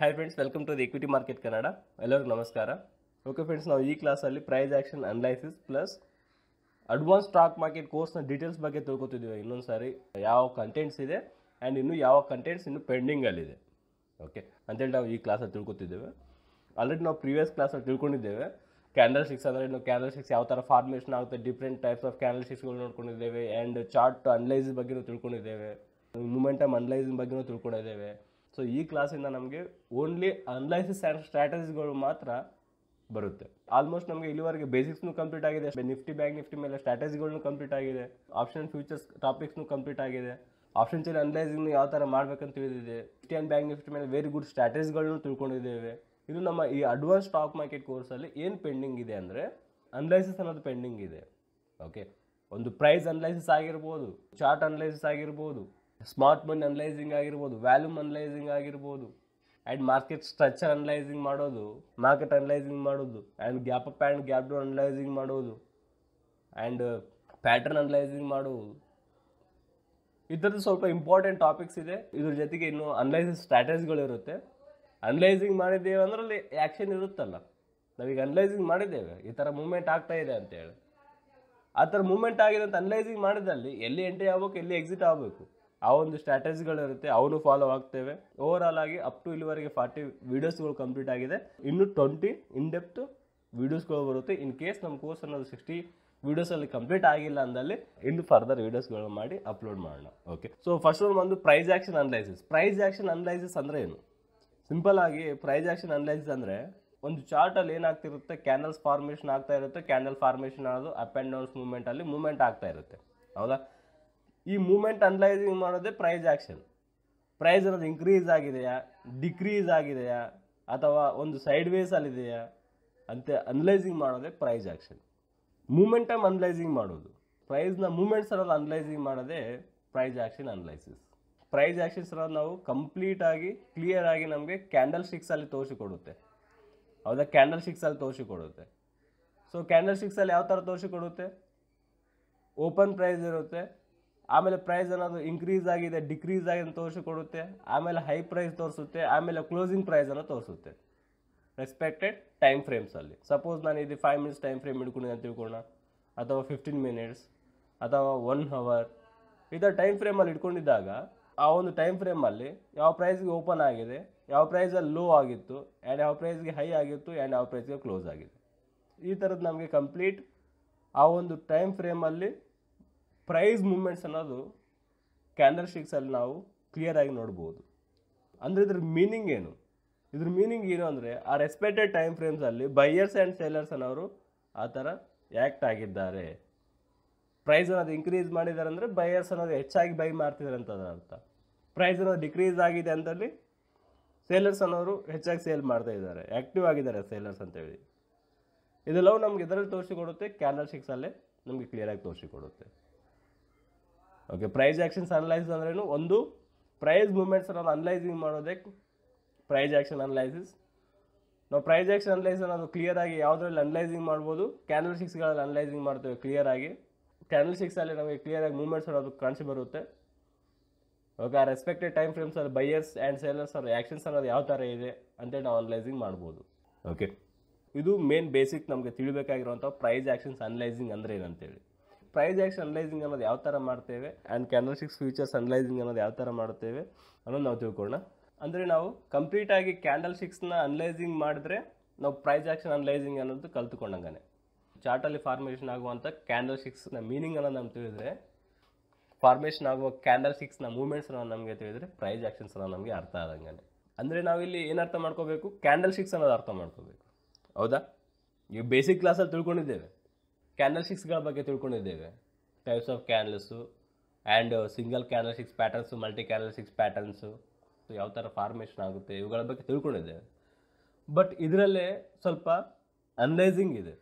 hi friends welcome to the equity market Kannada ಎಲ್ಲರಿಗೂ ನಮಸ್ಕಾರ okay friends ನಾವು ಈ ಕ್ಲಾಸಲ್ಲಿ price action analysis plus advance stock market ಕೋರ್ಸ್ನ ಡೀಟೇಲ್ಸ್ ಬಗ್ಗೆ ತಿಳ್ಕೊತಿದ್ದೀವಿ ಇನ್ನೊಂದು ಸಾರಿ ಯಾವ ಕಂಟೆಂಟ್ಸ್ ಇದೆ ಆ್ಯಂಡ್ ಇನ್ನೂ ಯಾವ ಕಂಟೆಂಟ್ಸ್ ಇನ್ನೂ ಪೆಂಡಿಂಗಲ್ಲಿದೆ ಓಕೆ ಅಂತೇಳಿ ನಾವು ಈ ಕ್ಲಾಸಲ್ಲಿ ತಿಳ್ಕೊತಿದ್ದೇವೆ ಆಲ್ರೆಡಿ ನಾವು ಪ್ರೀವಿಯಸ್ ಕ್ಲಾಸಲ್ಲಿ ತಿಳ್ಕೊಂಡಿದ್ದೇವೆ ಕ್ಯಾಂಡಲ್ ಸಿಕ್ಸ್ ಅಂದರೆ ನಾವು ಕ್ಯಾಂಡಲ್ ಸಿಕ್ಸ್ ಯಾವ ಥರ ಫಾರ್ಮೇಷನ್ ಆಗುತ್ತೆ ಡಿಫ್ರೆಂಟ್ ಟೈಪ್ಸ್ ಆಫ್ ಕ್ಯಾಂಡಲ್ ಸಿಕ್ಸ್ಗಳು ನೋಡ್ಕೊಂಡಿದ್ದೇವೆ ಆ್ಯಂಡ್ ಚಾರ್ಟ್ ಅನಲೈಸ್ ಬಗ್ಗೆ ತಿಳ್ಕೊಂಡಿದ್ದೇವೆ ಮೂಮೆಂಟಮ್ ಅನಲೈಸಿಂಗ್ ಬಗ್ಗೆ ತಿಳ್ಕೊಂಡಿದ್ದೇವೆ ಸೊ ಈ ಕ್ಲಾಸಿಂದ ನಮಗೆ ಓನ್ಲಿ ಅನಲೈಸಿಸ್ ಆ್ಯಂಡ್ ಸ್ಟ್ರಾಟಜಿಗಳು ಮಾತ್ರ ಬರುತ್ತೆ ಆಲ್ಮೋಸ್ಟ್ ನಮಗೆ ಇಲ್ಲಿವರೆಗೆ ಬೇಸಿಕ್ಸ್ನು ಕಂಪ್ಲೀಟ್ ಆಗಿದೆ ನಿಫ್ಟಿ ಬ್ಯಾಂಕ್ ನಿಫ್ಟಿ ಮೇಲೆ ಸ್ಟ್ರಾಟಜಿಗಳನ್ನು ಕಂಪ್ಲೀಟ್ ಆಗಿದೆ ಆಪ್ಷನ್ ಫ್ಯೂಚರ್ಸ್ ಟಾಪಿಕ್ಸ್ನು ಕಂಪ್ಲೀಟ್ ಆಗಿದೆ ಆಪ್ಷನ್ ಚೇನ್ ಅನಲೈಸಿಂಗ್ ಯಾವ ಥರ ಮಾಡಬೇಕಂತ ತಿಳಿದಿದೆ ನಿಫ್ಟಿ ಆ್ಯಂಡ್ ಬ್ಯಾಂಕ್ ನಿಫ್ಟಿ ಮೇಲೆ ವೆರಿ ಗುಡ್ ಸ್ಟ್ರಾಟಜಿಗಳನ್ನು ತಿಳ್ಕೊಂಡಿದ್ದೇವೆ ಇದು ನಮ್ಮ ಈ ಅಡ್ವಾನ್ಸ್ ಸ್ಟಾಕ್ ಮಾರ್ಕೆಟ್ ಕೋರ್ಸಲ್ಲಿ ಏನು ಪೆಂಡಿಂಗ್ ಇದೆ ಅಂದರೆ ಅನಲೈಸಿಸ್ ಅನ್ನೋದು ಪೆಂಡಿಂಗ್ ಇದೆ ಓಕೆ ಒಂದು ಪ್ರೈಸ್ ಅನಲೈಸಿಸ್ ಆಗಿರ್ಬೋದು ಚಾರ್ಟ್ ಅನಲೈಸಿಸ್ ಆಗಿರ್ಬೋದು ಸ್ಮಾರ್ಟ್ ಮನಿ ಅನಲೈಸಿಂಗ್ ಆಗಿರ್ಬೋದು ವ್ಯಾಲ್ಯೂಮ್ ಅನಲೈಸಿಂಗ್ ಆಗಿರ್ಬೋದು ಆ್ಯಂಡ್ ಮಾರ್ಕೆಟ್ ಸ್ಟ್ರಕ್ಚರ್ ಅನಲೈಸಿಂಗ್ ಮಾಡೋದು ಮಾರ್ಕೆಟ್ ಅನಲೈಸಿಂಗ್ ಮಾಡೋದು and gap up and gap down analysing ಮಾಡೋದು ಆ್ಯಂಡ್ ಪ್ಯಾಟರ್ನ್ uh, ಅನಲೈಸಿಂಗ್ ಮಾಡುವುದು ಈ ಥರದ್ದು ಸ್ವಲ್ಪ ಇಂಪಾರ್ಟೆಂಟ್ ಟಾಪಿಕ್ಸ್ ಇದೆ ಇದ್ರ ಜೊತೆಗೆ ಇನ್ನು ಅನಲೈಸಿಂಗ್ ಇರುತ್ತೆ ಅನಲೈಸಿಂಗ್ ಮಾಡಿದ್ದೇವೆ ಅಂದ್ರೆ ಅಲ್ಲಿ ಆ್ಯಕ್ಷನ್ ಇರುತ್ತಲ್ಲ ನಾವೀಗ ಅನಲೈಸಿಂಗ್ ಮಾಡಿದ್ದೇವೆ ಈ ಥರ ಮೂಮೆಂಟ್ ಆಗ್ತಾ ಇದೆ ಅಂತೇಳಿ ಆ ಥರ ಮೂಮೆಂಟ್ ಆಗಿದೆ ಅಂತ ಅನಲೈಸಿಂಗ್ ಮಾಡಿದಲ್ಲಿ ಎಲ್ಲಿ ಎಂಟ್ರಿ ಆಗ್ಬೇಕು ಎಲ್ಲಿ ಎಕ್ಸಿಟ್ ಆಗಬೇಕು ಆ ಒಂದು ಇರುತ್ತೆ ಅವನು ಫಾಲೋ ಆಗ್ತೇವೆ ಓವರ್ ಆಲ್ ಆಗಿ ಅಪ್ ಟು ಇಲ್ಲಿವರೆಗೆ ಫಾರ್ಟಿ ವೀಡಿಯೋಸ್ಗಳು ಕಂಪ್ಲೀಟ್ ಆಗಿದೆ ಇನ್ನು ಟ್ವೆಂಟಿ ಇನ್ ಡೆಪ್ತ್ ವೀಡಿಯೋಸ್ಗಳು ಬರುತ್ತೆ ಇನ್ ಕೇಸ್ ನಮ್ಮ ಕೋರ್ಸ್ ಅನ್ನೋದು ಸಿಕ್ಸ್ಟಿ ವೀಡಿಯೋಸಲ್ಲಿ ಕಂಪ್ಲೀಟ್ ಆಗಿಲ್ಲ ಅಂದಲ್ಲಿ ಇನ್ನು ಫರ್ದರ್ ವೀಡಿಯೋಸ್ಗಳು ಮಾಡಿ ಅಪ್ಲೋಡ್ ಮಾಡೋಣ ಓಕೆ ಸೊ ಫಸ್ಟ್ ಒನ್ ಒಂದು price action analysis price action analysis ಅಂದರೆ ಏನು ಸಿಂಪಲ್ ಆಗಿ ಪ್ರೈಸ್ ಆ್ಯಕ್ಷನ್ ಅನಲೈಸಿಸ್ ಅಂದರೆ ಒಂದು ಚಾರ್ಟಲ್ಲಿ ಏನಾಗ್ತಿರುತ್ತೆ ಕ್ಯಾಂಡಲ್ಸ್ ಫಾರ್ಮೇಷನ್ ಆಗ್ತಾ ಇರುತ್ತೆ ಕ್ಯಾಂಡಲ್ ಫಾರ್ಮೇಷನ್ ಅನ್ನೋದು ಅಪ್ ಆ್ಯಂಡ್ ಡೌನ್ಸ್ ಮೂಮೆಂಟಲ್ಲಿ ಮೂಮೆಂಟ್ ಆಗ್ತಾ ಇರುತ್ತೆ ಹೌದಾ ಈ ಮೂಮೆಂಟ್ ಅನಲೈಸಿಂಗ್ ಮಾಡೋದೇ ಪ್ರೈಸ್ ಆ್ಯಕ್ಷನ್ ಪ್ರೈಸ್ ಅನ್ನೋದು ಇನ್ಕ್ರೀಸ್ ಆಗಿದೆಯಾ ಡಿಕ್ರೀಸ್ ಆಗಿದೆಯಾ ಅಥವಾ ಒಂದು ಸೈಡ್ ವೇಸಲ್ಲಿದೆಯಾ ಅಂತ ಅನಲೈಸಿಂಗ್ ಮಾಡೋದೇ ಪ್ರೈಸ್ ಆ್ಯಕ್ಷನ್ ಮೂಮೆಂಟಮ್ ಅನಲೈಸಿಂಗ್ ಮಾಡೋದು ಪ್ರೈಸ್ನ ಮೂಮೆಂಟ್ಸ್ ಅನ್ನೋದು ಅನಲೈಸಿಂಗ್ ಮಾಡೋದೇ price action analysis price actions ಅನ್ನೋದು ನಾವು ಕಂಪ್ಲೀಟಾಗಿ ಕ್ಲಿಯರಾಗಿ ನಮಗೆ ಕ್ಯಾಂಡಲ್ ಸ್ಟಿಕ್ಸಲ್ಲಿ ತೋರಿಸಿಕೊಡುತ್ತೆ ಹೌದಾ ಕ್ಯಾಂಡಲ್ ಸ್ಟಿಕ್ಸಲ್ಲಿ ತೋರಿಸಿಕೊಡುತ್ತೆ ಸೊ ಕ್ಯಾಂಡಲ್ ಸ್ಟಿಕ್ಸಲ್ಲಿ ಯಾವ ಥರ ತೋರಿಸಿಕೊಡುತ್ತೆ ಓಪನ್ ಪ್ರೈಸ್ ಇರುತ್ತೆ ಆಮೇಲೆ ಪ್ರೈಸ್ ಅನ್ನೋದು ಇನ್ಕ್ರೀಸ್ ಆಗಿದೆ ಡಿಕ್ರೀಸ್ ಆಗಿದೆ ಅಂತ ತೋರಿಸಿಕೊಡುತ್ತೆ ಆಮೇಲೆ ಹೈ ಪ್ರೈಸ್ ತೋರಿಸುತ್ತೆ ಆಮೇಲೆ ಕ್ಲೋಸಿಂಗ್ ಪ್ರೈಸನ್ನು ತೋರಿಸುತ್ತೆ ರೆಸ್ಪೆಕ್ಟೆಡ್ ಟೈಮ್ ಫ್ರೇಮ್ಸಲ್ಲಿ ಸಪೋಸ್ ನಾನು ಇದು ಫೈವ್ ಮಿನಿಟ್ಸ್ ಟೈಮ್ ಫ್ರೇಮ್ ಹಿಡ್ಕೊಂಡಿದ್ದೆ ಅಂತ ತಿಳ್ಕೊಳ್ಳೋಣ ಅಥವಾ ಫಿಫ್ಟೀನ್ ಮಿನಿಟ್ಸ್ ಅಥವಾ ಒನ್ ಅವರ್ ಈ ಥರ ಟೈಮ್ ಫ್ರೇಮಲ್ಲಿ ಇಟ್ಕೊಂಡಿದ್ದಾಗ ಆ ಒಂದು ಟೈಮ್ ಫ್ರೇಮಲ್ಲಿ ಯಾವ ಪ್ರೈಸ್ಗೆ ಓಪನ್ ಆಗಿದೆ ಯಾವ ಪ್ರೈಸಲ್ಲಿ ಲೋ ಆಗಿತ್ತು ಆ್ಯಂಡ್ ಯಾವ ಪ್ರೈಸ್ಗೆ ಹೈ ಆಗಿತ್ತು ಆ್ಯಂಡ್ ಯಾವ ಪ್ರೈಸ್ಗೆ ಕ್ಲೋಸ್ ಆಗಿದೆ ಈ ಥರದ್ದು ನಮಗೆ ಕಂಪ್ಲೀಟ್ ಆ ಒಂದು ಟೈಮ್ ಫ್ರೇಮಲ್ಲಿ ಪ್ರೈಸ್ ಮೂಮೆಂಟ್ಸ್ ಅನ್ನೋದು ಕ್ಯಾಂಡಲ್ ಸ್ಟಿಕ್ಸಲ್ಲಿ ನಾವು ಕ್ಲಿಯರಾಗಿ ನೋಡ್ಬೋದು ಅಂದರೆ ಇದ್ರ ಮೀನಿಂಗ್ ಏನು ಇದ್ರ ಮೀನಿಂಗ್ ಏನು ಅಂದರೆ ಆ ರೆಸ್ಪೆಕ್ಟೆಡ್ ಟೈಮ್ ಫ್ರೇಮ್ಸಲ್ಲಿ ಬೈಯರ್ಸ್ ಆ್ಯಂಡ್ ಸೇಲರ್ಸ್ ಅನ್ನೋರು ಆ ಥರ ಆ್ಯಕ್ಟ್ ಆಗಿದ್ದಾರೆ ಪ್ರೈಸ್ ಅನ್ನೋದು ಇನ್ಕ್ರೀಸ್ ಮಾಡಿದ್ದಾರೆ ಅಂದರೆ ಬೈಯರ್ಸ್ ಅನ್ನೋದು ಹೆಚ್ಚಾಗಿ ಬೈ ಮಾಡ್ತಿದ್ದಾರೆ ಅಂತ ಅದರ ಅರ್ಥ ಪ್ರೈಸ್ ಅನ್ನೋದು ಡಿಕ್ರೀಸ್ ಆಗಿದೆ ಅಂತಲ್ಲಿ ಸೇಲರ್ಸ್ ಅನ್ನೋರು ಹೆಚ್ಚಾಗಿ ಸೇಲ್ ಮಾಡ್ತಾ ಇದ್ದಾರೆ ಆ್ಯಕ್ಟಿವ್ ಆಗಿದ್ದಾರೆ ಸೇಲರ್ಸ್ ಅಂತೇಳಿ ಇದೆಲ್ಲವೂ ನಮ್ಗೆ ಇದರಲ್ಲಿ ತೋರಿಸಿಕೊಡುತ್ತೆ ಕ್ಯಾಂಡಲ್ ಸ್ಟಿಕ್ಸಲ್ಲೇ ನಮಗೆ ಕ್ಲಿಯರಾಗಿ ತೋರಿಸಿಕೊಡುತ್ತೆ ಓಕೆ ಪ್ರೈಸ್ ಆ್ಯಕ್ಷನ್ಸ್ ಅನಲೈಸ್ ಅಂದ್ರೇನು ಒಂದು ಪ್ರೈಸ್ ಮೂಮೆಂಟ್ಸ್ ನಾವು ಅನಲೈಸಿಂಗ್ ಮಾಡೋದಕ್ಕೆ ಪ್ರೈಸ್ ಆ್ಯಕ್ಷನ್ ಅನಲೈಸಿಸ್ ನಾವು ಪ್ರೈಸ್ ಆ್ಯಕ್ಷನ್ ಅನಲೈಸ್ ಅನ್ನೋದು ಕ್ಲಿಯರ್ ಆಗಿ ಯಾವುದ್ರಲ್ಲಿ ಅನಲೈಸಿಂಗ್ ಮಾಡ್ಬೋದು ಕ್ಯಾನಲ್ ಸಿಕ್ಸ್ಗಳಲ್ಲಿ ಅನಲೈಸಿಂಗ್ ಮಾಡ್ತೇವೆ ಕ್ಲಿಯರ್ ಆಗಿ ಕ್ಯಾನಲ್ ಸಿಕ್ಸಲ್ಲಿ ನಮಗೆ ಕ್ಲಿಯರ್ ಆಗಿ ಮೂವ್ಮೆಂಟ್ಸ್ ಅನ್ನೋದು ಕಾಣಿಸಿ ಬರುತ್ತೆ ಓಕೆ ಆ ರೆಸ್ಪೆಕ್ಟೆಡ್ ಟೈಮ್ ಫ್ರೇಮ್ಸ್ ಅಲ್ಲಿ ಬೈಯರ್ಸ್ ಆ್ಯಂಡ್ ಸೇಲರ್ಸ್ ಅವ್ರ ಆ್ಯಕ್ಷನ್ಸ್ ಅನ್ನೋದು ಯಾವ ಥರ ಇದೆ ಅಂತೇಳಿ ನಾವು ಅನಲೈಸಿಂಗ್ ಮಾಡ್ಬೋದು ಓಕೆ ಇದು ಮೇನ್ ಬೇಸಿಕ್ ನಮಗೆ ತಿಳಿಬೇಕಾಗಿರುವಂಥ ಪ್ರೈಸ್ ಆ್ಯಕ್ಷನ್ಸ್ ಅನಲೈಸಿಂಗ್ ಅಂದರೆ ಏನಂತೇಳಿ ಪ್ರೈಸ್ ಆ್ಯಕ್ಷನ್ ಅನಲೈಸಿಂಗ್ ಅನ್ನೋದು ಯಾವ ಥರ ಮಾಡ್ತೇವೆ ಆ್ಯಂಡ್ ಕ್ಯಾಂಡಲ್ಸ್ಟಿಕ್ಸ್ ಫ್ಯೂಚರ್ಸ್ ಅನಲೈಸಿಂಗ್ ಅನ್ನೋದು ಯಾವ ಥರ ಮಾಡ್ತೇವೆ ಅನ್ನೋದು ನಾವು ತಿಳ್ಕೊಳ್ಳೋಣ ಅಂದರೆ ನಾವು ಕಂಪ್ಲೀಟಾಗಿ ಕ್ಯಾಂಡಲ್ ಶಿಕ್ಸ್ನ ಅನಲೈಸಿಂಗ್ ಮಾಡಿದ್ರೆ ನಾವು ಪ್ರೈಸ್ ಆ್ಯಕ್ಷನ್ ಅನಲೈಸಿಂಗ್ ಅನ್ನೋದು ಕಲ್ತ್ಕೊಂಡಂಗೆ ಚಾರ್ಟಲ್ಲಿ ಫಾರ್ಮೇಷನ್ ಆಗುವಂಥ ಕ್ಯಾಂಡಲ್ ಮೀನಿಂಗ್ ಮೀನಿಂಗನ್ನು ನಾವು ತಿಳಿದ್ರೆ ಫಾರ್ಮೇಷನ್ ಆಗುವ ಕ್ಯಾಂಡಲ್ ಮೂವ್ಮೆಂಟ್ಸ್ ಮೂಮೆಂಟ್ಸನ್ನು ನಮಗೆ ತಿಳಿದ್ರೆ ಪ್ರೈಸ್ ಆ್ಯಕ್ಷನ್ಸ್ನ ನಮಗೆ ಅರ್ಥ ಆದಂಗೆ ಅಂದರೆ ನಾವಿಲ್ಲಿ ಏನು ಅರ್ಥ ಮಾಡ್ಕೋಬೇಕು ಕ್ಯಾಂಡಲ್ ಸಿಕ್ಸ್ ಅನ್ನೋದು ಅರ್ಥ ಮಾಡ್ಕೋಬೇಕು ಹೌದಾ ಈ ಬೇಸಿಕ್ ಕ್ಲಾಸಲ್ಲಿ ತಿಳ್ಕೊಂಡಿದ್ದೇವೆ ಕ್ಯಾನಲ್ ಸಿಕ್ಸ್ಗಳ ಬಗ್ಗೆ ತಿಳ್ಕೊಂಡಿದ್ದೇವೆ types of candles and single candlestick patterns multi candlestick patterns ಯಾವ ಥರ ಫಾರ್ಮೇಷನ್ ಆಗುತ್ತೆ ಇವುಗಳ ಬಗ್ಗೆ ತಿಳ್ಕೊಂಡಿದ್ದೇವೆ ಬಟ್ ಇದರಲ್ಲೇ ಸ್ವಲ್ಪ ಅನಲೈಸಿಂಗ್ ಇದೆ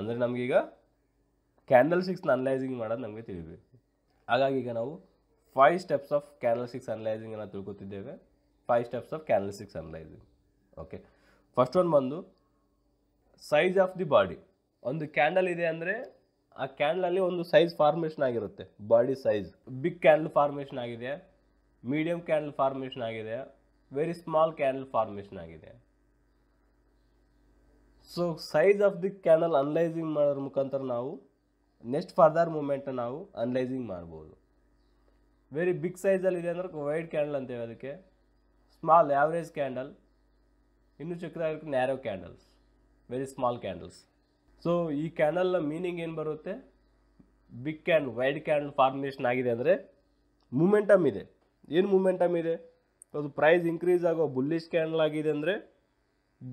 ಅಂದರೆ ನಮಗೀಗ ಕ್ಯಾನಲ್ ಸಿಕ್ಸ್ನ ಅನಲೈಸಿಂಗ್ ಮಾಡೋದು ನಮಗೆ ತಿಳಿಬೇಕು ಹಾಗಾಗಿ ಈಗ ನಾವು five steps of candlestick ಅನಲೈಸಿಂಗನ್ನು ತಿಳ್ಕೊತಿದ್ದೇವೆ five steps of candlestick analysing okay first one ಬಂದು ಸೈಜ್ ಆಫ್ ದಿ ಬಾಡಿ ಒಂದು ಕ್ಯಾಂಡಲ್ ಇದೆ ಅಂದರೆ ಆ ಕ್ಯಾಂಡಲಲ್ಲಿ ಒಂದು ಸೈಜ್ ಫಾರ್ಮೇಷನ್ ಆಗಿರುತ್ತೆ body size big candle formation ಆಗಿದೆ ಮೀಡಿಯಮ್ ಕ್ಯಾಂಡಲ್ ಫಾರ್ಮೇಷನ್ ಆಗಿದೆ ವೆರಿ ಸ್ಮಾಲ್ ಕ್ಯಾಂಡಲ್ ಫಾರ್ಮೇಷನ್ ಆಗಿದೆ so size of the candle analysing ಮಾಡೋದ್ರ ಮುಖಾಂತರ ನಾವು ನೆಕ್ಸ್ಟ್ ಫರ್ದರ್ ಮೂಮೆಂಟ್ನ ನಾವು ಅನಲೈಸಿಂಗ್ ಮಾಡ್ಬೋದು ವೆರಿ ಬಿಗ್ ಸೈಜಲ್ಲಿ ಇದೆ ಅಂದ್ರೆ ವೈಡ್ ಕ್ಯಾಂಡಲ್ ಅಂತೇವೆ ಅದಕ್ಕೆ ಸ್ಮಾಲ್ ಆ್ಯಾವ್ರೇಜ್ ಕ್ಯಾಂಡಲ್ ಇನ್ನೂ ಚಿಕ್ಕದಾಗಿರೋಕ್ಕೆ narrow candles very small candles so ಈ ಕ್ಯಾನಲ್ನ ಮೀನಿಂಗ್ ಏನು ಬರುತ್ತೆ big candle wide candle formation ಆಗಿದೆ ಅಂದರೆ ಮೂಮೆಂಟಮ್ ಇದೆ ಏನು ಮೂಮೆಂಟಮ್ ಇದೆ ಅದು ಪ್ರೈಸ್ ಇನ್ಕ್ರೀಸ್ ಆಗೋ ಬುಲ್ಲಿಷ್ ಕ್ಯಾನಲ್ ಆಗಿದೆ ಅಂದರೆ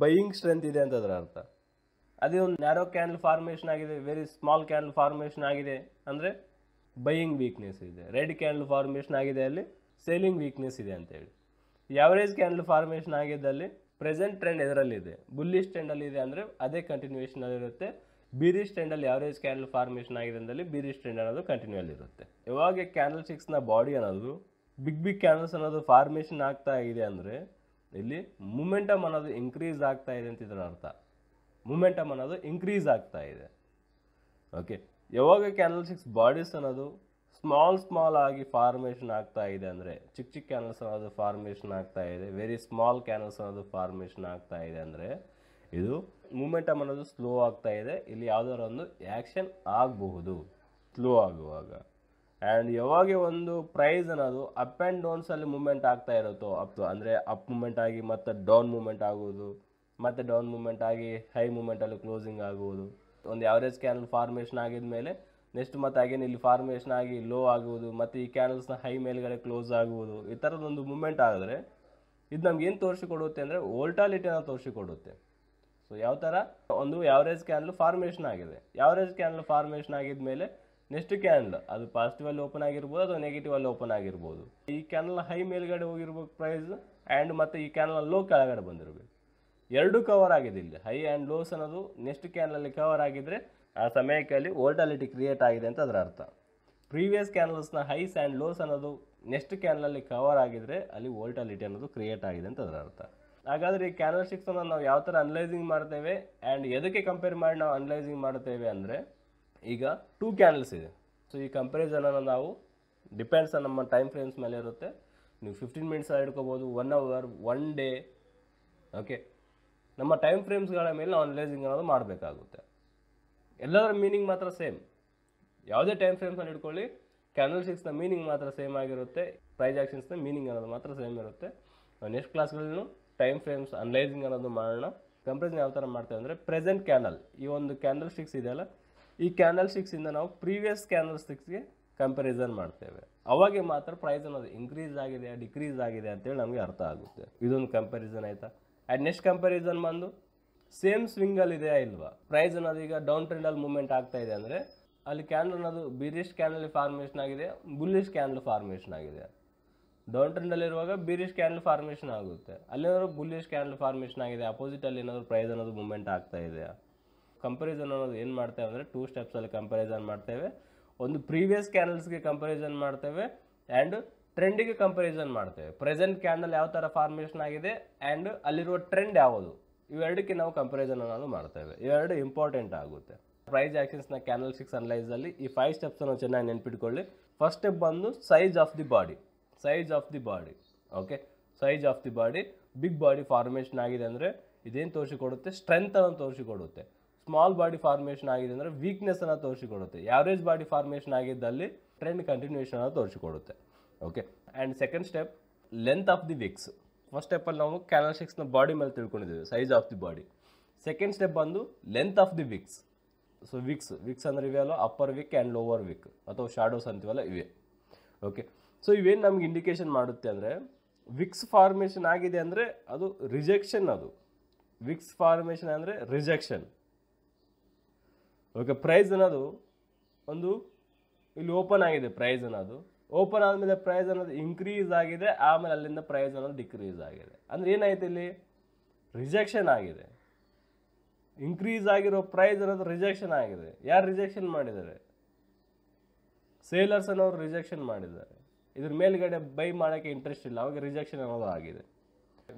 ಬೈಯಿಂಗ್ ಸ್ಟ್ರೆಂತ್ ಇದೆ ಅಂತ ಅದರ ಅರ್ಥ ಅದೇ ಒಂದು ನ್ಯಾರೋ ಕ್ಯಾಂಡಲ್ ಫಾರ್ಮೇಷನ್ ಆಗಿದೆ ವೆರಿ ಸ್ಮಾಲ್ ಕ್ಯಾಂಡಲ್ ಫಾರ್ಮೇಷನ್ ಆಗಿದೆ ಅಂದರೆ ಬೈಯಿಂಗ್ ವೀಕ್ನೆಸ್ ಇದೆ ರೆಡ್ ಕ್ಯಾಂಡಲ್ ಫಾರ್ಮೇಷನ್ ಆಗಿದೆ ಅಲ್ಲಿ ಸೇಲಿಂಗ್ ವೀಕ್ನೆಸ್ ಇದೆ ಅಂತೇಳಿ ಯಾವರೇಜ್ ಕ್ಯಾಂಡಲ್ ಫಾರ್ಮೇಷನ್ ಆಗಿದ್ದಲ್ಲಿ ಪ್ರೆಸೆಂಟ್ ಟ್ರೆಂಡ್ ಎದರಲ್ಲಿದೆ ಬುಲ್ಲಿಶ್ ಇದೆ ಅಂದರೆ ಅದೇ ಕಂಟಿನ್ಯೂಯೇಷನಲ್ಲಿರುತ್ತೆ ಇರುತ್ತೆ ಬೀರಿಶ್ ಟ್ರೆಂಡಲ್ಲಿ ಯಾವರೇಜ್ ಕ್ಯಾಂಡಲ್ ಫಾರ್ಮೇಷನ್ ಆಗಿದೆ ಅಂದಲ್ಲಿ ಬೀರಿಶ್ ಟ್ರೆಂಡ್ ಅನ್ನೋದು ಕಂಟಿನ್ಯೂ ಇರುತ್ತೆ ಇವಾಗ ಕ್ಯಾಂಡಲ್ ಸಿಕ್ಸ್ನ ಬಾಡಿ ಅನ್ನೋದು ಬಿಗ್ ಬಿಗ್ ಕ್ಯಾಂಡಲ್ಸ್ ಅನ್ನೋದು ಫಾರ್ಮೇಷನ್ ಆಗ್ತಾ ಇದೆ ಅಂದರೆ ಇಲ್ಲಿ ಮುಮೆಂಟಮ್ ಅನ್ನೋದು ಇನ್ಕ್ರೀಸ್ ಆಗ್ತಾ ಇದೆ ಅಂತ ಇದರ ಅರ್ಥ ಮುಮೆಂಟಮ್ ಅನ್ನೋದು ಇನ್ಕ್ರೀಸ್ ಆಗ್ತಾ ಇದೆ ಓಕೆ ಯಾವಾಗ ಕ್ಯಾಂಡಲ್ ಸಿಕ್ಸ್ ಬಾಡೀಸ್ ಅನ್ನೋದು ಸ್ಮಾಲ್ ಸ್ಮಾಲ್ ಆಗಿ ಫಾರ್ಮೇಷನ್ ಆಗ್ತಾ ಇದೆ ಅಂದರೆ ಚಿಕ್ಕ ಚಿಕ್ಕ ಕ್ಯಾನಲ್ಸ್ ಅನ್ನೋದು ಫಾರ್ಮೇಷನ್ ಆಗ್ತಾ ಇದೆ ವೆರಿ ಸ್ಮಾಲ್ ಕ್ಯಾನಲ್ಸ್ ಅನ್ನೋದು ಫಾರ್ಮೇಷನ್ ಆಗ್ತಾ ಇದೆ ಅಂದರೆ ಇದು ಮೂಮೆಂಟಮ್ ಅನ್ನೋದು ಸ್ಲೋ ಆಗ್ತಾ ಇದೆ ಇಲ್ಲಿ ಯಾವುದಾದ್ರು ಒಂದು ಆ್ಯಕ್ಷನ್ ಆಗಬಹುದು ಸ್ಲೋ ಆಗುವಾಗ ಆ್ಯಂಡ್ ಯಾವಾಗ ಒಂದು ಪ್ರೈಸ್ ಅನ್ನೋದು ಅಪ್ ಆ್ಯಂಡ್ ಡೌನ್ಸಲ್ಲಿ ಮೂಮೆಂಟ್ ಆಗ್ತಾ ಇರುತ್ತೋ ಅಪ್ ಅಂದರೆ ಅಪ್ ಮೂಮೆಂಟ್ ಆಗಿ ಮತ್ತು ಡೌನ್ ಮೂಮೆಂಟ್ ಆಗುವುದು ಮತ್ತು ಡೌನ್ ಮೂಮೆಂಟ್ ಆಗಿ ಹೈ ಮೂಮೆಂಟಲ್ಲಿ ಕ್ಲೋಸಿಂಗ್ ಆಗುವುದು ಒಂದು ಯಾವರೇಜ್ ಕ್ಯಾನಲ್ ಫಾರ್ಮೇಷನ್ ಆಗಿದ ಮೇಲೆ ನೆಕ್ಸ್ಟ್ ಮತ್ತು ಅಗೇನ್ ಇಲ್ಲಿ ಫಾರ್ಮೇಷನ್ ಆಗಿ ಲೋ ಆಗುವುದು ಮತ್ತು ಈ ಕ್ಯಾನಲ್ಸ್ನ ಹೈ ಮೇಲ್ಗಡೆ ಕ್ಲೋಸ್ ಆಗುವುದು ಈ ಥರದೊಂದು ಮೂಮೆಂಟ್ ಆದರೆ ಇದು ನಮ್ಗೆ ಏನು ತೋರಿಸಿಕೊಡುತ್ತೆ ಅಂದರೆ ವೋಲ್ಟಾಲಿಟಿನ ತೋರಿಸಿಕೊಡುತ್ತೆ ಸೊ ಯಾವ ಥರ ಒಂದು ಯಾವರೇಜ್ ಕ್ಯಾನಲ್ ಫಾರ್ಮೇಷನ್ ಆಗಿದೆ ಯಾವರೇಜ್ ಕ್ಯಾನಲ್ ಫಾರ್ಮೇಷನ್ ಆಗಿದ ಮೇಲೆ ನೆಕ್ಸ್ಟ್ ಕ್ಯಾನಲ್ ಅದು ಪಾಸಿಟಿವಲ್ಲಿ ಓಪನ್ ಆಗಿರ್ಬೋದು ಅಥವಾ ನೆಗೆಟಿವಲ್ಲಿ ಓಪನ್ ಆಗಿರ್ಬೋದು ಈ ಕ್ಯಾನಲ್ ಹೈ ಮೇಲ್ಗಡೆ ಹೋಗಿರ್ಬೇಕು ಪ್ರೈಸ್ ಆ್ಯಂಡ್ ಮತ್ತು ಈ ಕ್ಯಾನಲ್ ಲೋ ಕೆಳಗಡೆ ಬಂದಿರಬೇಕು ಎರಡೂ ಕವರ್ ಆಗಿದೆ ಇಲ್ಲಿ ಹೈ ಆ್ಯಂಡ್ ಲೋಸ್ ಅನ್ನೋದು ನೆಕ್ಸ್ಟ್ ಕ್ಯಾನಲಲ್ಲಿ ಕವರ್ ಆಗಿದ್ದರೆ ಆ ಅಲ್ಲಿ ವೋಲ್ಟಾಲಿಟಿ ಕ್ರಿಯೇಟ್ ಆಗಿದೆ ಅಂತ ಅದರ ಅರ್ಥ ಪ್ರೀವಿಯಸ್ ಕ್ಯಾನಲ್ಸ್ನ ಹೈಸ್ ಆ್ಯಂಡ್ ಲೋಸ್ ಅನ್ನೋದು ನೆಕ್ಸ್ಟ್ ಕ್ಯಾನಲಲ್ಲಿ ಕವರ್ ಆಗಿದರೆ ಅಲ್ಲಿ ವೋಲ್ಟಾಲಿಟಿ ಅನ್ನೋದು ಕ್ರಿಯೇಟ್ ಆಗಿದೆ ಅಂತ ಅದರ ಅರ್ಥ ಹಾಗಾದರೆ ಈ ಕ್ಯಾನಲ್ ಸ್ಟಿಕ್ಸನ್ನು ನಾವು ಯಾವ ಥರ ಅನಲೈಸಿಂಗ್ ಮಾಡ್ತೇವೆ ಆ್ಯಂಡ್ ಎದಕ್ಕೆ ಕಂಪೇರ್ ಮಾಡಿ ನಾವು ಅನಲೈಸಿಂಗ್ ಮಾಡ್ತೇವೆ ಅಂದರೆ ಈಗ ಟೂ ಕ್ಯಾನಲ್ಸ್ ಇದೆ ಸೊ ಈ ಕಂಪ್ಯಾರಿಸನನ್ನು ನಾವು ಡಿಪೆಂಡ್ಸ್ ನಮ್ಮ ಟೈಮ್ ಫ್ರೇಮ್ಸ್ ಮೇಲೆ ಇರುತ್ತೆ ನೀವು ಫಿಫ್ಟೀನ್ ಮಿನಿಟ್ಸ್ ಇಡ್ಕೋಬೋದು one hour one day okay ನಮ್ಮ ಟೈಮ್ ಫ್ರೇಮ್ಸ್ಗಳ ಮೇಲೆ ನಾವು ಅನಲೈಸಿಂಗ್ ಅನ್ನೋದು ಮಾಡಬೇಕಾಗುತ್ತೆ ಎಲ್ಲದರ ಮೀನಿಂಗ್ ಮಾತ್ರ ಸೇಮ್ ಯಾವುದೇ ಟೈಮ್ ಫ್ರೇಮ್ಸನ್ನು ಇಟ್ಕೊಳ್ಳಿ ಕ್ಯಾಂಡಲ್ ಸ್ಟಿಕ್ಸ್ನ ಮೀನಿಂಗ್ ಮಾತ್ರ ಸೇಮ್ ಆಗಿರುತ್ತೆ ಪ್ರೈಸ್ ಆ್ಯಕ್ಷನ್ಸ್ನ ಮೀನಿಂಗ್ ಅನ್ನೋದು ಮಾತ್ರ ಸೇಮ್ ಇರುತ್ತೆ ನೆಕ್ಸ್ಟ್ ಕ್ಲಾಸ್ಗಳನ್ನು ಟೈಮ್ ಫ್ರೇಮ್ಸ್ ಅನಲೈಸಿಂಗ್ ಅನ್ನೋದು ಮಾಡೋಣ ಕಂಪ್ರೇಸನ್ ಯಾವ ಥರ ಮಾಡ್ತೇವೆ ಅಂದರೆ ಪ್ರೆಸೆಂಟ್ ಕ್ಯಾಂಡಲ್ ಈ ಒಂದು ಕ್ಯಾಂಡಲ್ ಸ್ಟಿಕ್ಸ್ ಇದೆಯಲ್ಲ ಈ ಕ್ಯಾಂಡಲ್ ಸ್ಟಿಕ್ಸಿಂದ ನಾವು ಪ್ರೀವಿಯಸ್ ಕ್ಯಾಂಡಲ್ ಸ್ಟಿಕ್ಸ್ಗೆ ಕಂಪ್ಯಾರಿಸನ್ ಮಾಡ್ತೇವೆ ಅವಾಗೆ ಮಾತ್ರ ಪ್ರೈಸ್ ಅನ್ನೋದು ಇನ್ಕ್ರೀಸ್ ಆಗಿದೆ ಡಿಕ್ರೀಸ್ ಆಗಿದೆ ಅಂತೇಳಿ ನಮಗೆ ಅರ್ಥ ಆಗುತ್ತೆ ಇದೊಂದು ಕಂಪ್ಯಾರಿಸನ್ ಆಯಿತಾ ಆ್ಯಂಡ್ ನೆಕ್ಸ್ಟ್ ಕಂಪ್ಯಾರಿಸನ್ ಬಂದು ಸೇಮ್ ಸ್ವಿಂಗಲ್ಲಿ ಇದೆಯಾ ಇಲ್ವಾ ಪ್ರೈಸ್ ಅನ್ನೋದು ಈಗ ಡೌನ್ ಟ್ರೆಂಡಲ್ಲಿ ಮೂವ್ಮೆಂಟ್ ಆಗ್ತಾ ಇದೆ ಅಂದರೆ ಅಲ್ಲಿ ಕ್ಯಾಂಡಲ್ ಅನ್ನೋದು ಬಿರಿಷ್ ಕ್ಯಾಂಡಲ್ ಫಾರ್ಮೇಷನ್ ಆಗಿದೆ ಬುಲ್ಲಿಶ್ ಕ್ಯಾಂಡಲ್ ಫಾರ್ಮೇಷನ್ ಆಗಿದೆ ಡೌನ್ ಟ್ರೆಂಡಲ್ಲಿರುವಾಗ ಬಿರಿಷ್ ಕ್ಯಾಂಡಲ್ ಫಾರ್ಮೇಷನ್ ಆಗುತ್ತೆ ಅಲ್ಲೇನಾದ್ರು ಬುಲ್ಲಿಶ್ ಕ್ಯಾಂಡಲ್ ಫಾರ್ಮೇಷನ್ ಆಗಿದೆ ಅಪೋಸಿಟಲ್ಲಿ ಏನಾದರೂ ಪ್ರೈಸ್ ಅನ್ನೋದು ಮೂವ್ಮೆಂಟ್ ಆಗ್ತಾ ಇದೆ ಕಂಪ್ಯಾರಿಸನ್ ಅನ್ನೋದು ಏನು ಮಾಡ್ತೇವೆ ಅಂದರೆ ಟೂ ಸ್ಟೆಪ್ಸಲ್ಲಿ ಕಂಪ್ಯಾರಿಸನ್ ಮಾಡ್ತೇವೆ ಒಂದು ಪ್ರೀವಿಯಸ್ ಕ್ಯಾಂಡಲ್ಸ್ಗೆ ಕಂಪ್ಯಾರಿಸನ್ ಮಾಡ್ತೇವೆ ಆ್ಯಂಡ್ ಟ್ರೆಂಡಿಗೆ ಕಂಪ್ಯಾರಿಸನ್ ಮಾಡ್ತೇವೆ ಪ್ರೆಸೆಂಟ್ ಕ್ಯಾಂಡಲ್ ಯಾವ ಥರ ಫಾರ್ಮೇಷನ್ ಆಗಿದೆ ಆ್ಯಂಡ್ ಅಲ್ಲಿರುವ ಟ್ರೆಂಡ್ ಯಾವುದು ಇವೆರಡಕ್ಕೆ ನಾವು ಕಂಪ್ಯಾರಿಸನ್ ಅನ್ನೋದು ಮಾಡ್ತೇವೆ ಇವೆರಡು ಇಂಪಾರ್ಟೆಂಟ್ ಆಗುತ್ತೆ ಪ್ರೈಸ್ ಆ್ಯಕ್ಷನ್ಸ್ನ ಕ್ಯಾನಲ್ ಸಿಕ್ಸ್ ಅನಲೈಸಲ್ಲಿ ಈ ಫೈವ್ ಸ್ಟೆಪ್ಸ್ ನಾವು ಚೆನ್ನಾಗಿ ನೆನ್ಪಿಟ್ಕೊಳ್ಳಿ ಫಸ್ಟ್ ಸ್ಟೆಪ್ ಬಂದು size of the body size of the body okay size of the body big body formation ಆಗಿದೆ ಅಂದರೆ ಇದೇನು ತೋರಿಸಿಕೊಡುತ್ತೆ ಸ್ಟ್ರೆಂತ್ ಅನ್ನು ತೋರಿಸಿಕೊಡುತ್ತೆ ಸ್ಮಾಲ್ ಬಾಡಿ ಫಾರ್ಮೇಷನ್ ಆಗಿದೆ ಅಂದರೆ ವೀಕ್ನೆಸ್ ಅನ್ನು ತೋರಿಸಿಕೊಡುತ್ತೆ ಯಾವ್ರೇಜ್ ಬಾಡಿ ಫಾರ್ಮೇಷನ್ ಆಗಿದ್ದಲ್ಲಿ ಟ್ರೆಂಡ್ ಕಂಟಿನ್ಯೂಷನ್ ಅನ್ನು ತೋರಿಸಿಕೊಡುತ್ತೆ okay and second step length of the wicks first ಸ್ಟೆಪ್ಪಲ್ಲಿ ನಾವು ಕ್ಯಾನಲ್ಸ್ಟಿಕ್ಸ್ನ ಬಾಡಿ ಮೇಲೆ ತಿಳ್ಕೊಂಡಿದ್ದೀವಿ size of the body second step ಬಂದು length of the wicks so wicks wicks ಅಂದರೆ ಇವೆ ಅಲ್ಲ upper wick and lower wick ಅಥವಾ ಶಾಡೋಸ್ ಅಂತೀವಲ್ಲ ಇವೆ ಓಕೆ ಸೊ ಇವೇನು ನಮ್ಗೆ ಇಂಡಿಕೇಶನ್ ಮಾಡುತ್ತೆ ಅಂದರೆ ವಿಕ್ಸ್ ಫಾರ್ಮೇಷನ್ ಆಗಿದೆ ಅಂದರೆ ಅದು ರಿಜೆಕ್ಷನ್ ಅದು ವಿಕ್ಸ್ ಫಾರ್ಮೇಷನ್ ಅಂದರೆ ರಿಜೆಕ್ಷನ್ ಓಕೆ ಪ್ರೈಸ್ ಅನ್ನೋದು ಒಂದು ಇಲ್ಲಿ ಓಪನ್ ಆಗಿದೆ ಪ್ರೈಸ್ ಅನ್ನೋದು ಓಪನ್ ಆದಮೇಲೆ ಪ್ರೈಸ್ ಅನ್ನೋದು ಇನ್ಕ್ರೀಸ್ ಆಗಿದೆ ಆಮೇಲೆ ಅಲ್ಲಿಂದ ಪ್ರೈಸ್ ಅನ್ನೋದು ಡಿಕ್ರೀಸ್ ಆಗಿದೆ ಅಂದರೆ ಏನಾಯ್ತು ಇಲ್ಲಿ ರಿಜೆಕ್ಷನ್ ಆಗಿದೆ ಇನ್ಕ್ರೀಸ್ ಆಗಿರೋ ಪ್ರೈಸ್ ಅನ್ನೋದು ರಿಜೆಕ್ಷನ್ ಆಗಿದೆ ಯಾರು ರಿಜೆಕ್ಷನ್ ಮಾಡಿದ್ದಾರೆ ಸೇಲರ್ಸ್ ಅನ್ನೋರು ರಿಜೆಕ್ಷನ್ ಮಾಡಿದ್ದಾರೆ ಇದ್ರ ಮೇಲ್ಗಡೆ ಬೈ ಮಾಡೋಕ್ಕೆ ಇಂಟ್ರೆಸ್ಟ್ ಇಲ್ಲ ಅವಾಗ ರಿಜೆಕ್ಷನ್ ಅನ್ನೋದು ಆಗಿದೆ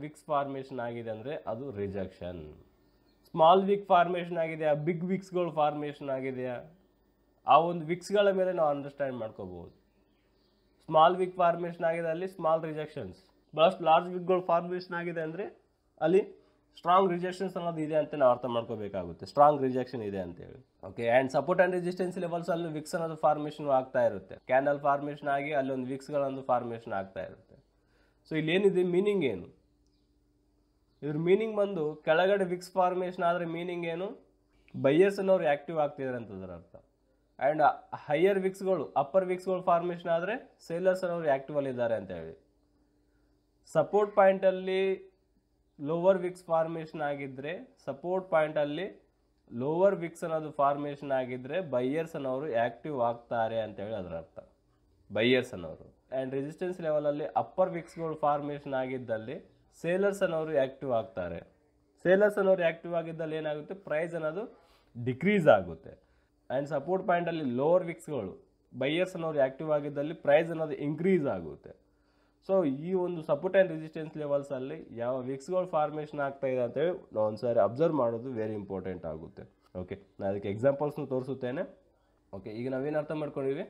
ವಿಕ್ಸ್ ಫಾರ್ಮೇಷನ್ ಆಗಿದೆ ಅಂದರೆ ಅದು ರಿಜೆಕ್ಷನ್ ಸ್ಮಾಲ್ ವಿಕ್ ಫಾರ್ಮೇಷನ್ ಆಗಿದೆಯಾ ಬಿಗ್ ವಿಕ್ಸ್ಗಳು ಫಾರ್ಮೇಷನ್ ಆಗಿದೆಯಾ ಆ ಒಂದು ವಿಕ್ಸ್ಗಳ ಮೇಲೆ ನಾವು ಅಂಡರ್ಸ್ಟ್ಯಾಂಡ್ ಮಾಡ್ಕೋಬೋದು ಸ್ಮಾಲ್ ವಿಕ್ ಫಾರ್ಮೇಷನ್ ಆಗಿದೆ ಅಲ್ಲಿ ಸ್ಮಾಲ್ ರಿಜೆಕ್ಷನ್ಸ್ ಬಹಳಷ್ಟು ಲಾರ್ಜ್ ವಿಕ್ಗಳು ಫಾರ್ಮೇಷನ್ ಆಗಿದೆ ಅಂದರೆ ಅಲ್ಲಿ ಸ್ಟ್ರಾಂಗ್ ರಿಜೆಕ್ಷನ್ಸ್ ಅನ್ನೋದು ಇದೆ ಅಂತ ನಾವು ಅರ್ಥ ಮಾಡ್ಕೋಬೇಕಾಗುತ್ತೆ ಸ್ಟ್ರಾಂಗ್ ರಿಜೆಕ್ಷನ್ ಇದೆ ಅಂತ ಹೇಳಿ okay and support and resistance levels ಅಲ್ಲಿ ವಿಕ್ಸ್ ಅನ್ನೋದು ಫಾರ್ಮೇಷನ್ ಆಗ್ತಾ ಇರುತ್ತೆ ಕ್ಯಾನಲ್ ಫಾರ್ಮೇಷನ್ ಆಗಿ ಅಲ್ಲೊಂದು ವಿಕ್ಸ್ಗಳೊಂದು ಫಾರ್ಮೇಷನ್ ಆಗ್ತಾ ಇರುತ್ತೆ ಸೊ ಇಲ್ಲಿ ಏನಿದೆ ಮೀನಿಂಗ್ ಏನು ಇದ್ರ ಮೀನಿಂಗ್ ಬಂದು ಕೆಳಗಡೆ ವಿಕ್ಸ್ ಫಾರ್ಮೇಷನ್ ಆದರೆ ಮೀನಿಂಗ್ ಏನು ಬೈಯರ್ಸ್ ಅನ್ನೋರು ಆ್ಯಕ್ಟಿವ್ ಆಗ್ತಿದ್ದಾರೆ ಅಂತ ಅದರ ಅರ್ಥ ಆ್ಯಂಡ್ ಹೈಯರ್ ವಿಕ್ಸ್ಗಳು ಅಪ್ಪರ್ ವಿಕ್ಸ್ಗಳು ಫಾರ್ಮೇಷನ್ ಆದರೆ ಸೇಲರ್ಸ್ ಅನ್ನೋರು ಆ್ಯಕ್ಟಿವಲ್ಲಿ ಇದ್ದಾರೆ ಅಂತ ಹೇಳಿ ಸಪೋರ್ಟ್ ಪಾಯಿಂಟಲ್ಲಿ ಲೋವರ್ ವಿಕ್ಸ್ ಫಾರ್ಮೇಷನ್ ಆಗಿದ್ದರೆ ಸಪೋರ್ಟ್ ಪಾಯಿಂಟಲ್ಲಿ ಲೋವರ್ ವಿಕ್ಸ್ ಅನ್ನೋದು ಫಾರ್ಮೇಷನ್ ಆಗಿದ್ದರೆ ಬೈಯರ್ಸ್ ಅನ್ನೋರು ಆ್ಯಕ್ಟಿವ್ ಆಗ್ತಾರೆ ಅಂತೇಳಿ ಅದರ ಅರ್ಥ ಬೈಯರ್ಸ್ ಅನ್ನೋರು ಆ್ಯಂಡ್ ರೆಸಿಸ್ಟೆನ್ಸ್ ಲೆವೆಲಲ್ಲಿ ಅಪ್ಪರ್ ವಿಕ್ಸ್ಗಳು ಫಾರ್ಮೇಷನ್ ಆಗಿದ್ದಲ್ಲಿ ಸೇಲರ್ಸ್ ಅನ್ನೋರು ಆ್ಯಕ್ಟಿವ್ ಆಗ್ತಾರೆ ಸೇಲರ್ಸ್ ಅನ್ನೋರು ಆ್ಯಕ್ಟಿವ್ ಆಗಿದ್ದಲ್ಲಿ ಏನಾಗುತ್ತೆ ಪ್ರೈಸ್ ಅನ್ನೋದು ಡಿಕ್ರೀಸ್ ಆಗುತ್ತೆ ಆ್ಯಂಡ್ ಸಪೋರ್ಟ್ ಪಾಯಿಂಟಲ್ಲಿ ಲೋವರ್ ವಿಕ್ಸ್ಗಳು ಬೈಯರ್ಸ್ ಅನ್ನೋರು ಆ್ಯಕ್ಟಿವ್ ಆಗಿದ್ದಲ್ಲಿ ಪ್ರೈಸ್ ಅನ್ನೋದು ಇನ್ಕ್ರೀಸ್ ಆಗುತ್ತೆ ಸೊ ಈ ಒಂದು ಸಪೋರ್ಟ್ ಆ್ಯಂಡ್ ರೆಸಿಸ್ಟೆನ್ಸ್ ಲೆವೆಲ್ಸಲ್ಲಿ ಯಾವ ವಿಕ್ಸ್ಗಳು ಫಾರ್ಮೇಷನ್ ಆಗ್ತಾ ಇದೆ ಅಂತೇಳಿ ನಾವು ಒಂದು ಸಾರಿ ಅಬ್ಸರ್ವ್ ಮಾಡೋದು ವೆರಿ ಇಂಪಾರ್ಟೆಂಟ್ ಆಗುತ್ತೆ ಓಕೆ ನಾನು ಅದಕ್ಕೆ ಎಕ್ಸಾಂಪಲ್ಸ್ನು ತೋರಿಸುತ್ತೇನೆ ಓಕೆ ಈಗ ನಾವೇನು ಅರ್ಥ ಮಾಡ್ಕೊಂಡಿವಿ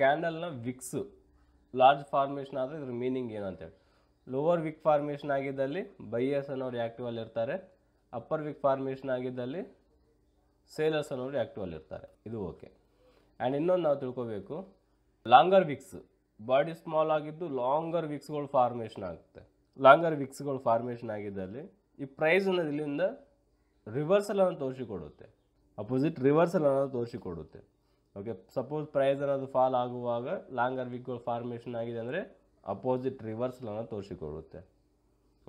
ಕ್ಯಾಂಡಲ್ನ ವಿಕ್ಸ್ ಲಾರ್ಜ್ ಫಾರ್ಮೇಷನ್ ಆದರೆ ಇದ್ರ ಮೀನಿಂಗ್ ಏನು ಲೋವರ್ ವಿಕ್ ಫಾರ್ಮೇಷನ್ ಆಗಿದ್ದಲ್ಲಿ ಬೈಯರ್ಸ್ ಅನ್ನೋರು ಆ್ಯಕ್ಟಿವಲ್ಲಿ ಇರ್ತಾರೆ ಅಪ್ಪರ್ ವಿಕ್ ಫಾರ್ಮೇಷನ್ ಆಗಿದ್ದಲ್ಲಿ ಸೇಲರ್ಸ್ ಅನ್ನೋರು ಆ್ಯಕ್ಟಿವಲ್ಲಿ ಇರ್ತಾರೆ ಇದು ಓಕೆ ಆ್ಯಂಡ್ ಇನ್ನೊಂದು ನಾವು ತಿಳ್ಕೊಬೇಕು ಲಾಂಗರ್ ವಿಕ್ಸ್ ಬಾಡಿ ಸ್ಮಾಲ್ ಆಗಿದ್ದು ಲಾಂಗರ್ ವಿಕ್ಸ್ಗಳು ಫಾರ್ಮೇಷನ್ ಆಗುತ್ತೆ ಲಾಂಗರ್ ವಿಕ್ಸ್ಗಳು ಫಾರ್ಮೇಷನ್ ಆಗಿದ್ದಲ್ಲಿ ಈ ಪ್ರೈಸ್ ಅನ್ನೋದು ಇಲ್ಲಿಂದ ರಿವರ್ಸಲ್ ಅನ್ನೋದು ತೋರಿಸಿಕೊಡುತ್ತೆ ಅಪೋಸಿಟ್ ರಿವರ್ಸಲ್ ಅನ್ನೋದು ತೋರಿಸಿಕೊಡುತ್ತೆ ಓಕೆ ಸಪೋಸ್ ಪ್ರೈಸ್ ಅನ್ನೋದು ಫಾಲ್ ಆಗುವಾಗ ಲಾಂಗರ್ ವಿಕ್ಗಳು ಫಾರ್ಮೇಷನ್ ಆಗಿದೆ ಅಂದರೆ ಅಪೋಸಿಟ್ ರಿವರ್ಸಲ್ ಅನ್ನೋದು ತೋರಿಸಿಕೊಡುತ್ತೆ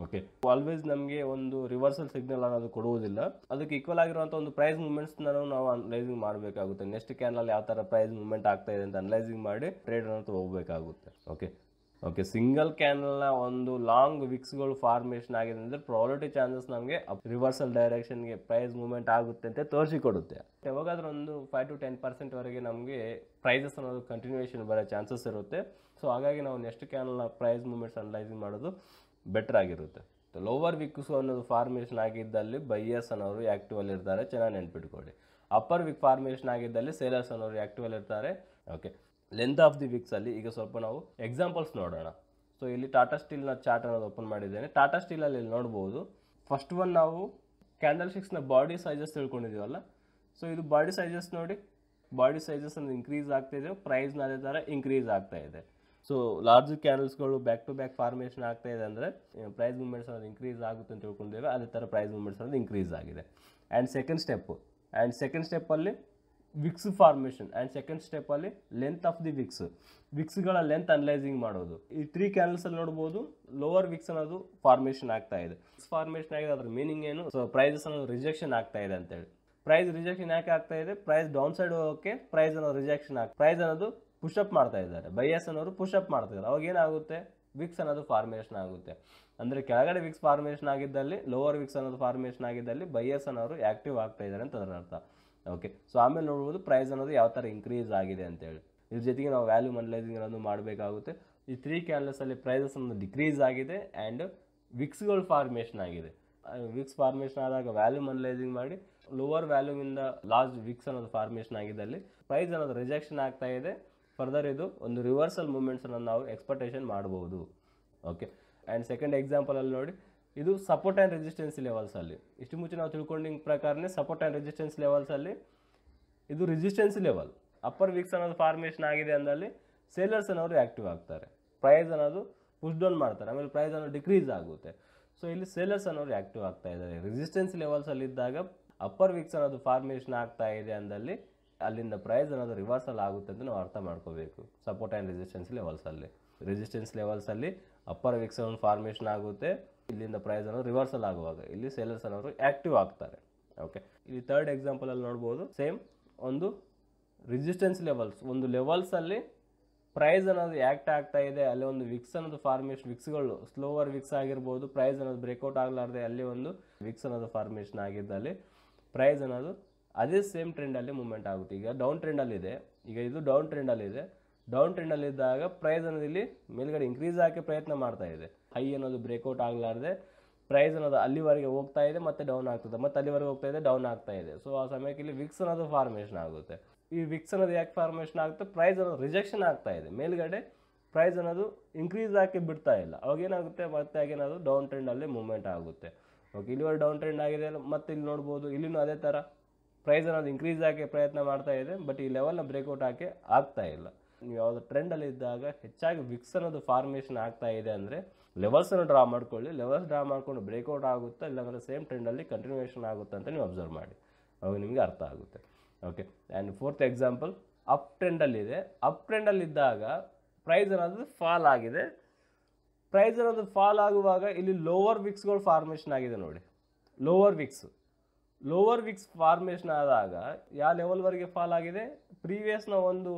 ಓಕೆ ಆಲ್ವೇಸ್ ನಮಗೆ ಒಂದು ರಿವರ್ಸಲ್ ಸಿಗ್ನಲ್ ಅನ್ನೋದು ಕೊಡುವುದಿಲ್ಲ ಅದಕ್ಕೆ ಈಕ್ವಲ್ ಆಗಿರುವಂಥ ಒಂದು ಪ್ರೈಸ್ ಮೂವ್ಮೆಂಟ್ಸ್ ನಾವು ಅನಲೈಸಿಂಗ್ ಮಾಡಬೇಕಾಗುತ್ತೆ ನೆಕ್ಸ್ಟ್ ಕ್ಯಾನಲ್ ಯಾವ ಥರ ಪ್ರೈಸ್ ಮೂವ್ಮೆಂಟ್ ಆಗ್ತಾ ಇದೆ ಅಂತ ಅನಲೈಸಿಂಗ್ ಮಾಡಿ ಟ್ರೇಡ್ ಅನ್ನು ತಗೋಬೇಕಾಗುತ್ತೆ ಓಕೆ ಓಕೆ ಸಿಂಗಲ್ ಕ್ಯಾನಲ್ನ ಒಂದು ಲಾಂಗ್ ವಿಕ್ಸ್ಗಳು ಫಾರ್ಮೇಷನ್ ಆಗಿದೆ ಅಂದರೆ ಪ್ರಾಬಿಲಿಟಿ ಚಾನ್ಸಸ್ ನಮಗೆ ರಿವರ್ಸಲ್ ಡೈರೆಕ್ಷನ್ಗೆ ಪ್ರೈಸ್ ಮೂವ್ಮೆಂಟ್ ಆಗುತ್ತೆ ಅಂತ ತೋರಿಸಿಕೊಡುತ್ತೆ ಯಾವಾಗಾದ್ರೂ ಒಂದು ಫೈವ್ ಟು ಟೆನ್ ಪರ್ಸೆಂಟ್ವರೆಗೆ ನಮಗೆ ಪ್ರೈಸಸ್ ಅನ್ನೋದು ಕಂಟಿನ್ಯೂಯೇಷನ್ ಬರೋ ಚಾನ್ಸಸ್ ಇರುತ್ತೆ ಸೊ ಹಾಗಾಗಿ ನಾವು ನೆಕ್ಸ್ಟ್ ಕ್ಯಾನಲ್ನ ಪ್ರೈಸ್ ಮೂವ್ಮೆಂಟ್ಸ್ ಅನಲೈಸಿಂಗ್ ಮಾಡೋದು ಬೆಟ್ರ್ ಆಗಿರುತ್ತೆ ಲೋವರ್ ವಿಕ್ಸು ಅನ್ನೋದು ಫಾರ್ಮೇಷನ್ ಆಗಿದ್ದಲ್ಲಿ ಬೈಯರ್ಸ್ ಅನ್ನೋರು ಆ್ಯಕ್ಟಿವಲ್ಲಿ ಇರ್ತಾರೆ ಚೆನ್ನಾಗಿ ನೆನ್ಪಿಟ್ಕೊಳ್ಳಿ ಅಪ್ಪರ್ ವಿಕ್ ಫಾರ್ಮೇಷನ್ ಆಗಿದ್ದಲ್ಲಿ ಸೇಲರ್ಸ್ ಅನ್ನೋರು ಆ್ಯಕ್ಟಿವಲ್ಲಿ ಇರ್ತಾರೆ ಓಕೆ ಲೆಂತ್ ಆಫ್ ದಿ ವಿಕ್ಸಲ್ಲಿ ಈಗ ಸ್ವಲ್ಪ ನಾವು ಎಕ್ಸಾಂಪಲ್ಸ್ ನೋಡೋಣ ಸೊ ಇಲ್ಲಿ ಟಾಟಾ ಸ್ಟೀಲ್ನ ಚಾರ್ಟ್ ಅನ್ನೋದು ಓಪನ್ ಮಾಡಿದ್ದೇನೆ ಟಾಟಾ ಸ್ಟೀಲಲ್ಲಿ ಅಲ್ಲಿ ನೋಡ್ಬೋದು ಫಸ್ಟ್ ಒನ್ ನಾವು ಕ್ಯಾಂಡಲ್ ಸ್ಟಿಕ್ಸ್ನ ಬಾಡಿ ಸೈಜಸ್ ತಿಳ್ಕೊಂಡಿದ್ದೀವಲ್ಲ ಸೊ ಇದು ಬಾಡಿ ಸೈಜಸ್ ನೋಡಿ ಬಾಡಿ ಸೈಜಸ್ ಅನ್ನೋದು ಇನ್ಕ್ರೀಸ್ ಆಗ್ತಾ ಇದೆ ಪ್ರೈಸ್ನ ಅದೇ ಥರ ಇನ್ಕ್ರೀಸ್ ಆಗ್ತಾ ಇದೆ ಸೊ ಲಾರ್ಜ್ ಕ್ಯಾನಲ್ಸ್ಗಳು ಬ್ಯಾಕ್ ಟು ಬ್ಯಾಕ್ ಫಾರ್ಮೇಷನ್ ಆಗ್ತಾ ಇದೆ ಅಂದರೆ ಪ್ರೈಸ್ ಮೂಮೆಂಟ್ಸ್ ಅನ್ನೋದು ಇನ್ಕ್ರೀಸ್ ಆಗುತ್ತೆ ಅಂತ ತಿಳ್ಕೊಂಡಿದ್ದೇವೆ ಅದೇ ಥರ ಪ್ರೈಸ್ ಮೂಮೆಂಟ್ಸ್ ಅನ್ನೋದು ಇನ್ಕ್ರೀಸ್ ಆಗಿದೆ and second step and second ಸ್ಟೆಪ್ಪಲ್ಲಿ ವಿಕ್ಸ್ ಫಾರ್ಮೇಷನ್ ಆ್ಯಂಡ್ ಸೆಕೆಂಡ್ ಸ್ಟೆಪ್ಪಲ್ಲಿ ಲೆಂತ್ ಆಫ್ ದಿ ವಿಕ್ಸ್ ವಿಕ್ಸ್ಗಳ ಲೆಂತ್ ಅನಲೈಸಿಂಗ್ ಮಾಡೋದು ಈ ತ್ರೀ ಕ್ಯಾನಲ್ಸಲ್ಲಿ ನೋಡ್ಬೋದು ಲೋವರ್ ವಿಕ್ಸ್ ಅನ್ನೋದು ಫಾರ್ಮೇಷನ್ ಆಗ್ತಾ ಇದೆ ಫಾರ್ಮೇಷನ್ ಆಗಿದೆ ಅದ್ರ ಮೀನಿಂಗ್ ಏನು ಸೊ ಪ್ರೈಸಸ್ ಅನ್ನೋದು ರಿಜೆಕ್ಷನ್ ಆಗ್ತಾ ಇದೆ ಅಂತೇಳಿ ಪ್ರೈಸ್ ರಿಜೆಕ್ಷನ್ ಯಾಕೆ ಆಗ್ತಾ ಇದೆ ಪ್ರೈಸ್ ಡೌನ್ ಸೈಡ್ ಹೋಗೋಕ್ಕೆ ಪ್ರೈಸ್ ಅನ್ನೋದು ರಿಜೆಕ್ಷನ್ ಆಗಿ ಪ್ರೈಸ್ ಅನ್ನೋದು ಪುಷಪ್ ಮಾಡ್ತಾ ಇದ್ದಾರೆ ಬೈಯಸ್ ಅನ್ನೋರು ಪುಷಪ್ ಮಾಡ್ತಾ ಇದ್ದಾರೆ ಅವಾಗ ಏನಾಗುತ್ತೆ ವಿಕ್ಸ್ ಅನ್ನೋದು ಫಾರ್ಮೇಷನ್ ಆಗುತ್ತೆ ಅಂದರೆ ಕೆಳಗಡೆ ವಿಕ್ಸ್ ಫಾರ್ಮೇಷನ್ ಆಗಿದ್ದಲ್ಲಿ ಲೋವರ್ ವಿಕ್ಸ್ ಅನ್ನೋದು ಫಾರ್ಮೇಷನ್ ಆಗಿದ್ದಲ್ಲಿ ಬೈಯಸ್ ಅನ್ನೋರು ಆ್ಯಕ್ಟಿವ್ ಆಗ್ತಾ ಇದ್ದಾರೆ ಅಂತ ಅದರ ಅರ್ಥ ಓಕೆ ಸೊ ಆಮೇಲೆ ನೋಡ್ಬೋದು ಪ್ರೈಸ್ ಅನ್ನೋದು ಯಾವ ಥರ ಇನ್ಕ್ರೀಸ್ ಆಗಿದೆ ಅಂತೇಳಿ ಇದ್ರ ಜೊತೆಗೆ ನಾವು ವ್ಯಾಲ್ಯೂ ಅನಲೈಸಿಂಗ್ ಅನ್ನೋದು ಮಾಡಬೇಕಾಗುತ್ತೆ ಈ ತ್ರೀ ಕ್ಯಾನ್ಲಸಲ್ಲಿ ಪ್ರೈಸಸ್ ಅನ್ನೋದು ಡಿಕ್ರೀಸ್ ಆಗಿದೆ ಆ್ಯಂಡ್ ವಿಕ್ಸ್ಗಳು ಫಾರ್ಮೇಷನ್ ಆಗಿದೆ ವಿಕ್ಸ್ ಫಾರ್ಮೇಷನ್ ಆದಾಗ ವ್ಯಾಲ್ಯೂ ಅನಲೈಸಿಂಗ್ ಮಾಡಿ ಲೋವರ್ ವ್ಯಾಲ್ಯೂವಿಂದ ಲಾರ್ಜ್ ವಿಕ್ಸ್ ಅನ್ನೋದು ಫಾರ್ಮೇಷನ್ ಆಗಿದ್ದಲ್ಲಿ ಪ್ರೈಸ್ ಅನ್ನೋದು ರಿಜೆಕ್ಷನ್ ಆಗ್ತಾ ಇದೆ ಫರ್ದರ್ ಇದು ಒಂದು ರಿವರ್ಸಲ್ ಮೂಮೆಂಟ್ಸನ್ನು ನಾವು ಎಕ್ಸ್ಪೆಕ್ಟೇಷನ್ ಮಾಡ್ಬೋದು ಓಕೆ ಆ್ಯಂಡ್ ಸೆಕೆಂಡ್ ಎಕ್ಸಾಂಪಲಲ್ಲಿ ನೋಡಿ ಇದು ಸಪೋರ್ಟ್ ಆ್ಯಂಡ್ ರೆಸಿಸ್ಟೆನ್ಸ್ ಲೆವೆಲ್ಸಲ್ಲಿ ಇಷ್ಟು ಮುಂಚೆ ನಾವು ತಿಳ್ಕೊಂಡಿಂಗ್ ಪ್ರಕಾರನೇ ಸಪೋರ್ಟ್ ಆ್ಯಂಡ್ ರೆಸಿಸ್ಟೆನ್ಸ್ ಲೆವೆಲ್ಸಲ್ಲಿ ಇದು ರೆಸಿಸ್ಟೆನ್ಸ್ ಲೆವೆಲ್ ಅಪ್ಪರ್ ವೀಕ್ಸ್ ಅನ್ನೋದು ಫಾರ್ಮೇಷನ್ ಆಗಿದೆ ಅಂದಲ್ಲಿ ಸೇಲರ್ಸ್ ಅನ್ನೋರು ಆ್ಯಕ್ಟಿವ್ ಆಗ್ತಾರೆ ಪ್ರೈಸ್ ಅನ್ನೋದು ಪುಷ್ ಡೌನ್ ಮಾಡ್ತಾರೆ ಆಮೇಲೆ ಪ್ರೈಸ್ ಅನ್ನೋದು ಡಿಕ್ರೀಸ್ ಆಗುತ್ತೆ ಸೊ ಇಲ್ಲಿ ಸೇಲರ್ಸ್ ಅನ್ನೋರು ಆ್ಯಕ್ಟಿವ್ ಆಗ್ತಾ ಇದ್ದಾರೆ ರೆಸಿಸ್ಟೆನ್ಸ್ ಲೆವೆಲ್ಸಲ್ಲಿ ಇದ್ದಾಗ ಅಪ್ಪರ್ ವೀಕ್ಸ್ ಅನ್ನೋದು ಫಾರ್ಮೇಷನ್ ಆಗ್ತಾ ಇದೆ ಅಂದಲ್ಲಿ ಅಲ್ಲಿಂದ ಪ್ರೈಸ್ ಅನ್ನೋದು ರಿವರ್ಸಲ್ ಆಗುತ್ತೆ ಅಂತ ನಾವು ಅರ್ಥ ಮಾಡ್ಕೋಬೇಕು ಸಪೋರ್ಟ್ ಆ್ಯಂಡ್ ರೆಸಿಸ್ಟೆನ್ಸ್ ಲೆವೆಲ್ಸಲ್ಲಿ ರೆಸಿಸ್ಟೆನ್ಸ್ ಲೆವೆಲ್ಸಲ್ಲಿ ಅಪ್ಪರ್ ವಿಕ್ಸ್ ಒಂದು ಫಾರ್ಮೇಷನ್ ಆಗುತ್ತೆ ಇಲ್ಲಿಂದ ಪ್ರೈಸ್ ಅನ್ನೋದು ರಿವರ್ಸಲ್ ಆಗುವಾಗ ಇಲ್ಲಿ ಸೇಲರ್ಸ್ ಅನ್ನೋರು ಆ್ಯಕ್ಟಿವ್ ಆಗ್ತಾರೆ ಓಕೆ ಇಲ್ಲಿ ಥರ್ಡ್ ಎಕ್ಸಾಂಪಲಲ್ಲಿ ನೋಡ್ಬೋದು ಸೇಮ್ ಒಂದು ರೆಸಿಸ್ಟೆನ್ಸ್ ಲೆವೆಲ್ಸ್ ಒಂದು ಲೆವೆಲ್ಸಲ್ಲಿ ಪ್ರೈಸ್ ಅನ್ನೋದು ಆ್ಯಕ್ಟ್ ಆಗ್ತಾ ಇದೆ ಅಲ್ಲಿ ಒಂದು ವಿಕ್ಸ್ ಅನ್ನೋದು ಫಾರ್ಮೇಷನ್ ವಿಕ್ಸ್ಗಳು ಸ್ಲೋವರ್ ವಿಕ್ಸ್ ಆಗಿರ್ಬೋದು ಪ್ರೈಸ್ ಅನ್ನೋದು ಬ್ರೇಕೌಟ್ ಆಗಲಾರ್ದೆ ಅಲ್ಲಿ ಒಂದು ವಿಕ್ಸ್ ಅನ್ನೋದು ಫಾರ್ಮೇಷನ್ ಆಗಿದ್ದಲ್ಲಿ ಪ್ರೈಸ್ ಅನ್ನೋದು ಅದೇ ಸೇಮ್ ಟ್ರೆಂಡಲ್ಲಿ ಮೂಮೆಂಟ್ ಆಗುತ್ತೆ ಈಗ ಡೌನ್ ಟ್ರೆಂಡಲ್ಲಿದೆ ಈಗ ಇದು ಡೌನ್ ಟ್ರೆಂಡಲ್ಲಿದೆ ಡೌನ್ ಟ್ರೆಂಡಲ್ಲಿದ್ದಾಗ ಪ್ರೈಸ್ ಅನ್ನೋದು ಇಲ್ಲಿ ಮೇಲ್ಗಡೆ ಇನ್ಕ್ರೀಸ್ ಹಾಕಿ ಪ್ರಯತ್ನ ಮಾಡ್ತಾ ಇದೆ ಹೈ ಅನ್ನೋದು ಬ್ರೇಕ್ಔಟ್ ಆಗಲಾರದೆ ಪ್ರೈಸ್ ಅನ್ನೋದು ಅಲ್ಲಿವರೆಗೆ ಹೋಗ್ತಾ ಇದೆ ಮತ್ತು ಡೌನ್ ಆಗ್ತದೆ ಮತ್ತೆ ಅಲ್ಲಿವರೆಗೆ ಹೋಗ್ತಾ ಇದೆ ಡೌನ್ ಆಗ್ತಾ ಇದೆ ಸೊ ಆ ಸಮಯಕ್ಕೆ ಇಲ್ಲಿ ವಿಕ್ಸ್ ಅನ್ನೋದು ಫಾರ್ಮೇಷನ್ ಆಗುತ್ತೆ ಈ ವಿಕ್ಸ್ ಅನ್ನೋದು ಯಾಕೆ ಫಾರ್ಮೇಷನ್ ಆಗುತ್ತೆ ಪ್ರೈಸ್ ಅನ್ನೋದು ರಿಜೆಕ್ಷನ್ ಆಗ್ತಾ ಇದೆ ಮೇಲ್ಗಡೆ ಪ್ರೈಸ್ ಅನ್ನೋದು ಇನ್ಕ್ರೀಸ್ ಹಾಕಿ ಬಿಡ್ತಾ ಇಲ್ಲ ಅವಾಗೇನಾಗುತ್ತೆ ಮತ್ತೆ ಆಗೇನಾದರೂ ಡೌನ್ ಟ್ರೆಂಡಲ್ಲಿ ಮೂವ್ಮೆಂಟ್ ಆಗುತ್ತೆ ಓಕೆ ಇಲ್ಲಿವರೆಗೆ ಡೌನ್ ಟ್ರೆಂಡ್ ಆಗಿದೆ ಮತ್ತೆ ಇಲ್ಲಿ ನೋಡ್ಬೋದು ಇಲ್ಲಿನೂ ಅದೇ ಥರ ಪ್ರೈಸ್ ಅನ್ನೋದು ಇನ್ಕ್ರೀಸ್ ಆಗಿ ಪ್ರಯತ್ನ ಮಾಡ್ತಾ ಇದೆ ಬಟ್ ಈ ಲೆವೆಲ್ನ ಬ್ರೇಕ್ಔಟ್ ಹಾಕಿ ಆಗ್ತಾ ಇಲ್ಲ ನೀವು ಯಾವುದೋ ಟ್ರೆಂಡಲ್ಲಿ ಇದ್ದಾಗ ಹೆಚ್ಚಾಗಿ ವಿಕ್ಸ್ ಅನ್ನೋದು ಫಾರ್ಮೇಷನ್ ಆಗ್ತಾ ಇದೆ ಅಂದರೆ ಲೆವೆಲ್ಸನ್ನು ಡ್ರಾ ಮಾಡ್ಕೊಳ್ಳಿ ಲೆವೆಲ್ಸ್ ಡ್ರಾ ಮಾಡಿಕೊಂಡು ಬ್ರೇಕ್ಔಟ್ ಆಗುತ್ತಾ ಇಲ್ಲಾಂದರೆ ಸೇಮ್ ಟ್ರೆಂಡಲ್ಲಿ ಕಂಟಿನ್ಯೂಯೇಷನ್ ಆಗುತ್ತೆ ಅಂತ ನೀವು ಅಬ್ಸರ್ವ್ ಮಾಡಿ ಅವಾಗ ನಿಮಗೆ ಅರ್ಥ ಆಗುತ್ತೆ okay and fourth example up ಟ್ರೆಂಡಲ್ಲಿದೆ ಅಪ್ ಟ್ರೆಂಡಲ್ಲಿದ್ದಾಗ ಪ್ರೈಸ್ ಅನ್ನೋದು ಫಾಲ್ ಆಗಿದೆ ಪ್ರೈಸ್ ಅನ್ನೋದು ಫಾಲ್ ಆಗುವಾಗ ಇಲ್ಲಿ ಲೋವರ್ ವಿಕ್ಸ್ಗಳು ಫಾರ್ಮೇಷನ್ ಆಗಿದೆ ನೋಡಿ lower wicks lower wicks formation ಆದಾಗ ಯಾವ ಲೆವೆಲ್ವರೆಗೆ ಫಾಲ್ ಆಗಿದೆ ಪ್ರೀವಿಯಸ್ನ ಒಂದು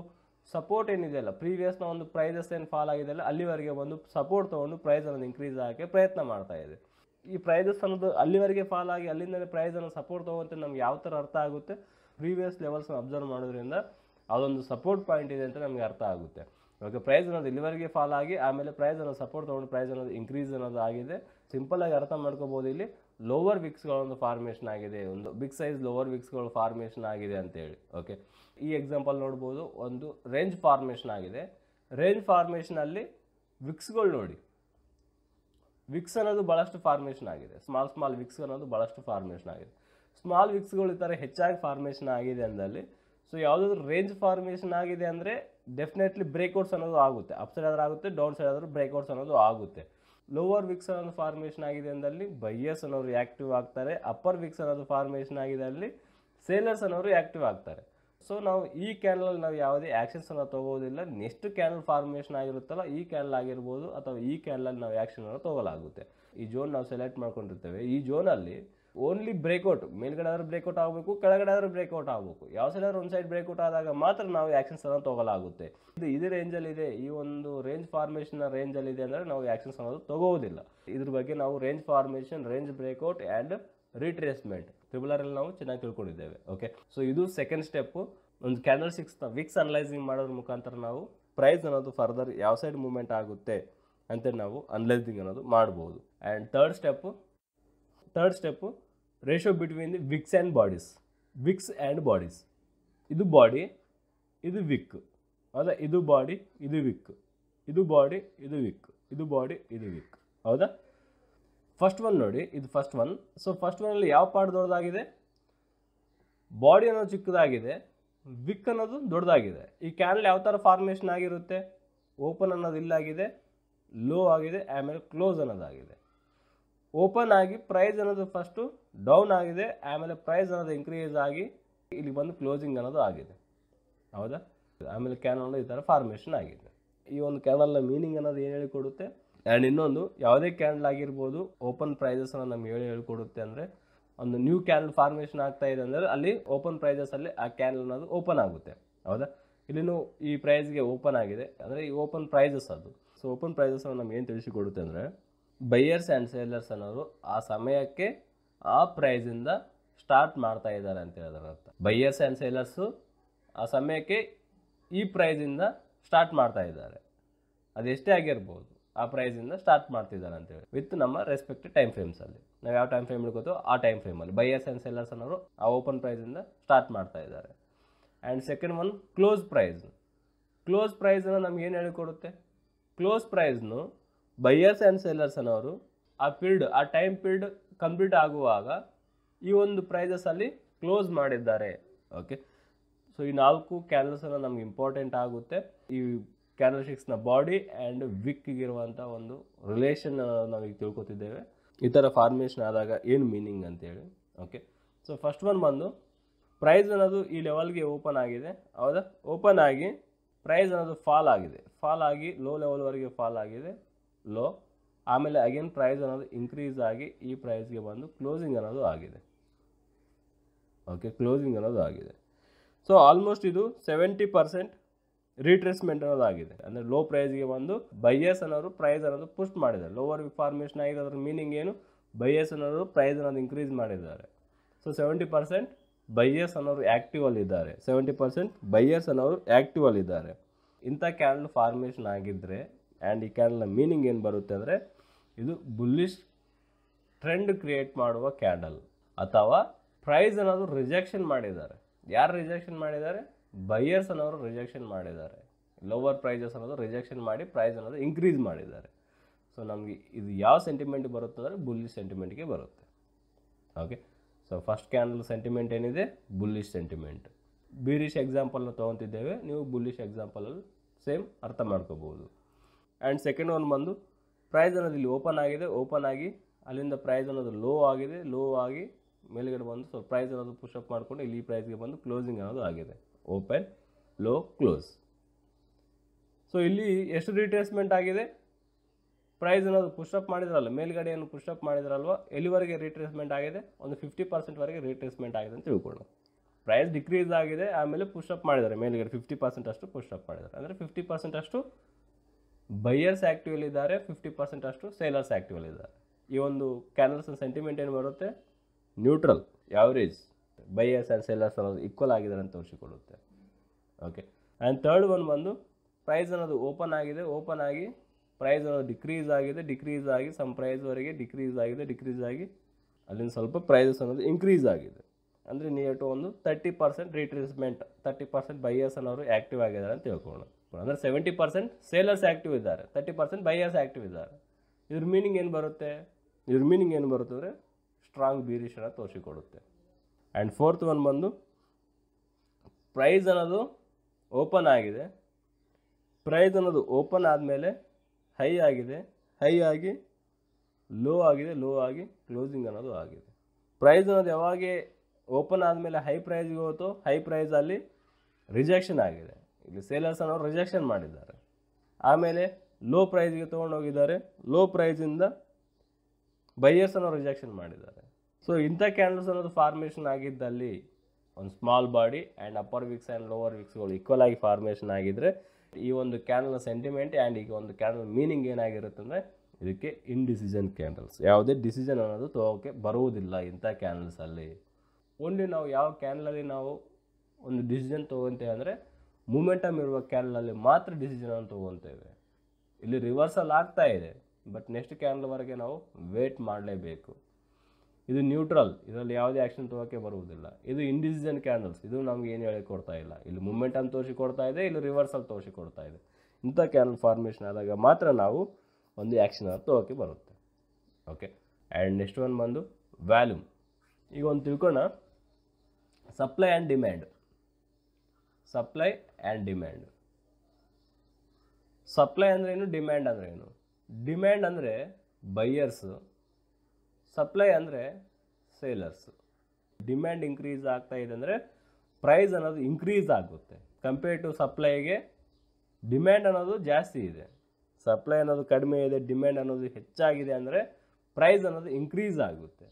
ಸಪೋರ್ಟ್ ಏನಿದೆ ಅಲ್ಲ ಪ್ರೀವಿಯಸ್ನ ಒಂದು ಪ್ರೈಸಸ್ ಏನು ಫಾಲ್ ಆಗಿದೆ ಅಲ್ಲ ಅಲ್ಲಿವರೆಗೆ ಒಂದು ಸಪೋರ್ಟ್ ತೊಗೊಂಡು ಅನ್ನೋದು ಇನ್ಕ್ರೀಸ್ ಆಗೋಕ್ಕೆ ಪ್ರಯತ್ನ ಮಾಡ್ತಾ ಇದೆ ಈ ಪ್ರೈಸಸ್ ಅನ್ನೋದು ಅಲ್ಲಿವರೆಗೆ ಫಾಲ್ ಆಗಿ ಅಲ್ಲಿಂದಲೇ ಪ್ರೈಸನ್ನು ಸಪೋರ್ಟ್ ತೊಗೊಂತ ನಮ್ಗೆ ಯಾವ ಥರ ಅರ್ಥ ಆಗುತ್ತೆ ಪ್ರೀವಿಯಸ್ ಲೆವೆಲ್ಸ್ನ ಅಬ್ಸರ್ವ್ ಮಾಡೋದ್ರಿಂದ ಅದೊಂದು ಸಪೋರ್ಟ್ ಪಾಯಿಂಟ್ ಇದೆ ಅಂತ ನಮಗೆ ಅರ್ಥ ಆಗುತ್ತೆ ಓಕೆ ಪ್ರೈಸ್ ಅನ್ನೋದು ಇಲ್ಲಿವರೆಗೆ ಫಾಲ್ ಆಗಿ ಆಮೇಲೆ ಪ್ರೈಸ್ ಅನ್ನೋದು ಸಪೋರ್ಟ್ ತೊಗೊಂಡು ಪ್ರೈಸ್ ಅನ್ನೋದು ಇನ್ಕ್ರೀಸ್ ಅನ್ನೋದು ಆಗಿದೆ ಸಿಂಪಲ್ ಆಗಿ ಅರ್ಥ ಮಾಡ್ಕೋಬೋದು ಇಲ್ಲಿ ಲೋವರ್ ವಿಕ್ಸ್ಗಳೊಂದು ಫಾರ್ಮೇಷನ್ ಆಗಿದೆ ಒಂದು ಬಿಗ್ ಸೈಜ್ ಲೋವರ್ ವಿಕ್ಸ್ಗಳು ಫಾರ್ಮೇಷನ್ ಆಗಿದೆ ಅಂತೇಳಿ ಓಕೆ ಈ ಎಕ್ಸಾಂಪಲ್ ನೋಡ್ಬೋದು ಒಂದು ರೇಂಜ್ ಫಾರ್ಮೇಷನ್ ಆಗಿದೆ ರೇಂಜ್ ಫಾರ್ಮೇಷನಲ್ಲಿ ವಿಕ್ಸ್ಗಳು ನೋಡಿ ವಿಕ್ಸ್ ಅನ್ನೋದು ಭಾಳಷ್ಟು ಫಾರ್ಮೇಷನ್ ಆಗಿದೆ ಸ್ಮಾಲ್ ಸ್ಮಾಲ್ ವಿಕ್ಸ್ ಅನ್ನೋದು ಭಾಳಷ್ಟು ಫಾರ್ಮೇಷನ್ ಆಗಿದೆ ಸ್ಮಾಲ್ ವಿಕ್ಸ್ಗಳು ಈ ಥರ ಹೆಚ್ಚಾಗಿ ಫಾರ್ಮೇಷನ್ ಆಗಿದೆ ಅಂದಲ್ಲಿ ಸೊ ಯಾವುದಾದ್ರು ರೇಂಜ್ ಫಾರ್ಮೇಷನ್ ಆಗಿದೆ ಅಂದರೆ ಡೆಫಿನೆಟ್ಲಿ ಬ್ರೇಕ್ಔಟ್ಸ್ ಅನ್ನೋದು ಆಗುತ್ತೆ ಅಪ್ಸೈಡ್ ಆದರೂ ಆಗುತ್ತೆ ಡೌನ್ ಸೈಡ್ ಆದರೂ ಬ್ರೇಕ್ಔಟ್ಸ್ ಅನ್ನೋದು ಆಗುತ್ತೆ ಲೋವರ್ ವಿಕ್ಸ್ ಅನ್ನೋದು ಫಾರ್ಮೇಷನ್ ಆಗಿದೆ ಅಂದಲ್ಲಿ ಬೈಯರ್ಸ್ ಅನ್ನೋರು ಆ್ಯಕ್ಟಿವ್ ಆಗ್ತಾರೆ ಅಪ್ಪರ್ ವಿಕ್ಸ್ ಅನ್ನೋದು ಫಾರ್ಮೇಷನ್ ಆಗಿದೆ ಅಲ್ಲಿ ಸೇಲರ್ಸ್ ಅನ್ನೋರು ಆ್ಯಕ್ಟಿವ್ ಆಗ್ತಾರೆ ಸೊ ನಾವು ಈ ಕ್ಯಾನಲಲ್ಲಿ ನಾವು ಯಾವುದೇ ಆ್ಯಕ್ಷನ್ಸನ್ನು ತಗೋದಿಲ್ಲ ನೆಕ್ಸ್ಟ್ ಕ್ಯಾನಲ್ ಫಾರ್ಮೇಷನ್ ಆಗಿರುತ್ತಲ್ಲ ಈ ಕ್ಯಾನಲ್ ಆಗಿರ್ಬೋದು ಅಥವಾ ಈ ಕ್ಯಾನಲಲ್ಲಿ ನಾವು ಅನ್ನು ತಗೋಲಾಗುತ್ತೆ ಈ ಜೋನ್ ನಾವು ಸೆಲೆಕ್ಟ್ ಮಾಡ್ಕೊಂಡಿರ್ತೇವೆ ಈ ಜೋನಲ್ಲಿ ಓನ್ಲಿ ಬ್ರೇಕೌಟ್ ಮೇಲ್ಗಡೆ ಆದರೂ ಬ್ರೇಕೌಟ್ ಆಗಬೇಕು ಕೆಳಗಡೆ ಆದರೂ ಬ್ರೇಕೌಟ್ ಆಗಬೇಕು ಯಾವ ಸೈಡ್ ಆದರೂ ಒಂದು ಸೈಡ್ ಬ್ರೇಕೌಟ್ ಆದಾಗ ಮಾತ್ರ ನಾವು ಆ್ಯಕ್ಷನ್ಸ್ ಅನ್ನೋದು ತೊಗೊಲಾಗುತ್ತೆ ಇದು ಇದೇ ಇದೆ ಈ ಒಂದು ರೇಂಜ್ ಫಾರ್ಮೇಷನ್ನ ಇದೆ ಅಂದರೆ ನಾವು ಆ್ಯಕ್ಷನ್ಸ್ ಅನ್ನೋದು ತೊಗೋದಿಲ್ಲ ಇದ್ರ ಬಗ್ಗೆ ನಾವು range formation range breakout and retracement ತ್ರಿಬುಲರಲ್ಲಿ ನಾವು ಚೆನ್ನಾಗಿ ತಿಳ್ಕೊಂಡಿದ್ದೇವೆ ಓಕೆ ಸೊ ಇದು ಸೆಕೆಂಡ್ ಸ್ಟೆಪ್ಪು ಒಂದು ಕ್ಯಾಂಡಲ್ ಸಿಕ್ಸ್ ವಿಕ್ಸ್ ಅನಲೈಸಿಂಗ್ ಮಾಡೋದ್ರ ಮುಖಾಂತರ ನಾವು ಪ್ರೈಸ್ ಅನ್ನೋದು ಫರ್ದರ್ ಯಾವ ಸೈಡ್ ಮೂವ್ಮೆಂಟ್ ಆಗುತ್ತೆ ಅಂತ ನಾವು ಅನಲೈಸಿಂಗ್ ಅನ್ನೋದು ಮಾಡ್ಬೋದು and third step third step ratio between the wicks and bodies wicks and bodies ಇದು ಬಾಡಿ ಇದು ವಿಕ್ ಹೌದಾ ಇದು ಬಾಡಿ ಇದು ವಿಕ್ ಇದು ಬಾಡಿ ಇದು ವಿಕ್ ಇದು ಬಾಡಿ ಇದು ವಿಕ್ ಹೌದಾ ಫಸ್ಟ್ ಒನ್ ನೋಡಿ ಇದು ಫಸ್ಟ್ ಒನ್ ಸೊ ಫಸ್ಟ್ ಒನಲ್ಲಿ ಯಾವ ಪಾರ್ಟ್ ದೊಡ್ಡದಾಗಿದೆ ಬಾಡಿ ಅನ್ನೋದು ಚಿಕ್ಕದಾಗಿದೆ ವಿಕ್ ಅನ್ನೋದು ದೊಡ್ಡದಾಗಿದೆ ಈ ಕ್ಯಾನಲ್ ಯಾವ ಥರ ಫಾರ್ಮೇಷನ್ ಆಗಿರುತ್ತೆ ಓಪನ್ ಅನ್ನೋದು ಇಲ್ಲಾಗಿದೆ ಲೋ ಆಗಿದೆ ಆಮೇಲೆ ಕ್ಲೋಸ್ ಅನ್ನೋದಾಗಿದೆ ಓಪನ್ ಆಗಿ ಪ್ರೈಸ್ ಅನ್ನೋದು ಫಸ್ಟು ಡೌನ್ ಆಗಿದೆ ಆಮೇಲೆ ಪ್ರೈಸ್ ಅನ್ನೋದು ಇನ್ಕ್ರೀಸ್ ಆಗಿ ಇಲ್ಲಿ ಬಂದು ಕ್ಲೋಸಿಂಗ್ ಅನ್ನೋದು ಆಗಿದೆ ಹೌದಾ ಆಮೇಲೆ ಕ್ಯಾನಲ್ ಈ ಥರ ಫಾರ್ಮೇಷನ್ ಆಗಿದೆ ಈ ಒಂದು ಕ್ಯಾನಲ್ನ ಮೀನಿಂಗ್ ಅನ್ನೋದು ಏನು ಹೇಳಿಕೊಡುತ್ತೆ ಆ್ಯಂಡ್ ಇನ್ನೊಂದು ಯಾವುದೇ ಕ್ಯಾನಲ್ ಆಗಿರ್ಬೋದು ಓಪನ್ ಪ್ರೈಸಸ್ನ ನಮ್ಗೆ ಹೇಳಿ ಹೇಳ್ಕೊಡುತ್ತೆ ಅಂದರೆ ಒಂದು ನ್ಯೂ ಕ್ಯಾನಲ್ ಫಾರ್ಮೇಷನ್ ಆಗ್ತಾ ಇದೆ ಅಂದರೆ ಅಲ್ಲಿ ಓಪನ್ ಪ್ರೈಸಸಲ್ಲಿ ಆ ಕ್ಯಾನಲ್ ಅನ್ನೋದು ಓಪನ್ ಆಗುತ್ತೆ ಹೌದಾ ಇಲ್ಲಿನೂ ಈ ಪ್ರೈಸ್ಗೆ ಓಪನ್ ಆಗಿದೆ ಅಂದರೆ ಈ ಓಪನ್ ಪ್ರೈಸಸ್ ಅದು ಸೊ ಓಪನ್ ಪ್ರೈಸಸ್ನ ನಮ್ಗೆ ಏನು ತಿಳಿಸಿಕೊಡುತ್ತೆ ಅಂದರೆ ಬೈಯರ್ಸ್ ಆ್ಯಂಡ್ ಸೇಲರ್ಸ್ ಅನ್ನೋರು ಆ ಸಮಯಕ್ಕೆ ಆ ಪ್ರೈಸಿಂದ ಸ್ಟಾರ್ಟ್ ಮಾಡ್ತಾ ಇದ್ದಾರೆ ಅಂತ ಹೇಳೋದ್ರ ಅರ್ಥ ಬೈಯರ್ಸ್ ಆ್ಯಂಡ್ ಸೇಲರ್ಸು ಆ ಸಮಯಕ್ಕೆ ಈ ಪ್ರೈಸಿಂದ ಸ್ಟಾರ್ಟ್ ಮಾಡ್ತಾ ಇದ್ದಾರೆ ಅದೆಷ್ಟೇ ಆಗಿರ್ಬೋದು ಆ ಪ್ರೈಸಿಂದ ಸ್ಟಾರ್ಟ್ ಮಾಡ್ತಿದ್ದಾರೆ ಅಂತೇಳಿ ವಿತ್ ನಮ್ಮ ರೆಸ್ಪೆಕ್ಟ್ ಟೈಮ್ ಫ್ರೇಮ್ಸಲ್ಲಿ ನಾವು ಯಾವ ಟೈಮ್ ಫ್ರೇಮ್ ಹಿಡ್ಕೋತೋ ಆ ಟೈಮ್ ಫ್ರೇಮಲ್ಲಿ ಬೈಯರ್ಸ್ ಆ್ಯಂಡ್ ಸೆಲ್ಲರ್ಸ್ ಅನ್ನೋರು ಆ ಓಪನ್ ಪ್ರೈಸಿಂದ ಸ್ಟಾರ್ಟ್ ಮಾಡ್ತಾ ಇದ್ದಾರೆ and second one close price close ಪ್ರೈಸನ್ನು ನಮ್ಗೆ ಏನು ಹೇಳಿಕೊಡುತ್ತೆ ಕ್ಲೋಸ್ ಪ್ರೈಸ್ನು ಬೈಯರ್ಸ್ ಆ್ಯಂಡ್ ಸೆಲ್ಲರ್ಸ್ ಅನ್ನೋರು ಆ ಫೀಲ್ಡ್ ಆ ಟೈಮ್ ಫೀಲ್ಡ್ ಕಂಪ್ಲೀಟ್ ಆಗುವಾಗ ಈ ಒಂದು ಪ್ರೈಸಸಲ್ಲಿ ಕ್ಲೋಸ್ ಮಾಡಿದ್ದಾರೆ ಓಕೆ ಸೊ ಈ ನಾಲ್ಕು ಕ್ಯಾಂಡಲ್ಸನ್ನು ನಮ್ಗೆ ಇಂಪಾರ್ಟೆಂಟ್ ಆಗುತ್ತೆ ಈ ಕ್ಯಾಂಡಲ್ ಶಿಕ್ಸ್ನ ಬಾಡಿ ಆ್ಯಂಡ್ ವಿಕ್ಕಿಗಿರುವಂಥ ಒಂದು ರಿಲೇಷನ್ ನಾವೀಗ ತಿಳ್ಕೊತಿದ್ದೇವೆ ಈ ಥರ ಫಾರ್ಮೇಷನ್ ಆದಾಗ ಏನು ಮೀನಿಂಗ್ ಅಂತೇಳಿ ಓಕೆ ಸೊ ಫಸ್ಟ್ ಒನ್ ಬಂದು ಪ್ರೈಸ್ ಅನ್ನೋದು ಈ ಲೆವೆಲ್ಗೆ ಓಪನ್ ಆಗಿದೆ ಹೌದಾ ಓಪನ್ ಆಗಿ ಪ್ರೈಸ್ ಅನ್ನೋದು ಫಾಲ್ ಆಗಿದೆ ಫಾಲ್ ಆಗಿ ಲೋ ಲೆವೆಲ್ವರೆಗೆ ಫಾಲ್ ಆಗಿದೆ ಲೋ ಆಮೇಲೆ ಅಗೇನ್ ಪ್ರೈಸ್ ಅನ್ನೋದು ಇನ್ಕ್ರೀಸ್ ಆಗಿ ಈ ಪ್ರೈಸ್ಗೆ ಬಂದು ಕ್ಲೋಸಿಂಗ್ ಅನ್ನೋದು ಆಗಿದೆ ಓಕೆ ಕ್ಲೋಸಿಂಗ್ ಅನ್ನೋದು ಆಗಿದೆ ಸೊ ಆಲ್ಮೋಸ್ಟ್ ಇದು ಸೆವೆಂಟಿ ಪರ್ಸೆಂಟ್ ರೀಟ್ರೆಸ್ಮೆಂಟ್ ಅನ್ನೋದು ಆಗಿದೆ ಅಂದರೆ ಲೋ ಪ್ರೈಸ್ಗೆ ಬಂದು ಬೈಯರ್ಸ್ ಅನ್ನೋರು ಪ್ರೈಸ್ ಅನ್ನೋದು ಪುಷ್ಟ್ ಮಾಡಿದ್ದಾರೆ ಲೋವರ್ ಫಾರ್ಮೇಷನ್ ಆಗಿದೆ ಅದ್ರ ಮೀನಿಂಗ್ ಏನು ಬೈಯರ್ಸ್ ಅನ್ನೋರು ಪ್ರೈಸ್ ಅನ್ನೋದು ಇನ್ಕ್ರೀಸ್ ಮಾಡಿದ್ದಾರೆ ಸೊ ಸೆವೆಂಟಿ ಪರ್ಸೆಂಟ್ ಬೈಯರ್ಸ್ ಅನ್ನೋರು ಆ್ಯಕ್ಟಿವಲ್ಲಿದ್ದಾರೆ ಇದ್ದಾರೆ ಸೆವೆಂಟಿ ಪರ್ಸೆಂಟ್ ಬೈಯರ್ಸ್ ಅನ್ನೋರು ಆ್ಯಕ್ಟಿವಲ್ಲಿದ್ದಾರೆ ಇದ್ದಾರೆ ಇಂಥ ಕ್ಯಾಂಡಲ್ ಫಾರ್ಮೇಷನ್ ಆಗಿದ್ದರೆ ಆ್ಯಂಡ್ ಈ ಕ್ಯಾಂಡಲ್ನ ಮೀನಿಂಗ್ ಏನು ಬರುತ್ತೆ ಅಂದರೆ ಇದು ಬುಲ್ಲಿಶ್ ಟ್ರೆಂಡ್ ಕ್ರಿಯೇಟ್ ಮಾಡುವ ಕ್ಯಾಂಡಲ್ ಅಥವಾ ಪ್ರೈಸ್ ಅನ್ನೋದು ರಿಜೆಕ್ಷನ್ ಮಾಡಿದ್ದಾರೆ ಯಾರು ರಿಜೆಕ್ಷನ್ ಮಾಡಿದ್ದಾರೆ ಬೈಯರ್ಸ್ ಅನ್ನೋರು ರಿಜೆಕ್ಷನ್ ಮಾಡಿದ್ದಾರೆ ಲೋವರ್ ಪ್ರೈಸಸ್ ಅನ್ನೋದು ರಿಜೆಕ್ಷನ್ ಮಾಡಿ ಪ್ರೈಸ್ ಅನ್ನೋದು ಇನ್ಕ್ರೀಸ್ ಮಾಡಿದ್ದಾರೆ ಸೊ ನಮಗೆ ಇದು ಯಾವ ಸೆಂಟಿಮೆಂಟ್ ಬರುತ್ತೆ ಅಂದರೆ ಬುಲ್ಲಿಶ್ ಸೆಂಟಿಮೆಂಟ್ಗೆ ಬರುತ್ತೆ okay so first candle sentiment ಏನಿದೆ ಬುಲ್ಲಿಶ್ ಸೆಂಟಿಮೆಂಟ್ ಬೀರಿಶ್ ಎಕ್ಸಾಂಪಲ್ನ ತೊಗೊತಿದ್ದೇವೆ ನೀವು ಬುಲ್ಲಿಶ್ ಎಕ್ಸಾಂಪಲಲ್ಲಿ ಸೇಮ್ ಅರ್ಥ ಮಾಡ್ಕೋಬೋದು ಆ್ಯಂಡ್ ಸೆಕೆಂಡ್ ಒನ್ ಬಂದು ಪ್ರೈಸ್ ಅನ್ನೋದು ಇಲ್ಲಿ ಓಪನ್ ಆಗಿದೆ ಓಪನ್ ಆಗಿ ಅಲ್ಲಿಂದ ಪ್ರೈಸ್ ಅನ್ನೋದು ಲೋ ಆಗಿದೆ ಲೋ ಆಗಿ ಮೇಲುಗಡೆ ಬಂದು ಸೊ ಪ್ರೈಸ್ ಅನ್ನೋದು ಅಪ್ ಮಾಡಿಕೊಂಡು ಇಲ್ಲಿ ಪ್ರೈಸ್ಗೆ ಬಂದು ಕ್ಲೋಸಿಂಗ್ ಅನ್ನೋದು ಆಗಿದೆ ಓಪನ್ ಲೋ ಕ್ಲೋಸ್ ಸೊ ಇಲ್ಲಿ ಎಷ್ಟು ರಿಟ್ರೇಸ್ಮೆಂಟ್ ಆಗಿದೆ ಪ್ರೈಸ್ ಅನ್ನೋದು ಅಪ್ ಮಾಡಿದ್ರಲ್ಲ ಮೇಲ್ಗಡೆ ಏನು ಅಪ್ ಮಾಡಿದ್ರಲ್ವ ಎಲ್ಲಿವರೆಗೆ ರಿಟ್ರೇಸ್ಮೆಂಟ್ ಆಗಿದೆ ಒಂದು ಫಿಫ್ಟಿ ಪರ್ಸೆಂಟ್ವರೆಗೆ ರಿಟ್ರೇಸ್ಮೆಂಟ್ ಆಗಿದೆ ಅಂತ ತಿಳ್ಕೊಳ್ಳೋಣ ಪ್ರೈಸ್ ಡಿಕ್ರೀಸ್ ಆಗಿದೆ ಆಮೇಲೆ ಅಪ್ ಮಾಡಿದ್ದಾರೆ ಮೇಲ್ಗಡೆ ಫಿಫ್ಟಿ ಪರ್ಸೆಂಟ್ ಅಷ್ಟು ಅಪ್ ಮಾಡಿದ್ದಾರೆ ಅಂದರೆ ಫಿಫ್ಟಿ ಪರ್ಸೆಂಟ್ ಅಷ್ಟು ಬೈಯರ್ಸ್ ಆ್ಯಕ್ಟಿವಲ್ಲಿ ಇದ್ದಾರೆ ಫಿಫ್ಟಿ ಪರ್ಸೆಂಟ್ ಅಷ್ಟು ಸೇಲರ್ಸ್ ಆ್ಯಕ್ಟಿವಲ್ಲಿ ಇದ್ದಾರೆ ಈ ಒಂದು ಕ್ಯಾನಲ್ಸನ್ ಸೆಂಟಿಮೆಂಟ್ ಏನು ಬರುತ್ತೆ neutral average buyers and sellers ಅನ್ನೋದು ಈಕ್ವಲ್ ಆಗಿದ್ದಾರೆ ಅಂತ ತೋರಿಸಿಕೊಡುತ್ತೆ ಓಕೆ ಆ್ಯಂಡ್ ಥರ್ಡ್ ಒನ್ ಬಂದು ಪ್ರೈಸ್ ಅನ್ನೋದು ಓಪನ್ ಆಗಿದೆ ಓಪನ್ ಆಗಿ ಪ್ರೈಸ್ ಅನ್ನೋದು ಡಿಕ್ರೀಸ್ ಆಗಿದೆ ಡಿಕ್ರೀಸ್ ಆಗಿ ಸಮ್ ಪ್ರೈಸ್ವರೆಗೆ ಡಿಕ್ರೀಸ್ ಆಗಿದೆ ಡಿಕ್ರೀಸ್ ಆಗಿ ಅಲ್ಲಿಂದ ಸ್ವಲ್ಪ ಪ್ರೈಸಸ್ ಅನ್ನೋದು ಇನ್ಕ್ರೀಸ್ ಆಗಿದೆ ಅಂದರೆ ನಿಯರ್ ಟು ಒಂದು thirty percent retracement thirty percent buyers ಅನ್ನೋರು ಆ್ಯಕ್ಟಿವ್ ಆಗಿದ್ದಾರೆ ಅಂತ ತಿಳ್ಕೊಳ್ಳೋಣ ಅಂದರೆ ಸೆವೆಂಟಿ ಪರ್ಸೆಂಟ್ ಸೇಲರ್ಸ್ ಆ್ಯಕ್ಟಿವ್ ಇದ್ದಾರೆ ತರ್ಟಿ ಪರ್ಸೆಂಟ್ ಬೈಯರ್ಸ್ ಆ್ಯಕ್ಟಿವ್ ಇದ್ದಾರೆ ಇದ್ರ ಮೀನಿಂಗ್ ಏನು ಬರುತ್ತೆ ಇದ್ರ ಮೀನಿಂಗ್ ಏನು ಬರುತ್ತೆ ಅಂದರೆ ಸ್ಟ್ರಾಂಗ್ ಬೀರಿಷನ ತೋರಿಸಿಕೊಡುತ್ತೆ ಆ್ಯಂಡ್ ಫೋರ್ತ್ ಒನ್ ಬಂದು ಪ್ರೈಸ್ ಅನ್ನೋದು ಓಪನ್ ಆಗಿದೆ ಪ್ರೈಸ್ ಅನ್ನೋದು ಓಪನ್ ಆದಮೇಲೆ ಹೈ ಆಗಿದೆ ಹೈ ಆಗಿ ಲೋ ಆಗಿದೆ ಲೋ ಆಗಿ ಕ್ಲೋಸಿಂಗ್ ಅನ್ನೋದು ಆಗಿದೆ ಪ್ರೈಸ್ ಅನ್ನೋದು ಯಾವಾಗೆ ಓಪನ್ ಆದಮೇಲೆ ಹೈ ಪ್ರೈಸ್ಗೆ ಹೋಯ್ತೋ ಹೈ ಪ್ರೈಸಲ್ಲಿ ರಿಜೆಕ್ಷನ್ ಆಗಿದೆ ಇಲ್ಲಿ ಸೇಲರ್ಸ್ ಅನ್ನೋರು ರಿಜೆಕ್ಷನ್ ಮಾಡಿದ್ದಾರೆ ಆಮೇಲೆ ಲೋ ಪ್ರೈಸ್ಗೆ ತೊಗೊಂಡೋಗಿದ್ದಾರೆ ಲೋ ಪ್ರೈಸಿಂದ ಬೈಯರ್ಸ್ ಅನ್ನೋ ರಿಜೆಕ್ಷನ್ ಮಾಡಿದ್ದಾರೆ ಸೊ ಇಂಥ ಕ್ಯಾಂಡಲ್ಸ್ ಅನ್ನೋದು ಫಾರ್ಮೇಷನ್ ಆಗಿದ್ದಲ್ಲಿ ಒಂದು small body and upper wicks and lower ವಿಕ್ಸ್ಗಳು ಈಕ್ವಲ್ ಆಗಿ ಫಾರ್ಮೇಷನ್ ಆಗಿದ್ದರೆ ಈ ಒಂದು ಕ್ಯಾಂಡಲ್ನ ಸೆಂಟಿಮೆಂಟ್ ಆ್ಯಂಡ್ ಈಗ ಒಂದು ಕ್ಯಾಂಡಲ್ ಮೀನಿಂಗ್ ಏನಾಗಿರುತ್ತೆ ಅಂದರೆ ಇದಕ್ಕೆ ಇಂಡಿಸಿಷನ್ ಕ್ಯಾಂಡಲ್ಸ್ ಯಾವುದೇ ಡಿಸಿಷನ್ ಅನ್ನೋದು ತಗೋಕ್ಕೆ ಬರುವುದಿಲ್ಲ ಇಂಥ ಕ್ಯಾನಲ್ಸಲ್ಲಿ ಓನ್ಲಿ ನಾವು ಯಾವ ಕ್ಯಾನಲಲ್ಲಿ ನಾವು ಒಂದು ಡಿಸಿಷನ್ ತೊಗೊತೇವೆ ಅಂದರೆ ಮೂಮೆಂಟಮ್ ಇರುವ ಕ್ಯಾಂಡಲಲ್ಲಿ ಮಾತ್ರ ಡಿಸಿಷನನ್ನು ತೊಗೊತೇವೆ ಇಲ್ಲಿ ರಿವರ್ಸಲ್ ಆಗ್ತಾ ಇದೆ ಬಟ್ ನೆಕ್ಸ್ಟ್ ಕ್ಯಾಂಡಲ್ವರೆಗೆ ನಾವು ವೇಟ್ ಮಾಡಲೇಬೇಕು ಇದು ನ್ಯೂಟ್ರಲ್ ಇದರಲ್ಲಿ ಯಾವುದೇ ಆ್ಯಕ್ಷನ್ ತಗೋಕ್ಕೆ ಬರುವುದಿಲ್ಲ ಇದು ಇಂಡಿಸಿಜನ್ ಕ್ಯಾಂಡಲ್ಸ್ ಇದು ನಮ್ಗೆ ಏನು ಹೇಳಿ ಕೊಡ್ತಾ ಇಲ್ಲ ಇಲ್ಲಿ ಮೂಮೆಂಟಮ್ ತೋರಿಸಿ ಕೊಡ್ತಾ ಇದೆ ಇಲ್ಲಿ ರಿವರ್ಸಲ್ ತೋರಿಸಿ ಕೊಡ್ತಾ ಇದೆ ಇಂಥ ಕ್ಯಾಂಡಲ್ ಫಾರ್ಮೇಷನ್ ಆದಾಗ ಮಾತ್ರ ನಾವು ಒಂದು ಆ್ಯಕ್ಷನ್ ತಗೋಕ್ಕೆ ಬರುತ್ತೆ ಓಕೆ ಆ್ಯಂಡ್ ನೆಕ್ಸ್ಟ್ ಒನ್ ಬಂದು ವ್ಯಾಲ್ಯೂಮ್ ಈಗ ಒಂದು ತಿಳ್ಕೊಣ supply and demand supply and demand supply ಅಂದ್ರೇನು ಡಿಮ್ಯಾಂಡ್ ಅಂದ್ರೇನು ಡಿಮ್ಯಾಂಡ್ ಅಂದರೆ ಬೈಯರ್ಸು ಸಪ್ಲೈ ಅಂದರೆ ಸೇಲರ್ಸು ಡಿಮ್ಯಾಂಡ್ ಇನ್ಕ್ರೀಸ್ ಆಗ್ತಾ ಇದೆ ಅಂದರೆ ಪ್ರೈಸ್ ಅನ್ನೋದು ಇನ್ಕ್ರೀಸ್ ಆಗುತ್ತೆ ಕಂಪೇರ್ ಟು ಸಪ್ಲೈಗೆ ಡಿಮ್ಯಾಂಡ್ ಅನ್ನೋದು ಜಾಸ್ತಿ ಇದೆ ಸಪ್ಲೈ ಅನ್ನೋದು ಕಡಿಮೆ ಇದೆ ಡಿಮ್ಯಾಂಡ್ ಅನ್ನೋದು ಹೆಚ್ಚಾಗಿದೆ ಅಂದರೆ ಪ್ರೈಸ್ ಅನ್ನೋದು ಇನ್ಕ್ರೀಸ್ ಆಗುತ್ತೆ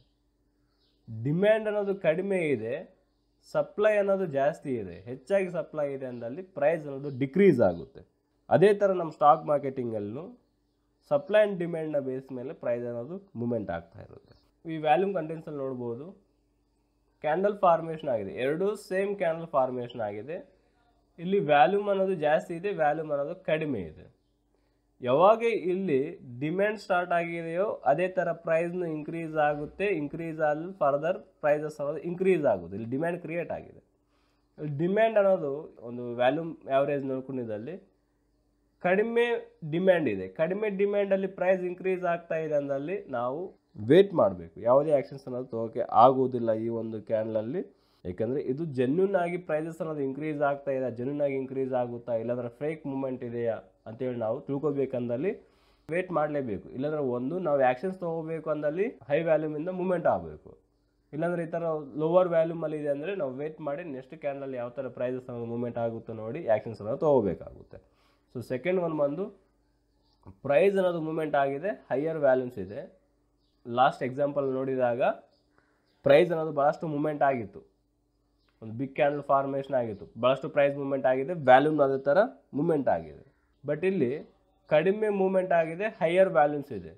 ಡಿಮ್ಯಾಂಡ್ ಅನ್ನೋದು ಕಡಿಮೆ ಇದೆ ಸಪ್ಲೈ ಅನ್ನೋದು ಜಾಸ್ತಿ ಇದೆ ಹೆಚ್ಚಾಗಿ ಸಪ್ಲೈ ಇದೆ ಅಂದಲ್ಲಿ ಪ್ರೈಸ್ ಅನ್ನೋದು ಡಿಕ್ರೀಸ್ ಆಗುತ್ತೆ ಅದೇ ಥರ ನಮ್ಮ ಸ್ಟಾಕ್ ಮಾರ್ಕೆಟಿಂಗಲ್ಲೂ ಸಪ್ಲೈ ಆ್ಯಂಡ್ ಡಿಮ್ಯಾಂಡ್ನ ಬೇಸ್ ಮೇಲೆ ಪ್ರೈಸ್ ಅನ್ನೋದು ಮೂಮೆಂಟ್ ಆಗ್ತಾ ಇರುತ್ತೆ ಈ ವ್ಯಾಲ್ಯೂಮ್ ಕಂಟೆನ್ಸಲ್ಲಿ ನೋಡ್ಬೋದು ಕ್ಯಾಂಡಲ್ ಫಾರ್ಮೇಷನ್ ಆಗಿದೆ ಎರಡೂ ಸೇಮ್ ಕ್ಯಾಂಡಲ್ ಫಾರ್ಮೇಷನ್ ಆಗಿದೆ ಇಲ್ಲಿ ವ್ಯಾಲ್ಯೂಮ್ ಅನ್ನೋದು ಜಾಸ್ತಿ ಇದೆ ವ್ಯಾಲ್ಯೂಮ್ ಅನ್ನೋದು ಕಡಿಮೆ ಇದೆ ಯಾವಾಗ ಇಲ್ಲಿ ಡಿಮ್ಯಾಂಡ್ ಸ್ಟಾರ್ಟ್ ಆಗಿದೆಯೋ ಅದೇ ಥರ ಪ್ರೈಸ್ನ ಇನ್ಕ್ರೀಸ್ ಆಗುತ್ತೆ ಇನ್ಕ್ರೀಸ್ ಆದ ಫರ್ದರ್ ಪ್ರೈಸಸ್ ಅನ್ನೋದು ಇನ್ಕ್ರೀಸ್ ಆಗೋದು ಇಲ್ಲಿ ಡಿಮ್ಯಾಂಡ್ ಕ್ರಿಯೇಟ್ ಆಗಿದೆ ಡಿಮ್ಯಾಂಡ್ ಅನ್ನೋದು ಒಂದು ವ್ಯಾಲ್ಯೂಮ್ ಆ್ಯಾವ್ರೇಜ್ ನೋಡ್ಕೊಂಡಿದ್ದಲ್ಲಿ ಕಡಿಮೆ ಡಿಮ್ಯಾಂಡ್ ಇದೆ ಕಡಿಮೆ ಡಿಮ್ಯಾಂಡಲ್ಲಿ ಪ್ರೈಸ್ ಇನ್ಕ್ರೀಸ್ ಆಗ್ತಾ ಇದೆ ಅಂದಲ್ಲಿ ನಾವು ವೇಟ್ ಮಾಡಬೇಕು ಯಾವುದೇ ಆ್ಯಕ್ಷನ್ಸ್ ಅನ್ನೋದು ತಗೋಕ್ಕೆ ಆಗುವುದಿಲ್ಲ ಈ ಒಂದು ಕ್ಯಾನ್ಲಲ್ಲಿ ಏಕೆಂದರೆ ಇದು ಜೆನ್ಯೂನ್ ಆಗಿ ಪ್ರೈಸಸ್ ಅನ್ನೋದು ಇನ್ಕ್ರೀಸ್ ಆಗ್ತಾ ಇದೆ ಜೆನ್ಯೂನ್ ಆಗಿ ಇನ್ಕ್ರೀಸ್ ಆಗುತ್ತಾ ಇಲ್ಲಾಂದರೆ ಫ್ರೇಕ್ ಮೂಮೆಂಟ್ ಇದೆಯಾ ಅಂತೇಳಿ ನಾವು ತಿಳ್ಕೊಬೇಕಂದಲ್ಲಿ ವೇಟ್ ಮಾಡಲೇಬೇಕು ಇಲ್ಲಾಂದರೆ ಒಂದು ನಾವು ಆ್ಯಕ್ಷನ್ಸ್ ತೊಗೋಬೇಕು ಅಂದಲ್ಲಿ ಹೈ ವ್ಯಾಲ್ಯೂಮಿಂದ ಮೂಮೆಂಟ್ ಆಗಬೇಕು ಇಲ್ಲಾಂದರೆ ಈ ಥರ ಲೋವರ್ ವ್ಯಾಲ್ಯೂಮಲ್ಲಿ ಇದೆ ಅಂದರೆ ನಾವು ವೇಟ್ ಮಾಡಿ ನೆಕ್ಸ್ಟ್ ಕ್ಯಾಂಡಲ್ಲಿ ಯಾವ ಥರ ಪ್ರೈಸಸ್ ನಮಗೆ ಮೂಮೆಂಟ್ ಆಗುತ್ತೋ ನೋಡಿ ಆ್ಯಕ್ಷನ್ಸ್ ಅನ್ನೋದು ತೊಗೋಬೇಕಾಗುತ್ತೆ ಸೊ ಸೆಕೆಂಡ್ ಒಂದು ಬಂದು ಪ್ರೈಸ್ ಅನ್ನೋದು ಮೂಮೆಂಟ್ ಆಗಿದೆ ಹೈಯರ್ ವ್ಯಾಲ್ಯೂಮ್ಸ್ ಇದೆ ಲಾಸ್ಟ್ ಎಕ್ಸಾಂಪಲ್ ನೋಡಿದಾಗ ಪ್ರೈಸ್ ಅನ್ನೋದು ಭಾಳಷ್ಟು ಮೂಮೆಂಟ್ ಆಗಿತ್ತು ಒಂದು ಬಿಗ್ ಕ್ಯಾಂಡಲ್ ಫಾರ್ಮೇಷನ್ ಆಗಿತ್ತು ಭಾಳಷ್ಟು ಪ್ರೈಸ್ ಮೂಮೆಂಟ್ ಆಗಿದೆ ವ್ಯಾಲ್ಯೂಮ್ ಅದೇ ಥರ ಮೂಮೆಂಟ್ ಆಗಿದೆ ಬಟ್ ಇಲ್ಲಿ ಕಡಿಮೆ ಮೂಮೆಂಟ್ ಆಗಿದೆ ಹೈಯರ್ ಬ್ಯಾಲೆನ್ಸ್ ಇದೆ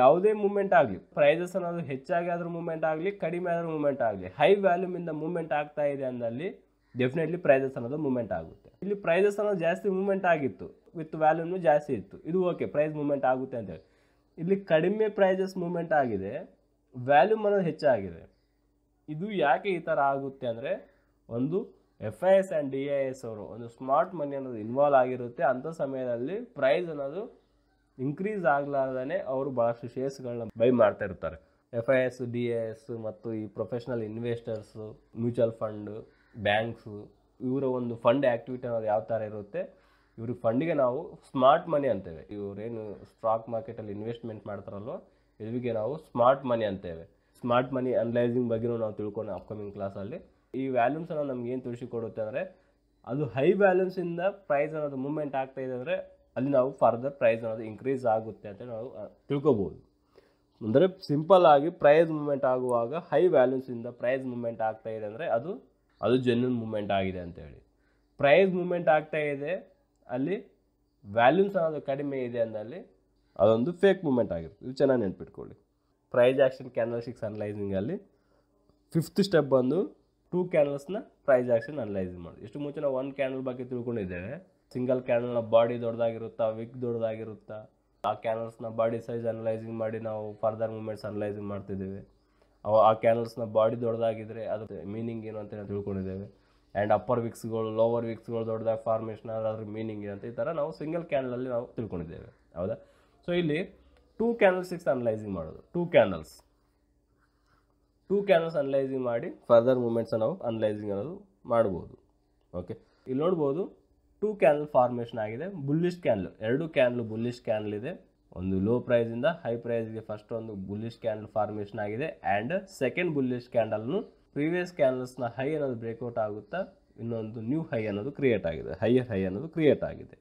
ಯಾವುದೇ ಮೂಮೆಂಟ್ ಆಗಲಿ ಪ್ರೈಸಸ್ ಅನ್ನೋದು ಹೆಚ್ಚಾಗಿ ಆದರೂ ಮೂಮೆಂಟ್ ಆಗಲಿ ಕಡಿಮೆ ಆದರೂ ಮೂಮೆಂಟ್ ಆಗಲಿ ಹೈ ವ್ಯಾಲ್ಯೂಮಿಂದ ಮೂಮೆಂಟ್ ಆಗ್ತಾ ಇದೆ ಅಂದಲ್ಲಿ ಡೆಫಿನೆಟ್ಲಿ ಪ್ರೈಸಸ್ ಅನ್ನೋದು ಮೂಮೆಂಟ್ ಆಗುತ್ತೆ ಇಲ್ಲಿ ಪ್ರೈಸಸ್ ಅನ್ನೋದು ಜಾಸ್ತಿ ಮೂಮೆಂಟ್ ಆಗಿತ್ತು ವಿತ್ ವ್ಯಾಲ್ಯೂನು ಜಾಸ್ತಿ ಇತ್ತು ಇದು ಓಕೆ ಪ್ರೈಸ್ ಮೂಮೆಂಟ್ ಆಗುತ್ತೆ ಅಂತೇಳಿ ಇಲ್ಲಿ ಕಡಿಮೆ ಪ್ರೈಸಸ್ ಮೂಮೆಂಟ್ ಆಗಿದೆ ವ್ಯಾಲ್ಯೂಮ್ ಅನ್ನೋದು ಹೆಚ್ಚಾಗಿದೆ ಇದು ಯಾಕೆ ಈ ಥರ ಆಗುತ್ತೆ ಅಂದರೆ ಒಂದು F I S and D I S ಅವರು ಒಂದು ಸ್ಮಾರ್ಟ್ ಮನಿ ಅನ್ನೋದು ಇನ್ವಾಲ್ವ್ ಆಗಿರುತ್ತೆ ಅಂಥ ಸಮಯದಲ್ಲಿ ಪ್ರೈಸ್ ಅನ್ನೋದು ಇನ್ಕ್ರೀಸ್ ಆಗಲಾರ್ದೇ ಅವರು ಭಾಳಷ್ಟು ಶೇರ್ಸ್ಗಳನ್ನ ಬೈ ಮಾಡ್ತಾ ಇರ್ತಾರೆ F I S D I S ಮತ್ತು ಈ professional investors mutual fund banks ಇವರ ಒಂದು ಫಂಡ್ ಆ್ಯಕ್ಟಿವಿಟಿ ಅನ್ನೋದು ಯಾವ ಥರ ಇರುತ್ತೆ ಇವ್ರ ಫಂಡಿಗೆ ನಾವು ಸ್ಮಾರ್ಟ್ ಮನಿ ಅಂತೇವೆ ಇವರೇನು ಸ್ಟಾಕ್ ಮಾರ್ಕೆಟಲ್ಲಿ ಇನ್ವೆಸ್ಟ್ಮೆಂಟ್ ಮಾಡ್ತಾರಲ್ವ ಇದಕ್ಕೆ ನಾವು ಸ್ಮಾರ್ಟ್ ಮನಿ ಅಂತೇವೆ ಸ್ಮಾರ್ಟ್ ಮನಿ ಅನಲೈಸಿಂಗ್ ಬಗ್ಗೆಯೂ ನಾವು ತಿಳ್ಕೊಂಡು ಅಪ್ಕಮಿಂಗ್ ಕ್ಲಾಸಲ್ಲಿ ಈ ವ್ಯಾಲ್ಯೂಮ್ಸನ್ನು ನಮ್ಗೆ ಏನು ತಿಳಿಸಿಕೊಡುತ್ತೆ ಅಂದರೆ ಅದು ಹೈ ವ್ಯಾಲ್ಯೂಮ್ಸಿಂದ ಪ್ರೈಸ್ ಅನ್ನೋದು ಮೂಮೆಂಟ್ ಆಗ್ತಾ ಇದೆ ಅಂದರೆ ಅಲ್ಲಿ ನಾವು ಫರ್ದರ್ ಪ್ರೈಸ್ ಅನ್ನೋದು ಇನ್ಕ್ರೀಸ್ ಆಗುತ್ತೆ ಅಂತ ನಾವು ತಿಳ್ಕೊಬೋದು ಅಂದರೆ ಸಿಂಪಲ್ ಆಗಿ ಪ್ರೈಸ್ ಮೂಮೆಂಟ್ ಆಗುವಾಗ ಹೈ ವ್ಯಾಲ್ಯೂಮ್ಸಿಂದ ಪ್ರೈಸ್ ಮೂಮೆಂಟ್ ಆಗ್ತಾ ಇದೆ ಅಂದರೆ ಅದು ಅದು ಜೆನ್ಯೂನ್ ಮೂಮೆಂಟ್ ಆಗಿದೆ ಅಂತೇಳಿ ಪ್ರೈಸ್ ಮೂಮೆಂಟ್ ಆಗ್ತಾ ಇದೆ ಅಲ್ಲಿ ವ್ಯಾಲ್ಯೂಮ್ಸ್ ಅನ್ನೋದು ಕಡಿಮೆ ಇದೆ ಅಂದಲ್ಲಿ ಅದೊಂದು ಫೇಕ್ ಮೂಮೆಂಟ್ ಆಗಿರುತ್ತೆ ಇದು ಚೆನ್ನಾಗಿ ನೆನ್ಪಿಟ್ಕೊಳ್ಳಿ ಪ್ರೈಸ್ ಆ್ಯಕ್ಷನ್ ಕ್ಯಾನಲ್ ಸಿಕ್ಸ್ ಅನಲೈಸಿಂಗಲ್ಲಿ ಫಿಫ್ತ್ ಸ್ಟೆಪ್ ಬಂದು ಟೂ ಕ್ಯಾನಲ್ಸ್ನ ಪ್ರೈಸ್ ಆ್ಯಕ್ಷನ್ ಅನಲೈಸ್ ಮಾಡೋದು ಇಷ್ಟು ಮುಂಚೆ ನಾವು ಒಂದು ಕ್ಯಾಂಡಲ್ ಬಗ್ಗೆ ತಿಳ್ಕೊಂಡಿದ್ದೇವೆ ಸಿಂಗಲ್ ಕ್ಯಾನಲ್ನ ಬಾಡಿ ದೊಡ್ಡದಾಗಿರುತ್ತಾ ವಿಕ್ ದೊಡ್ಡದಾಗಿರುತ್ತಾ ಆ ಕ್ಯಾನಲ್ಸ್ನ ಬಾಡಿ ಸೈಜ್ ಅನಲೈಸಿಂಗ್ ಮಾಡಿ ನಾವು ಫರ್ದರ್ ಮೂಮೆಂಟ್ಸ್ ಅನಲೈಸಿಂಗ್ ಮಾಡ್ತಿದ್ದೇವೆ ಆ ಕ್ಯಾನಲ್ಸ್ನ ಬಾಡಿ ದೊಡ್ಡದಾಗಿದ್ದರೆ ಅದು ಮೀನಿಂಗ್ ಏನು ಅಂತ ನಾವು ತಿಳ್ಕೊಂಡಿದ್ದೇವೆ ಆ್ಯಂಡ್ ಅಪ್ಪರ್ ವಿಕ್ಸ್ಗಳು ಲೋವರ್ ವಿಕ್ಸ್ಗಳು ದೊಡ್ಡದಾಗಿ ಫಾರ್ಮೇಷನ್ ಅದ್ರ ಮೀನಿಂಗ್ ಏನಂತ ಈ ಥರ ನಾವು ಸಿಂಗಲ್ ಕ್ಯಾನಲಲ್ಲಿ ನಾವು ತಿಳ್ಕೊಂಡಿದ್ದೇವೆ ಹೌದಾ ಸೊ ಇಲ್ಲಿ ಟೂ ಕ್ಯಾನಲ್ಸ್ ಸಿಕ್ಸ್ ಅನಲೈಸಿಂಗ್ ಮಾಡೋದು two candles two candles analysing ಮಾಡಿ ಫರ್ದರ್ ಮೂಮೆಂಟ್ಸ್ ನಾವು ಅನಲೈಸಿಂಗ್ ಅನ್ನೋದು ಮಾಡ್ಬೋದು ಓಕೆ ಇಲ್ಲಿ ನೋಡ್ಬೋದು ಟೂ ಕ್ಯಾನಲ್ ಫಾರ್ಮೇಷನ್ ಆಗಿದೆ ಬುಲ್ಲಿಶ್ ಕ್ಯಾನ್ಲ್ ಎರಡು ಕ್ಯಾನ್ಲ್ ಬುಲ್ಲಿಶ್ ಕ್ಯಾನ್ಲ್ ಇದೆ ಒಂದು ಲೋ ಪ್ರೈಸಿಂದ ಹೈ ಪ್ರೈಸ್ಗೆ ಫಸ್ಟ್ ಒಂದು ಬುಲ್ಲಿಶ್ ಕ್ಯಾಂಡಲ್ ಫಾರ್ಮೇಷನ್ ಆಗಿದೆ ಆ್ಯಂಡ್ ಸೆಕೆಂಡ್ ಬುಲ್ಲಿಶ್ ಕ್ಯಾಂಡಲ್ನು ಪ್ರೀವಿಯಸ್ ಕ್ಯಾನ್ಲ್ಸ್ನ ಹೈ ಅನ್ನೋದು ಬ್ರೇಕ್ಔಟ್ ಆಗುತ್ತಾ ಇನ್ನೊಂದು ನ್ಯೂ ಹೈ ಅನ್ನೋದು ಕ್ರಿಯೇಟ್ ಆಗಿದೆ ಹೈಯರ್ ಹೈ ಅನ್ನೋದು ಕ್ರಿಯೇಟ್ ಆಗಿದೆ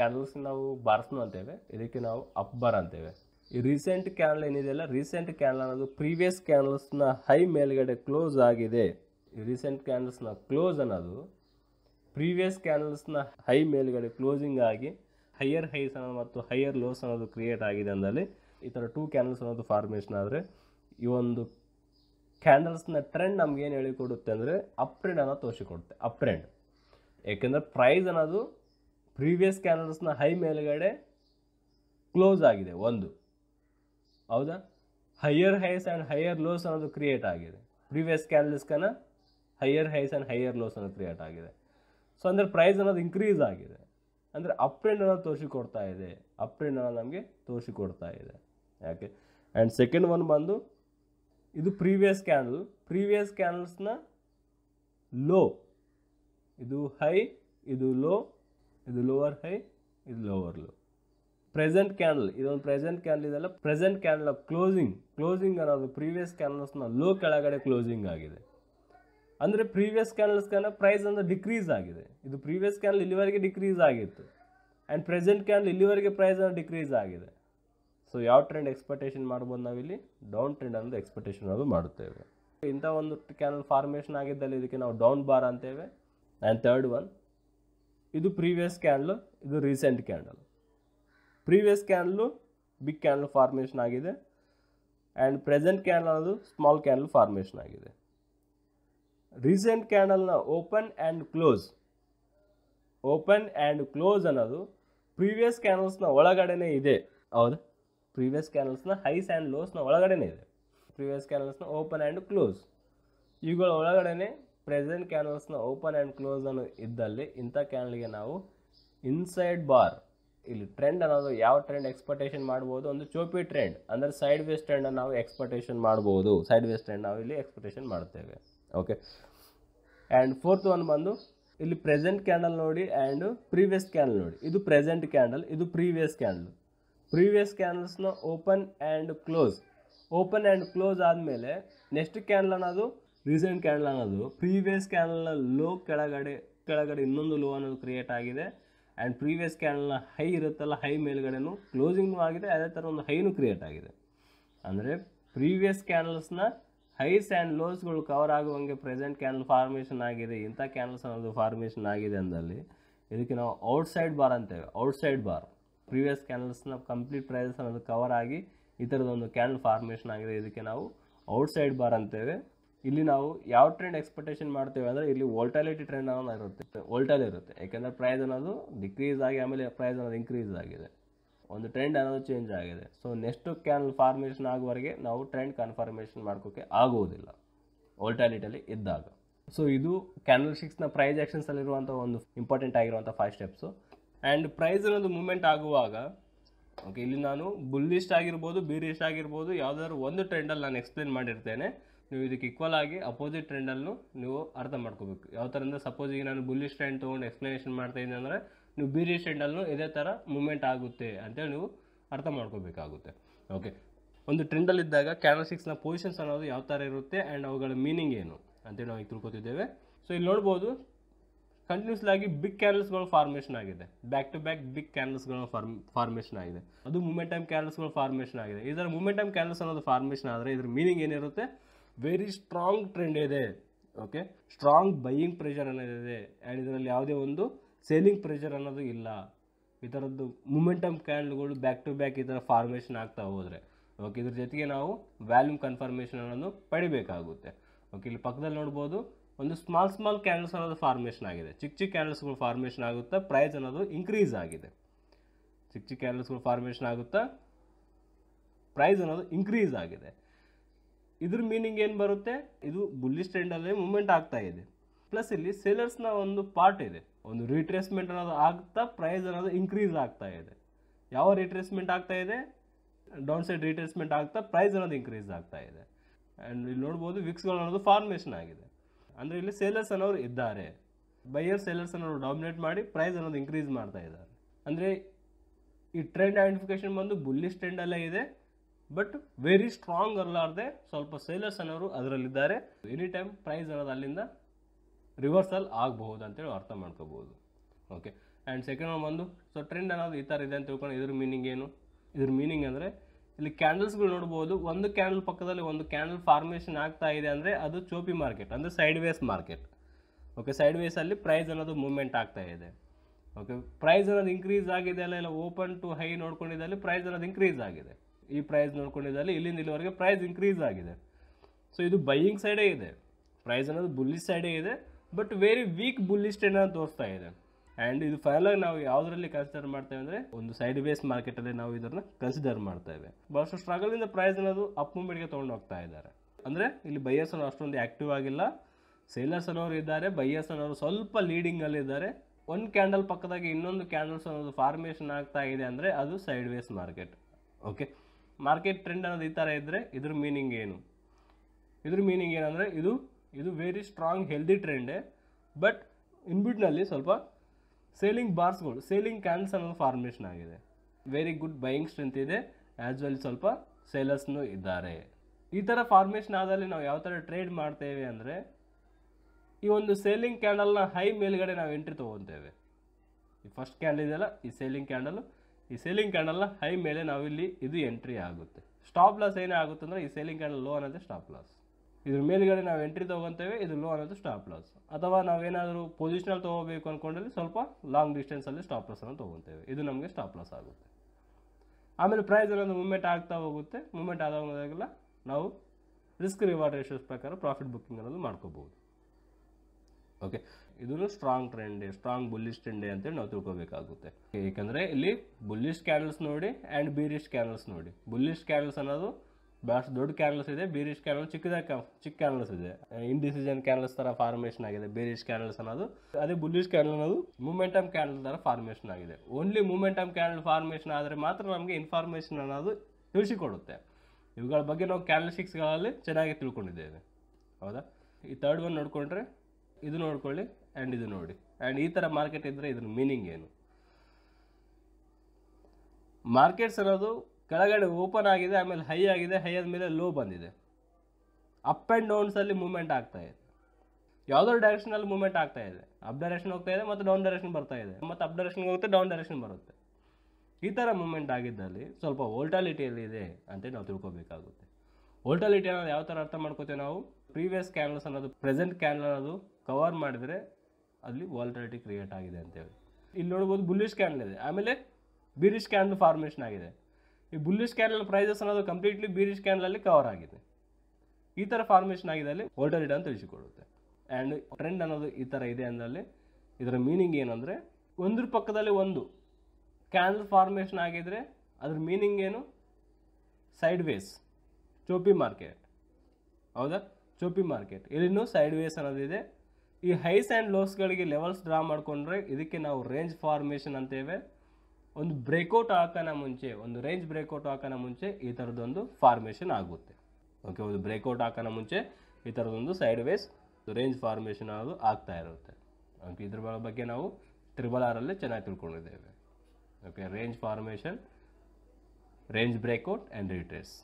ಕ್ಯಾಂಡಲ್ಸ್ ನಾವು ಬಾರ್ಸ್ನು ಅಂತೇವೆ ಇದಕ್ಕೆ ನಾವು ಅಪ್ಬರ್ ಅಂತೇವೆ ಈ ರೀಸೆಂಟ್ ಕ್ಯಾನಲ್ ಏನಿದೆಯಲ್ಲ ರೀಸೆಂಟ್ ಕ್ಯಾನಲ್ ಅನ್ನೋದು ಪ್ರೀವಿಯಸ್ ಕ್ಯಾನಲ್ಸ್ನ ಹೈ ಮೇಲ್ಗಡೆ ಕ್ಲೋಸ್ ಆಗಿದೆ ರೀಸೆಂಟ್ ಕ್ಯಾನಲ್ಸ್ನ ಕ್ಲೋಸ್ ಅನ್ನೋದು ಪ್ರೀವಿಯಸ್ ಕ್ಯಾನಲ್ಸ್ನ ಹೈ ಮೇಲ್ಗಡೆ ಕ್ಲೋಸಿಂಗ್ ಆಗಿ ಹೈಯರ್ ಹೈಸ್ ಅನ್ನೋದು ಮತ್ತು ಹೈಯರ್ ಲೋಸ್ ಅನ್ನೋದು ಕ್ರಿಯೇಟ್ ಆಗಿದೆ ಅಂದಲ್ಲಿ ಈ ಥರ ಟೂ ಕ್ಯಾನಲ್ಸ್ ಅನ್ನೋದು ಫಾರ್ಮೇಷನ್ ಆದರೆ ಈ ಒಂದು ಕ್ಯಾಂಡಲ್ಸ್ನ ಟ್ರೆಂಡ್ ನಮ್ಗೆ ಏನು ಹೇಳಿಕೊಡುತ್ತೆ ಅಂದರೆ ಅಪ್ ಟ್ರೆಂಡ್ ಅನ್ನೋದು ತೋರಿಸಿಕೊಡುತ್ತೆ ಅಪ್ ಟ್ರೆಂಡ್ ಏಕೆಂದರೆ ಪ್ರೈಸ್ ಅನ್ನೋದು ಪ್ರೀವಿಯಸ್ ಕ್ಯಾನಲ್ಸ್ನ ಹೈ ಮೇಲ್ಗಡೆ ಕ್ಲೋಸ್ ಆಗಿದೆ ಒಂದು ಹೌದಾ higher highs and higher lows ಅನ್ನೋದು ಕ್ರಿಯೇಟ್ ಆಗಿದೆ ಪ್ರೀವಿಯಸ್ ಕನ higher highs and higher lows ಅನ್ನೋದು ಕ್ರಿಯೇಟ್ ಆಗಿದೆ ಸೊ ಅಂದರೆ ಪ್ರೈಸ್ ಅನ್ನೋದು ಇನ್ಕ್ರೀಸ್ ಆಗಿದೆ ಅಂದರೆ ಅಪ್ ಆ್ಯಂಡ್ ಅನ್ನೋದು ತೋರಿಸಿಕೊಡ್ತಾ ಇದೆ ಅಪ್ ಆ್ಯಂಡ್ ಅನ್ನೋದು ನಮಗೆ ತೋರಿಸಿಕೊಡ್ತಾ ಇದೆ ಯಾಕೆ ಆ್ಯಂಡ್ ಸೆಕೆಂಡ್ ಒನ್ ಬಂದು ಇದು ಪ್ರೀವಿಯಸ್ ಕ್ಯಾನಲ್ ಪ್ರೀವಿಯಸ್ ಕ್ಯಾನ್ಲ್ಸ್ನ ಲೋ ಇದು ಹೈ ಇದು ಲೋ ಇದು ಲೋವರ್ ಹೈ ಇದು ಲೋವರ್ ಲೋ ಪ್ರೆಸೆಂಟ್ ಕ್ಯಾಂಡಲ್ ಇದೊಂದು ಪ್ರೆಸೆಂಟ್ ಕ್ಯಾಂಡಲ್ ಇದೆಲ್ಲ present candle of closing closing ಅನ್ನೋದು ಪ್ರೀವಿಯಸ್ ಕ್ಯಾಂಡಲ್ಸ್ನ ಲೋ ಕೆಳಗಡೆ ಕ್ಲೋಸಿಂಗ್ ಆಗಿದೆ ಅಂದರೆ ಪ್ರೀವಿಯಸ್ ಕ್ಯಾಂಡಲ್ಸ್ಗೆ ಪ್ರೈಸ್ ಅಂದರೆ ಡಿಕ್ರೀಸ್ ಆಗಿದೆ ಇದು ಪ್ರೀವಿಯಸ್ ಕ್ಯಾಂಡಲ್ ಇಲ್ಲಿವರೆಗೆ ಡಿಕ್ರೀಸ್ ಆಗಿತ್ತು ಆ್ಯಂಡ್ ಪ್ರೆಸೆಂಟ್ ಕ್ಯಾಂಡಲ್ ಇಲ್ಲಿವರೆಗೆ ಪ್ರೈಸ್ ಅಂದರೆ ಡಿಕ್ರೀಸ್ ಆಗಿದೆ ಸೊ ಯಾವ ಟ್ರೆಂಡ್ ಎಕ್ಸ್ಪೆಕ್ಟೇಷನ್ ಮಾಡ್ಬೋದು ನಾವಿಲ್ಲಿ ಡೌನ್ ಟ್ರೆಂಡ್ ಅನ್ನೋದು ಎಕ್ಸ್ಪೆಕ್ಟೇಷನ್ ಅದು ಮಾಡುತ್ತೇವೆ ಇಂಥ ಒಂದು ಕ್ಯಾನಲ್ ಫಾರ್ಮೇಷನ್ ಆಗಿದ್ದಲ್ಲಿ ಇದಕ್ಕೆ ನಾವು ಡೌನ್ ಬಾರ್ ಅಂತೇವೆ ಆ್ಯಂಡ್ ಥರ್ಡ್ ಒನ್ ಇದು ಪ್ರೀವಿಯಸ್ ಕ್ಯಾಂಡಲ್ ಇದು recent candle previous candle big candle formation ಆಗಿದೆ ಆ್ಯಂಡ್ ಪ್ರೆಸೆಂಟ್ ಕ್ಯಾನಲ್ ಅನ್ನೋದು ಸ್ಮಾಲ್ ಕ್ಯಾನಲ್ ಫಾರ್ಮೇಷನ್ ಆಗಿದೆ ರೀಸೆಂಟ್ ಕ್ಯಾನಲ್ನ open and close open and close ಅನ್ನೋದು ಪ್ರೀವಿಯಸ್ ಕ್ಯಾನಲ್ಸ್ನ ಒಳಗಡೆನೇ ಇದೆ ಹೌದು ಪ್ರೀವಿಯಸ್ ಕ್ಯಾನಲ್ಸ್ನ ಹೈಸ್ ಆ್ಯಂಡ್ ಲೋಸ್ನ ಒಳಗಡೆನೇ ಇದೆ ಪ್ರೀವಿಯಸ್ ಕ್ಯಾನಲ್ಸ್ನ ಓಪನ್ ಆ್ಯಂಡ್ ಕ್ಲೋಸ್ ಇವುಗಳ ಒಳಗಡೆನೆ ಪ್ರೆಸೆಂಟ್ ಕ್ಯಾನಲ್ಸ್ನ ಓಪನ್ ಆ್ಯಂಡ್ ಕ್ಲೋಸ್ ಅನ್ನು ಇದ್ದಲ್ಲಿ ಇಂಥ ಕ್ಯಾನಲ್ಗೆ ನಾವು ಇನ್ಸೈಡ್ ಬಾರ್ ಇಲ್ಲಿ ಟ್ರೆಂಡ್ ಅನ್ನೋದು ಯಾವ ಟ್ರೆಂಡ್ ಎಕ್ಸ್ಪೆಕ್ಟೇಷನ್ ಮಾಡ್ಬೋದು ಒಂದು ಚೋಪಿ ಟ್ರೆಂಡ್ ಅಂದರೆ ಸೈಡ್ ವೇಸ್ ಟ್ರೆಂಡನ್ನು ನಾವು ಎಕ್ಸ್ಪೆಕ್ಟೇಷನ್ ಮಾಡ್ಬೋದು ಸೈಡ್ ವೇಸ್ ಟ್ರೆಂಡ್ ನಾವು ಇಲ್ಲಿ ಎಕ್ಸ್ಪೆಕ್ಟೇಷನ್ ಮಾಡ್ತೇವೆ ಓಕೆ ಆ್ಯಂಡ್ ಫೋರ್ತ್ ಒನ್ ಬಂದು ಇಲ್ಲಿ ಪ್ರೆಸೆಂಟ್ ಕ್ಯಾಂಡಲ್ ನೋಡಿ ಆ್ಯಂಡ್ ಪ್ರೀವಿಯಸ್ ಕ್ಯಾಂಡಲ್ ನೋಡಿ ಇದು ಪ್ರೆಸೆಂಟ್ ಕ್ಯಾಂಡಲ್ ಇದು ಪ್ರೀವಿಯಸ್ ಕ್ಯಾಂಡಲ್ ಪ್ರೀವಿಯಸ್ ಕ್ಯಾಂಡಲ್ಸ್ನ open and close open and close ಆದಮೇಲೆ ನೆಕ್ಸ್ಟ್ ಕ್ಯಾಂಡಲ್ ಅನ್ನೋದು ರೀಸೆಂಟ್ ಕ್ಯಾಂಡಲ್ ಅನ್ನೋದು ಪ್ರೀವಿಯಸ್ ಕ್ಯಾಂಡಲ್ನ ಲೋ ಕೆಳಗಡೆ ಕೆಳಗಡೆ ಇನ್ನೊಂದು ಲೋ ಅನ್ನೋದು ಕ್ರಿಯೇಟ್ ಆಗಿದೆ ಆ್ಯಂಡ್ ಪ್ರೀವಿಯಸ್ ಕ್ಯಾಂಡಲ್ನ ಹೈ ಇರುತ್ತಲ್ಲ ಹೈ ಮೇಲ್ಗಡೆನೂ ಕ್ಲೋಸಿಂಗ್ನೂ ಆಗಿದೆ ಅದೇ ಥರ ಒಂದು ಹೈನು ಕ್ರಿಯೇಟ್ ಆಗಿದೆ ಅಂದರೆ ಪ್ರೀವಿಯಸ್ ಕ್ಯಾನಲ್ಸ್ನ ಹೈಸ್ ಆ್ಯಂಡ್ ಲೋಸ್ಗಳು ಕವರ್ ಆಗುವಂಗೆ ಪ್ರೆಸೆಂಟ್ ಕ್ಯಾಂಡಲ್ ಫಾರ್ಮೇಷನ್ ಆಗಿದೆ ಇಂಥ ಕ್ಯಾಂಡಲ್ಸ್ ಅನ್ನೋದು ಫಾರ್ಮೇಷನ್ ಆಗಿದೆ ಅಂದಲ್ಲಿ ಇದಕ್ಕೆ ನಾವು ಔಟ್ಸೈಡ್ ಬಾರ್ ಅಂತೇವೆ ಔಟ್ಸೈಡ್ ಬಾರ್ ಪ್ರೀವಿಯಸ್ ಕ್ಯಾಂಡಲ್ಸ್ನ ಕಂಪ್ಲೀಟ್ ಪ್ರೈಸಸ್ ಅನ್ನೋದು ಕವರ್ ಆಗಿ ಈ ಥರದೊಂದು ಕ್ಯಾಂಡಲ್ ಫಾರ್ಮೇಷನ್ ಆಗಿದೆ ಇದಕ್ಕೆ ನಾವು ಔಟ್ಸೈಡ್ ಬಾರ್ ಅಂತೇವೆ ಇಲ್ಲಿ ನಾವು ಯಾವ ಟ್ರೆಂಡ್ ಎಕ್ಸ್ಪೆಕ್ಟೇಷನ್ ಮಾಡ್ತೇವೆ ಅಂದರೆ ಇಲ್ಲಿ ವೋಲ್ಟಾಲಿಟಿ ಟ್ರೆಂಡ್ ಅನ್ನೋದು ಇರುತ್ತೆ ವೋಲ್ಟಾಲ್ ಇರುತ್ತೆ ಯಾಕೆಂದರೆ ಪ್ರೈಸ್ ಅನ್ನೋದು ಡಿಕ್ರೀಸ್ ಆಗಿ ಆಮೇಲೆ ಪ್ರೈಸ್ ಅನ್ನೋದು ಇನ್ಕ್ರೀಸ್ ಆಗಿದೆ ಒಂದು ಟ್ರೆಂಡ್ ಅನ್ನೋದು ಚೇಂಜ್ ಆಗಿದೆ ಸೊ ನೆಕ್ಸ್ಟು ಕ್ಯಾನಲ್ ಫಾರ್ಮೇಷನ್ ಆಗುವವರೆಗೆ ನಾವು ಟ್ರೆಂಡ್ ಕನ್ಫರ್ಮೇಷನ್ ಮಾಡ್ಕೋಕೆ ಆಗುವುದಿಲ್ಲ ವೋಲ್ಟಾಲಿಟಿಯಲ್ಲಿ ಇದ್ದಾಗ ಸೊ ಇದು ಕ್ಯಾನಲ್ ಸಿಕ್ಸ್ನ ಪ್ರೈಸ್ ಆ್ಯಕ್ಷನ್ಸಲ್ಲಿರುವಂಥ ಒಂದು ಇಂಪಾರ್ಟೆಂಟ್ ಆಗಿರುವಂಥ ಫೈವ್ ಸ್ಟೆಪ್ಸು ಆ್ಯಂಡ್ ಪ್ರೈಸ್ ಅನ್ನೋದು ಮೂಮೆಂಟ್ ಆಗುವಾಗ ಓಕೆ ಇಲ್ಲಿ ನಾನು ಬುಲ್ಲಿಸ್ಟ್ ಆಗಿರ್ಬೋದು ಬೀರಿಸ್ಟ್ ಆಗಿರ್ಬೋದು ಯಾವುದಾದ್ರು ಒಂದು ಟ್ರೆಂಡಲ್ಲಿ ನಾನು ಎಕ್ಸ್ಪ್ಲೇನ್ ಮಾಡಿರ್ತೇನೆ ನೀವು ಇದಕ್ಕೆ ಈಕ್ವಲ್ ಆಗಿ ಅಪೋಸಿಟ್ ಟ್ರೆಂಡಲ್ಲೂ ನೀವು ಅರ್ಥ ಮಾಡ್ಕೋಬೇಕು ಯಾವ ಥರ ಅಂದರೆ ಸಪೋಸ್ ಈಗ ನಾನು ಬುಲ್ಲಿ ಟ್ರೆಂಡ್ ತೊಗೊಂಡು ಎಕ್ಸ್ಪ್ಲನೇಷನ್ ಮಾಡ್ತಾ ಇದ್ದೀನಿ ಅಂದರೆ ನೀವು ಬೀರಿ ಸ್ಟ್ರೆಂಡಲ್ಲೂ ಇದೇ ಥರ ಮೂಮೆಂಟ್ ಆಗುತ್ತೆ ಅಂತೇಳಿ ನೀವು ಅರ್ಥ ಮಾಡ್ಕೋಬೇಕಾಗುತ್ತೆ ಓಕೆ ಒಂದು ಟ್ರೆಂಡಲ್ಲಿದ್ದಾಗ ಸಿಕ್ಸ್ನ ಪೊಸಿಷನ್ಸ್ ಅನ್ನೋದು ಯಾವ ಥರ ಇರುತ್ತೆ ಆ್ಯಂಡ್ ಅವುಗಳ ಮೀನಿಂಗ್ ಏನು ಅಂತೇಳಿ ನಾವು ತಿಳ್ಕೊತಿದ್ದೇವೆ ಸೊ ಇಲ್ಲಿ ನೋಡ್ಬೋದು ಕಂಟಿನ್ಯೂಸ್ಲಾಗಿ ಬಿಗ್ ಕ್ಯಾನ್ಲ್ಸ್ಗಳು ಫಾರ್ಮೇಷನ್ ಆಗಿದೆ ಬ್ಯಾಕ್ ಟು ಬ್ಯಾಕ್ ಬಿಗ್ ಕ್ಯಾನ್ಡಲ್ಸ್ಗಳ ಫಾರ್ಮ್ ಫಾರ್ಮೇಷನ್ ಆಗಿದೆ ಅದು ಮೂಮೆಂಟಮ್ ಕ್ಯಾನ್ಲ್ಸ್ಗಳು ಫಾರ್ಮೇಷನ್ ಆಗಿದೆ ಇದರ ಮೂಮೆಂಟಮ್ ಕ್ಯಾನಲ್ಸ್ ಅನ್ನೋದು ಫಾರ್ಮೇಷನ್ ಆದರೆ ಇದ್ರ ಮೀನಿಂಗ್ ಏನಿರುತ್ತೆ ವೆರಿ ಸ್ಟ್ರಾಂಗ್ ಟ್ರೆಂಡ್ ಇದೆ ಓಕೆ ಸ್ಟ್ರಾಂಗ್ ಬೈಯಿಂಗ್ ಪ್ರೆಷರ್ ಅನ್ನೋದಿದೆ ಆ್ಯಂಡ್ ಇದರಲ್ಲಿ ಯಾವುದೇ ಒಂದು ಸೇಲಿಂಗ್ ಪ್ರೆಷರ್ ಅನ್ನೋದು ಇಲ್ಲ ಈ ಥರದ್ದು ಮುಮೆಂಟಮ್ ಕ್ಯಾಂಡಲ್ಗಳು ಬ್ಯಾಕ್ ಟು ಬ್ಯಾಕ್ ಈ ಥರ ಫಾರ್ಮೇಷನ್ ಆಗ್ತಾ ಹೋದರೆ ಓಕೆ ಇದ್ರ ಜೊತೆಗೆ ನಾವು ವ್ಯಾಲ್ಯೂಮ್ ಕನ್ಫರ್ಮೇಷನ್ ಅನ್ನೋದು ಪಡಿಬೇಕಾಗುತ್ತೆ ಓಕೆ ಇಲ್ಲಿ ಪಕ್ಕದಲ್ಲಿ ನೋಡ್ಬೋದು ಒಂದು ಸ್ಮಾಲ್ ಸ್ಮಾಲ್ ಕ್ಯಾಂಡಲ್ಸ್ ಅನ್ನೋದು ಫಾರ್ಮೇಷನ್ ಆಗಿದೆ ಚಿಕ್ಕ ಚಿಕ್ಕ ಕ್ಯಾಂಡಲ್ಸ್ಗಳು ಫಾರ್ಮೇಷನ್ ಆಗುತ್ತಾ ಪ್ರೈಸ್ ಅನ್ನೋದು ಇನ್ಕ್ರೀಸ್ ಆಗಿದೆ ಚಿಕ್ಕ ಚಿಕ್ಕ ಕ್ಯಾಂಡಲ್ಸ್ಗಳು ಫಾರ್ಮೇಷನ್ ಆಗುತ್ತಾ ಪ್ರೈಸ್ ಅನ್ನೋದು ಇನ್ಕ್ರೀಸ್ ಆಗಿದೆ ಇದ್ರ ಮೀನಿಂಗ್ ಏನು ಬರುತ್ತೆ ಇದು ಬುಲ್ಲಿಶ್ ಟ್ರೆಂಡಲ್ಲೇ ಮೂಮೆಂಟ್ ಆಗ್ತಾ ಇದೆ ಪ್ಲಸ್ ಇಲ್ಲಿ ಸೇಲರ್ಸ್ನ ಒಂದು ಪಾರ್ಟ್ ಇದೆ ಒಂದು ರಿಟ್ರೇಸ್ಮೆಂಟ್ ಅನ್ನೋದು ಆಗ್ತಾ ಪ್ರೈಸ್ ಅನ್ನೋದು ಇನ್ಕ್ರೀಸ್ ಆಗ್ತಾ ಇದೆ ಯಾವ ರಿಟ್ರೇಸ್ಮೆಂಟ್ ಆಗ್ತಾ ಇದೆ ಡೌನ್ ಸೈಡ್ ರಿಟ್ರೇಸ್ಮೆಂಟ್ ಆಗ್ತಾ ಪ್ರೈಸ್ ಅನ್ನೋದು ಇನ್ಕ್ರೀಸ್ ಆಗ್ತಾ ಇದೆ ಆ್ಯಂಡ್ ಇಲ್ಲಿ ನೋಡ್ಬೋದು ವಿಕ್ಸ್ಗಳು ಅನ್ನೋದು ಫಾರ್ಮೇಷನ್ ಆಗಿದೆ ಅಂದರೆ ಇಲ್ಲಿ ಸೇಲರ್ಸ್ ಅನ್ನೋರು ಇದ್ದಾರೆ ಬೈಯರ್ ಸೇಲರ್ಸ್ ಅನ್ನೋರು ಡಾಮಿನೇಟ್ ಮಾಡಿ ಪ್ರೈಸ್ ಅನ್ನೋದು ಇನ್ಕ್ರೀಸ್ ಮಾಡ್ತಾ ಇದ್ದಾರೆ ಅಂದರೆ ಈ ಟ್ರೆಂಡ್ ಐಡೆಂಟಿಫಿಕೇಶನ್ ಬಂದು ಬುಲ್ಲಿ ಟ್ರೆಂಡಲ್ಲೇ ಇದೆ ಬಟ್ ವೆರಿ ಸ್ಟ್ರಾಂಗ್ ಅಲ್ಲಾರದೆ ಸ್ವಲ್ಪ ಸೇಲರ್ಸ್ ಅನ್ನೋರು ಅದರಲ್ಲಿದ್ದಾರೆ ಎನಿ ಟೈಮ್ ಪ್ರೈಸ್ ಅನ್ನೋದು ಅಲ್ಲಿಂದ ರಿವರ್ಸಲ್ ಆಗಬಹುದು ಅಂತೇಳಿ ಅರ್ಥ ಮಾಡ್ಕೋಬಹುದು ಓಕೆ ಆ್ಯಂಡ್ ಸೆಕೆಂಡ್ ಒನ್ ಬಂದು ಸೊ ಟ್ರೆಂಡ್ ಅನ್ನೋದು ಈ ಥರ ಇದೆ ಅಂತ ತಿಳ್ಕೊಂಡು ಇದ್ರ ಮೀನಿಂಗ್ ಏನು ಇದ್ರ ಮೀನಿಂಗ್ ಅಂದರೆ ಇಲ್ಲಿ ಕ್ಯಾಂಡಲ್ಸ್ಗಳು ನೋಡ್ಬೋದು ಒಂದು ಕ್ಯಾಂಡಲ್ ಪಕ್ಕದಲ್ಲಿ ಒಂದು ಕ್ಯಾಂಡಲ್ ಫಾರ್ಮೇಷನ್ ಆಗ್ತಾ ಇದೆ ಅಂದರೆ ಅದು ಚೋಪಿ ಮಾರ್ಕೆಟ್ ಅಂದರೆ sideways market okay side ವೇಸಲ್ಲಿ ಪ್ರೈಸ್ ಅನ್ನೋದು ಮೂವ್ಮೆಂಟ್ ಆಗ್ತಾ ಇದೆ ಓಕೆ ಪ್ರೈಸ್ ಅನ್ನೋದು ಇನ್ಕ್ರೀಸ್ ಆಗಿದೆ ಅಲ್ಲ ಇಲ್ಲ ಓಪನ್ ಟು ಹೈ ನೋಡ್ಕೊಂಡಿದ್ದಲ್ಲಿ ಪ್ರೈಸ್ ಅನ್ನೋದು ಇನ್ಕ್ರೀಸ್ ಆಗಿದೆ ಈ ಪ್ರೈಸ್ ನೋಡ್ಕೊಂಡಿದ್ದಲ್ಲಿ ಇಲ್ಲಿಂದ ಇಲ್ಲಿವರೆಗೆ ಪ್ರೈಸ್ ಇನ್ಕ್ರೀಸ್ ಆಗಿದೆ ಸೊ ಇದು ಬೈಯಿಂಗ್ ಸೈಡೇ ಇದೆ ಪ್ರೈಸ್ ಅನ್ನೋದು ಬುಲ್ಲಿಶ್ ಸೈಡೇ ಇದೆ ಬಟ್ ವೆರಿ ವೀಕ್ ಬುಲ್ಲಿಶ್ ತೋರಿಸ್ತಾ ಇದೆ ಆ್ಯಂಡ್ ಇದು ಫೈನಲಾಗಿ ನಾವು ಯಾವುದರಲ್ಲಿ ಕನ್ಸಿಡರ್ ಮಾಡ್ತೇವೆ ಅಂದರೆ ಒಂದು ಸೈಡ್ ಬೇಸ್ ಮಾರ್ಕೆಟಲ್ಲಿ ನಾವು ಇದನ್ನು ಕನ್ಸಿಡರ್ ಮಾಡ್ತೇವೆ ಭಾಳಷ್ಟು ಸ್ಟ್ರಗಲಿಂದ ಪ್ರೈಸ್ ಅನ್ನೋದು ಅಪ್ ಮೂಮೆಂಟ್ಗೆ ತೊಗೊಂಡು ಹೋಗ್ತಾ ಇದ್ದಾರೆ ಅಂದರೆ ಇಲ್ಲಿ ಬೈಯರ್ಸ್ ಅನ್ನೋ ಅಷ್ಟೊಂದು ಆ್ಯಕ್ಟಿವ್ ಆಗಿಲ್ಲ ಸೇಲರ್ಸ್ ಅನ್ನೋರು ಇದ್ದಾರೆ ಬೈಯರ್ಸ್ ಅನ್ನೋರು ಸ್ವಲ್ಪ ಲೀಡಿಂಗಲ್ಲಿ ಇದ್ದಾರೆ ಒಂದು ಕ್ಯಾಂಡಲ್ ಪಕ್ಕದಾಗಿ ಇನ್ನೊಂದು ಕ್ಯಾಂಡಲ್ಸ್ ಅನ್ನೋದು ಫಾರ್ಮೇಷನ್ ಆಗ್ತಾ ಇದೆ ಅಂದರೆ ಅದು sideways market okay market trend ಅನ್ನೋದು ಈ ಥರ ಇದ್ದರೆ ಇದ್ರ ಮೀನಿಂಗ್ ಏನು ಇದ್ರ ಮೀನಿಂಗ್ ಏನಂದರೆ ಇದು ಇದು ವೆರಿ ಸ್ಟ್ರಾಂಗ್ ಹೆಲ್ದಿ ಟ್ರೆಂಡೇ ಬಟ್ ಇನ್ಬಿಟ್ನಲ್ಲಿ ಸ್ವಲ್ಪ ಸೇಲಿಂಗ್ ಬಾರ್ಸ್ಗಳು ಸೇಲಿಂಗ್ ಕ್ಯಾನ್ಸ್ ಅನ್ನೋದು ಫಾರ್ಮೇಷನ್ ಆಗಿದೆ ವೆರಿ ಗುಡ್ ಬೈಯಿಂಗ್ ಸ್ಟ್ರೆಂತ್ ಇದೆ ಆ್ಯಸ್ ವೆಲ್ ಸ್ವಲ್ಪ ಸೇಲರ್ಸ್ನು ಇದ್ದಾರೆ ಈ ಥರ ಫಾರ್ಮೇಷನ್ ಆದಲ್ಲಿ ನಾವು ಯಾವ ಥರ ಟ್ರೇಡ್ ಮಾಡ್ತೇವೆ ಅಂದರೆ ಈ ಒಂದು ಸೇಲಿಂಗ್ ಕ್ಯಾಂಡಲ್ನ ಹೈ ಮೇಲ್ಗಡೆ ನಾವು ಎಂಟ್ರಿ ತೊಗೊತೇವೆ ಈ ಫಸ್ಟ್ ಕ್ಯಾಂಡಲ್ ಇದೆಯಲ್ಲ ಈ ಸೇಲಿಂಗ್ ಕ್ಯಾಂಡಲು ಈ ಸೇಲಿಂಗ್ ಕ್ಯಾಂಡಲ್ನ ಹೈ ಮೇಲೆ ನಾವಿಲ್ಲಿ ಇದು ಎಂಟ್ರಿ ಆಗುತ್ತೆ ಸ್ಟಾಪ್ ಲಾಸ್ ಏನೇ ಆಗುತ್ತೆ ಅಂದರೆ ಈ ಸೇಲಿಂಗ್ ಕ್ಯಾಂಡಲ್ ಲೋ ಅನ್ನೋದೇ ಸ್ಟಾಪ್ ಲಾಸ್ ಇದ್ರ ಮೇಲ್ಗಡೆ ನಾವು ಎಂಟ್ರಿ ತೊಗೊತೇವೆ ಇದು ಲೋ ಅನ್ನೋದು ಸ್ಟಾಪ್ ಲಾಸ್ ಅಥವಾ ನಾವೇನಾದರೂ ಪೊಸಿಷನಲ್ಲಿ ತೊಗೋಬೇಕು ಅಂದ್ಕೊಂಡಲ್ಲಿ ಸ್ವಲ್ಪ ಲಾಂಗ್ ಡಿಸ್ಟೆನ್ಸಲ್ಲಿ ಸ್ಟಾಪ್ ಲಾಸನ್ನು ತೊಗೊತೇವೆ ಇದು ನಮಗೆ ಸ್ಟಾಪ್ ಲಾಸ್ ಆಗುತ್ತೆ ಆಮೇಲೆ ಪ್ರೈಸ್ ಅನ್ನೋದು ಮೂಮೆಂಟ್ ಆಗ್ತಾ ಹೋಗುತ್ತೆ ಮೂಮೆಂಟ್ ಆದಾಗೆಲ್ಲ ನಾವು ರಿಸ್ಕ್ ರಿವಾರ್ಡ್ ರೇಷೋಸ್ ಪ್ರಕಾರ ಪ್ರಾಫಿಟ್ ಬುಕ್ಕಿಂಗ್ ಅನ್ನೋದು ಮಾಡ್ಕೋಬೋದು ಓಕೆ ಇದನ್ನು strong trend strong bullish trend ಅಂತೇಳಿ ನಾವು ತಿಳ್ಕೊಬೇಕಾಗುತ್ತೆ ಏಕೆಂದರೆ ಇಲ್ಲಿ ಬುಲ್ಲಿಶ್ ಕ್ಯಾಂಡಲ್ಸ್ ನೋಡಿ ಆ್ಯಂಡ್ ಬೀರಿಶ್ ಕ್ಯಾನಲ್ಸ್ ನೋಡಿ ಬುಲ್ಲಿಶ್ ಕ್ಯಾಂಡಲ್ಸ್ ಅನ್ನೋದು ಭಾಳ ದೊಡ್ಡ ಕ್ಯಾನಲ್ಸ್ ಇದೆ ಬೇರಿಶ್ ಕ್ಯಾನಲ್ ಚಿಕ್ಕದಾಗ ಚಿಕ್ಕ ಕ್ಯಾನಲ್ಸ್ ಇದೆ ಇಂಡಿಸಿಜನ್ ಕ್ಯಾನಲ್ಸ್ ಥರ ಫಾರ್ಮೇಷನ್ ಆಗಿದೆ ಬೀರಿಶ್ ಕ್ಯಾನಲ್ಸ್ ಅನ್ನೋದು ಅದೇ ಬುಲ್ಲಿಶ್ ಕ್ಯಾನಲ್ ಅನ್ನೋದು ಮೂಮೆಂಟಮ್ ಕ್ಯಾನಲ್ ಥರ ಫಾರ್ಮೇಷನ್ ಆಗಿದೆ ಓನ್ಲಿ ಮೂಮೆಂಟಮ್ ಕ್ಯಾನಲ್ ಫಾರ್ಮೇಷನ್ ಆದರೆ ಮಾತ್ರ ನಮಗೆ ಇನ್ಫಾರ್ಮೇಷನ್ ಅನ್ನೋದು ತಿಳಿಸಿಕೊಡುತ್ತೆ ಇವುಗಳ ಬಗ್ಗೆ ನಾವು ಸ್ಟಿಕ್ಸ್ಗಳಲ್ಲಿ ಚೆನ್ನಾಗಿ ತಿಳ್ಕೊಂಡಿದ್ದೇವೆ ಹೌದಾ ಈ ತರ್ಡ್ ಒನ್ ನೋಡಿಕೊಂಡ್ರೆ ಇದು ನೋಡ್ಕೊಳ್ಳಿ ಆ್ಯಂಡ್ ಇದು ನೋಡಿ ಆ್ಯಂಡ್ ಈ ಥರ ಮಾರ್ಕೆಟ್ ಇದ್ದರೆ ಇದ್ರ ಮೀನಿಂಗ್ ಏನು ಮಾರ್ಕೆಟ್ಸ್ ಅನ್ನೋದು ಕೆಳಗಡೆ ಓಪನ್ ಆಗಿದೆ ಆಮೇಲೆ ಹೈ ಆಗಿದೆ ಹೈ ಆದಮೇಲೆ ಲೋ ಬಂದಿದೆ ಅಪ್ ಆ್ಯಂಡ್ ಡೌನ್ಸಲ್ಲಿ ಮೂವ್ಮೆಂಟ್ ಆಗ್ತಾ ಇದೆ ಯಾವುದೋ ಡೈರೆಕ್ಷನಲ್ಲಿ ಮೂವ್ಮೆಂಟ್ ಆಗ್ತಾ ಇದೆ ಅಪ್ ಡೈರೆಕ್ಷನ್ ಹೋಗ್ತಾ ಇದೆ ಮತ್ತು ಡೌನ್ ಡೈರೆಕ್ಷನ್ ಬರ್ತಾ ಇದೆ ಮತ್ತು ಅಪ್ ಡೈರೆಕ್ಷನ್ಗೆ ಹೋಗುತ್ತೆ ಡೌನ್ ಡೈರೆಕ್ಷನ್ ಬರುತ್ತೆ ಈ ಥರ ಮೂವ್ಮೆಂಟ್ ಆಗಿದ್ದಲ್ಲಿ ಸ್ವಲ್ಪ ವೋಲ್ಟಾಲಿಟಿಯಲ್ಲಿ ಇದೆ ಅಂತ ನಾವು ತಿಳ್ಕೊಬೇಕಾಗುತ್ತೆ ವೋಲ್ಟಾಲಿಟಿ ಅನ್ನೋದು ಯಾವ ಥರ ಅರ್ಥ ಮಾಡ್ಕೋತೀವಿ ನಾವು ಪ್ರೀವಿಯಸ್ ಕ್ಯಾಂಡಲ್ಸ್ ಅನ್ನೋದು ಪ್ರೆಸೆಂಟ್ ಕ್ಯಾಂಡಲ್ ಅನ್ನೋದು ಕವರ್ ಮಾಡಿದರೆ ಅಲ್ಲಿ ವಾಲ್ಟರಿಟಿ ಕ್ರಿಯೇಟ್ ಆಗಿದೆ ಅಂತೇಳಿ ಇಲ್ಲಿ ನೋಡ್ಬೋದು ಬುಲ್ಲಿಶ್ ಕ್ಯಾಂಡಲ್ ಇದೆ ಆಮೇಲೆ ಬೀರಿಶ್ ಕ್ಯಾಂಡಲ್ ಫಾರ್ಮೇಷನ್ ಆಗಿದೆ ಈ ಬುಲ್ಲಿಶ್ ಕ್ಯಾಂಡಲ್ ಪ್ರೈಸಸ್ ಅನ್ನೋದು ಕಂಪ್ಲೀಟ್ಲಿ ಬೀರಿಶ್ ಕ್ಯಾಂಡಲಲ್ಲಿ ಕವರ್ ಆಗಿದೆ ಈ ಥರ ಫಾರ್ಮೇಷನ್ ಆಗಿದೆ ಅಲ್ಲಿ ವಾಲ್ಟಾಲಿಟಿ ಅಂತ ತಿಳಿಸಿಕೊಡುತ್ತೆ ಆ್ಯಂಡ್ ಟ್ರೆಂಡ್ ಅನ್ನೋದು ಈ ಥರ ಇದೆ ಅಂದಲ್ಲಿ ಇದರ ಮೀನಿಂಗ್ ಏನಂದರೆ ಒಂದ್ರ ಪಕ್ಕದಲ್ಲಿ ಒಂದು ಕ್ಯಾಂಡಲ್ ಫಾರ್ಮೇಷನ್ ಆಗಿದರೆ ಅದ್ರ ಮೀನಿಂಗ್ ಏನು ಸೈಡ್ ವೇಸ್ ಚೋಪಿ ಮಾರ್ಕೆಟ್ ಹೌದಾ ಚೋಪಿ ಮಾರ್ಕೆಟ್ ಇಲ್ಲಿನೂ ಸೈಡ್ ವೇಸ್ ಅನ್ನೋದಿದೆ ಈ ಹೈಸ್ ಆ್ಯಂಡ್ ಲೋಸ್ಗಳಿಗೆ ಲೆವೆಲ್ಸ್ ಡ್ರಾ ಮಾಡಿಕೊಂಡ್ರೆ ಇದಕ್ಕೆ ನಾವು ರೇಂಜ್ ಫಾರ್ಮೇಷನ್ ಅಂತೇವೆ ಒಂದು ಬ್ರೇಕೌಟ್ ಹಾಕೋಣ ಮುಂಚೆ ಒಂದು ರೇಂಜ್ ಬ್ರೇಕೌಟ್ ಹಾಕೋಣ ಮುಂಚೆ ಈ ಥರದೊಂದು ಫಾರ್ಮೇಷನ್ ಆಗುತ್ತೆ ಓಕೆ ಒಂದು ಬ್ರೇಕೌಟ್ ಹಾಕೋಣ ಮುಂಚೆ ಈ ಥರದೊಂದು ಸೈಡ್ ವೇಸ್ ರೇಂಜ್ ಫಾರ್ಮೇಷನ್ ಅದು ಆಗ್ತಾ ಇರುತ್ತೆ ಓಕೆ ಇದ್ರ ಬಗ್ಗೆ ನಾವು ತ್ರಿಬಲ್ ಆರಲ್ಲೇ ಚೆನ್ನಾಗಿ ತಿಳ್ಕೊಂಡಿದ್ದೇವೆ okay range formation range breakout and retrace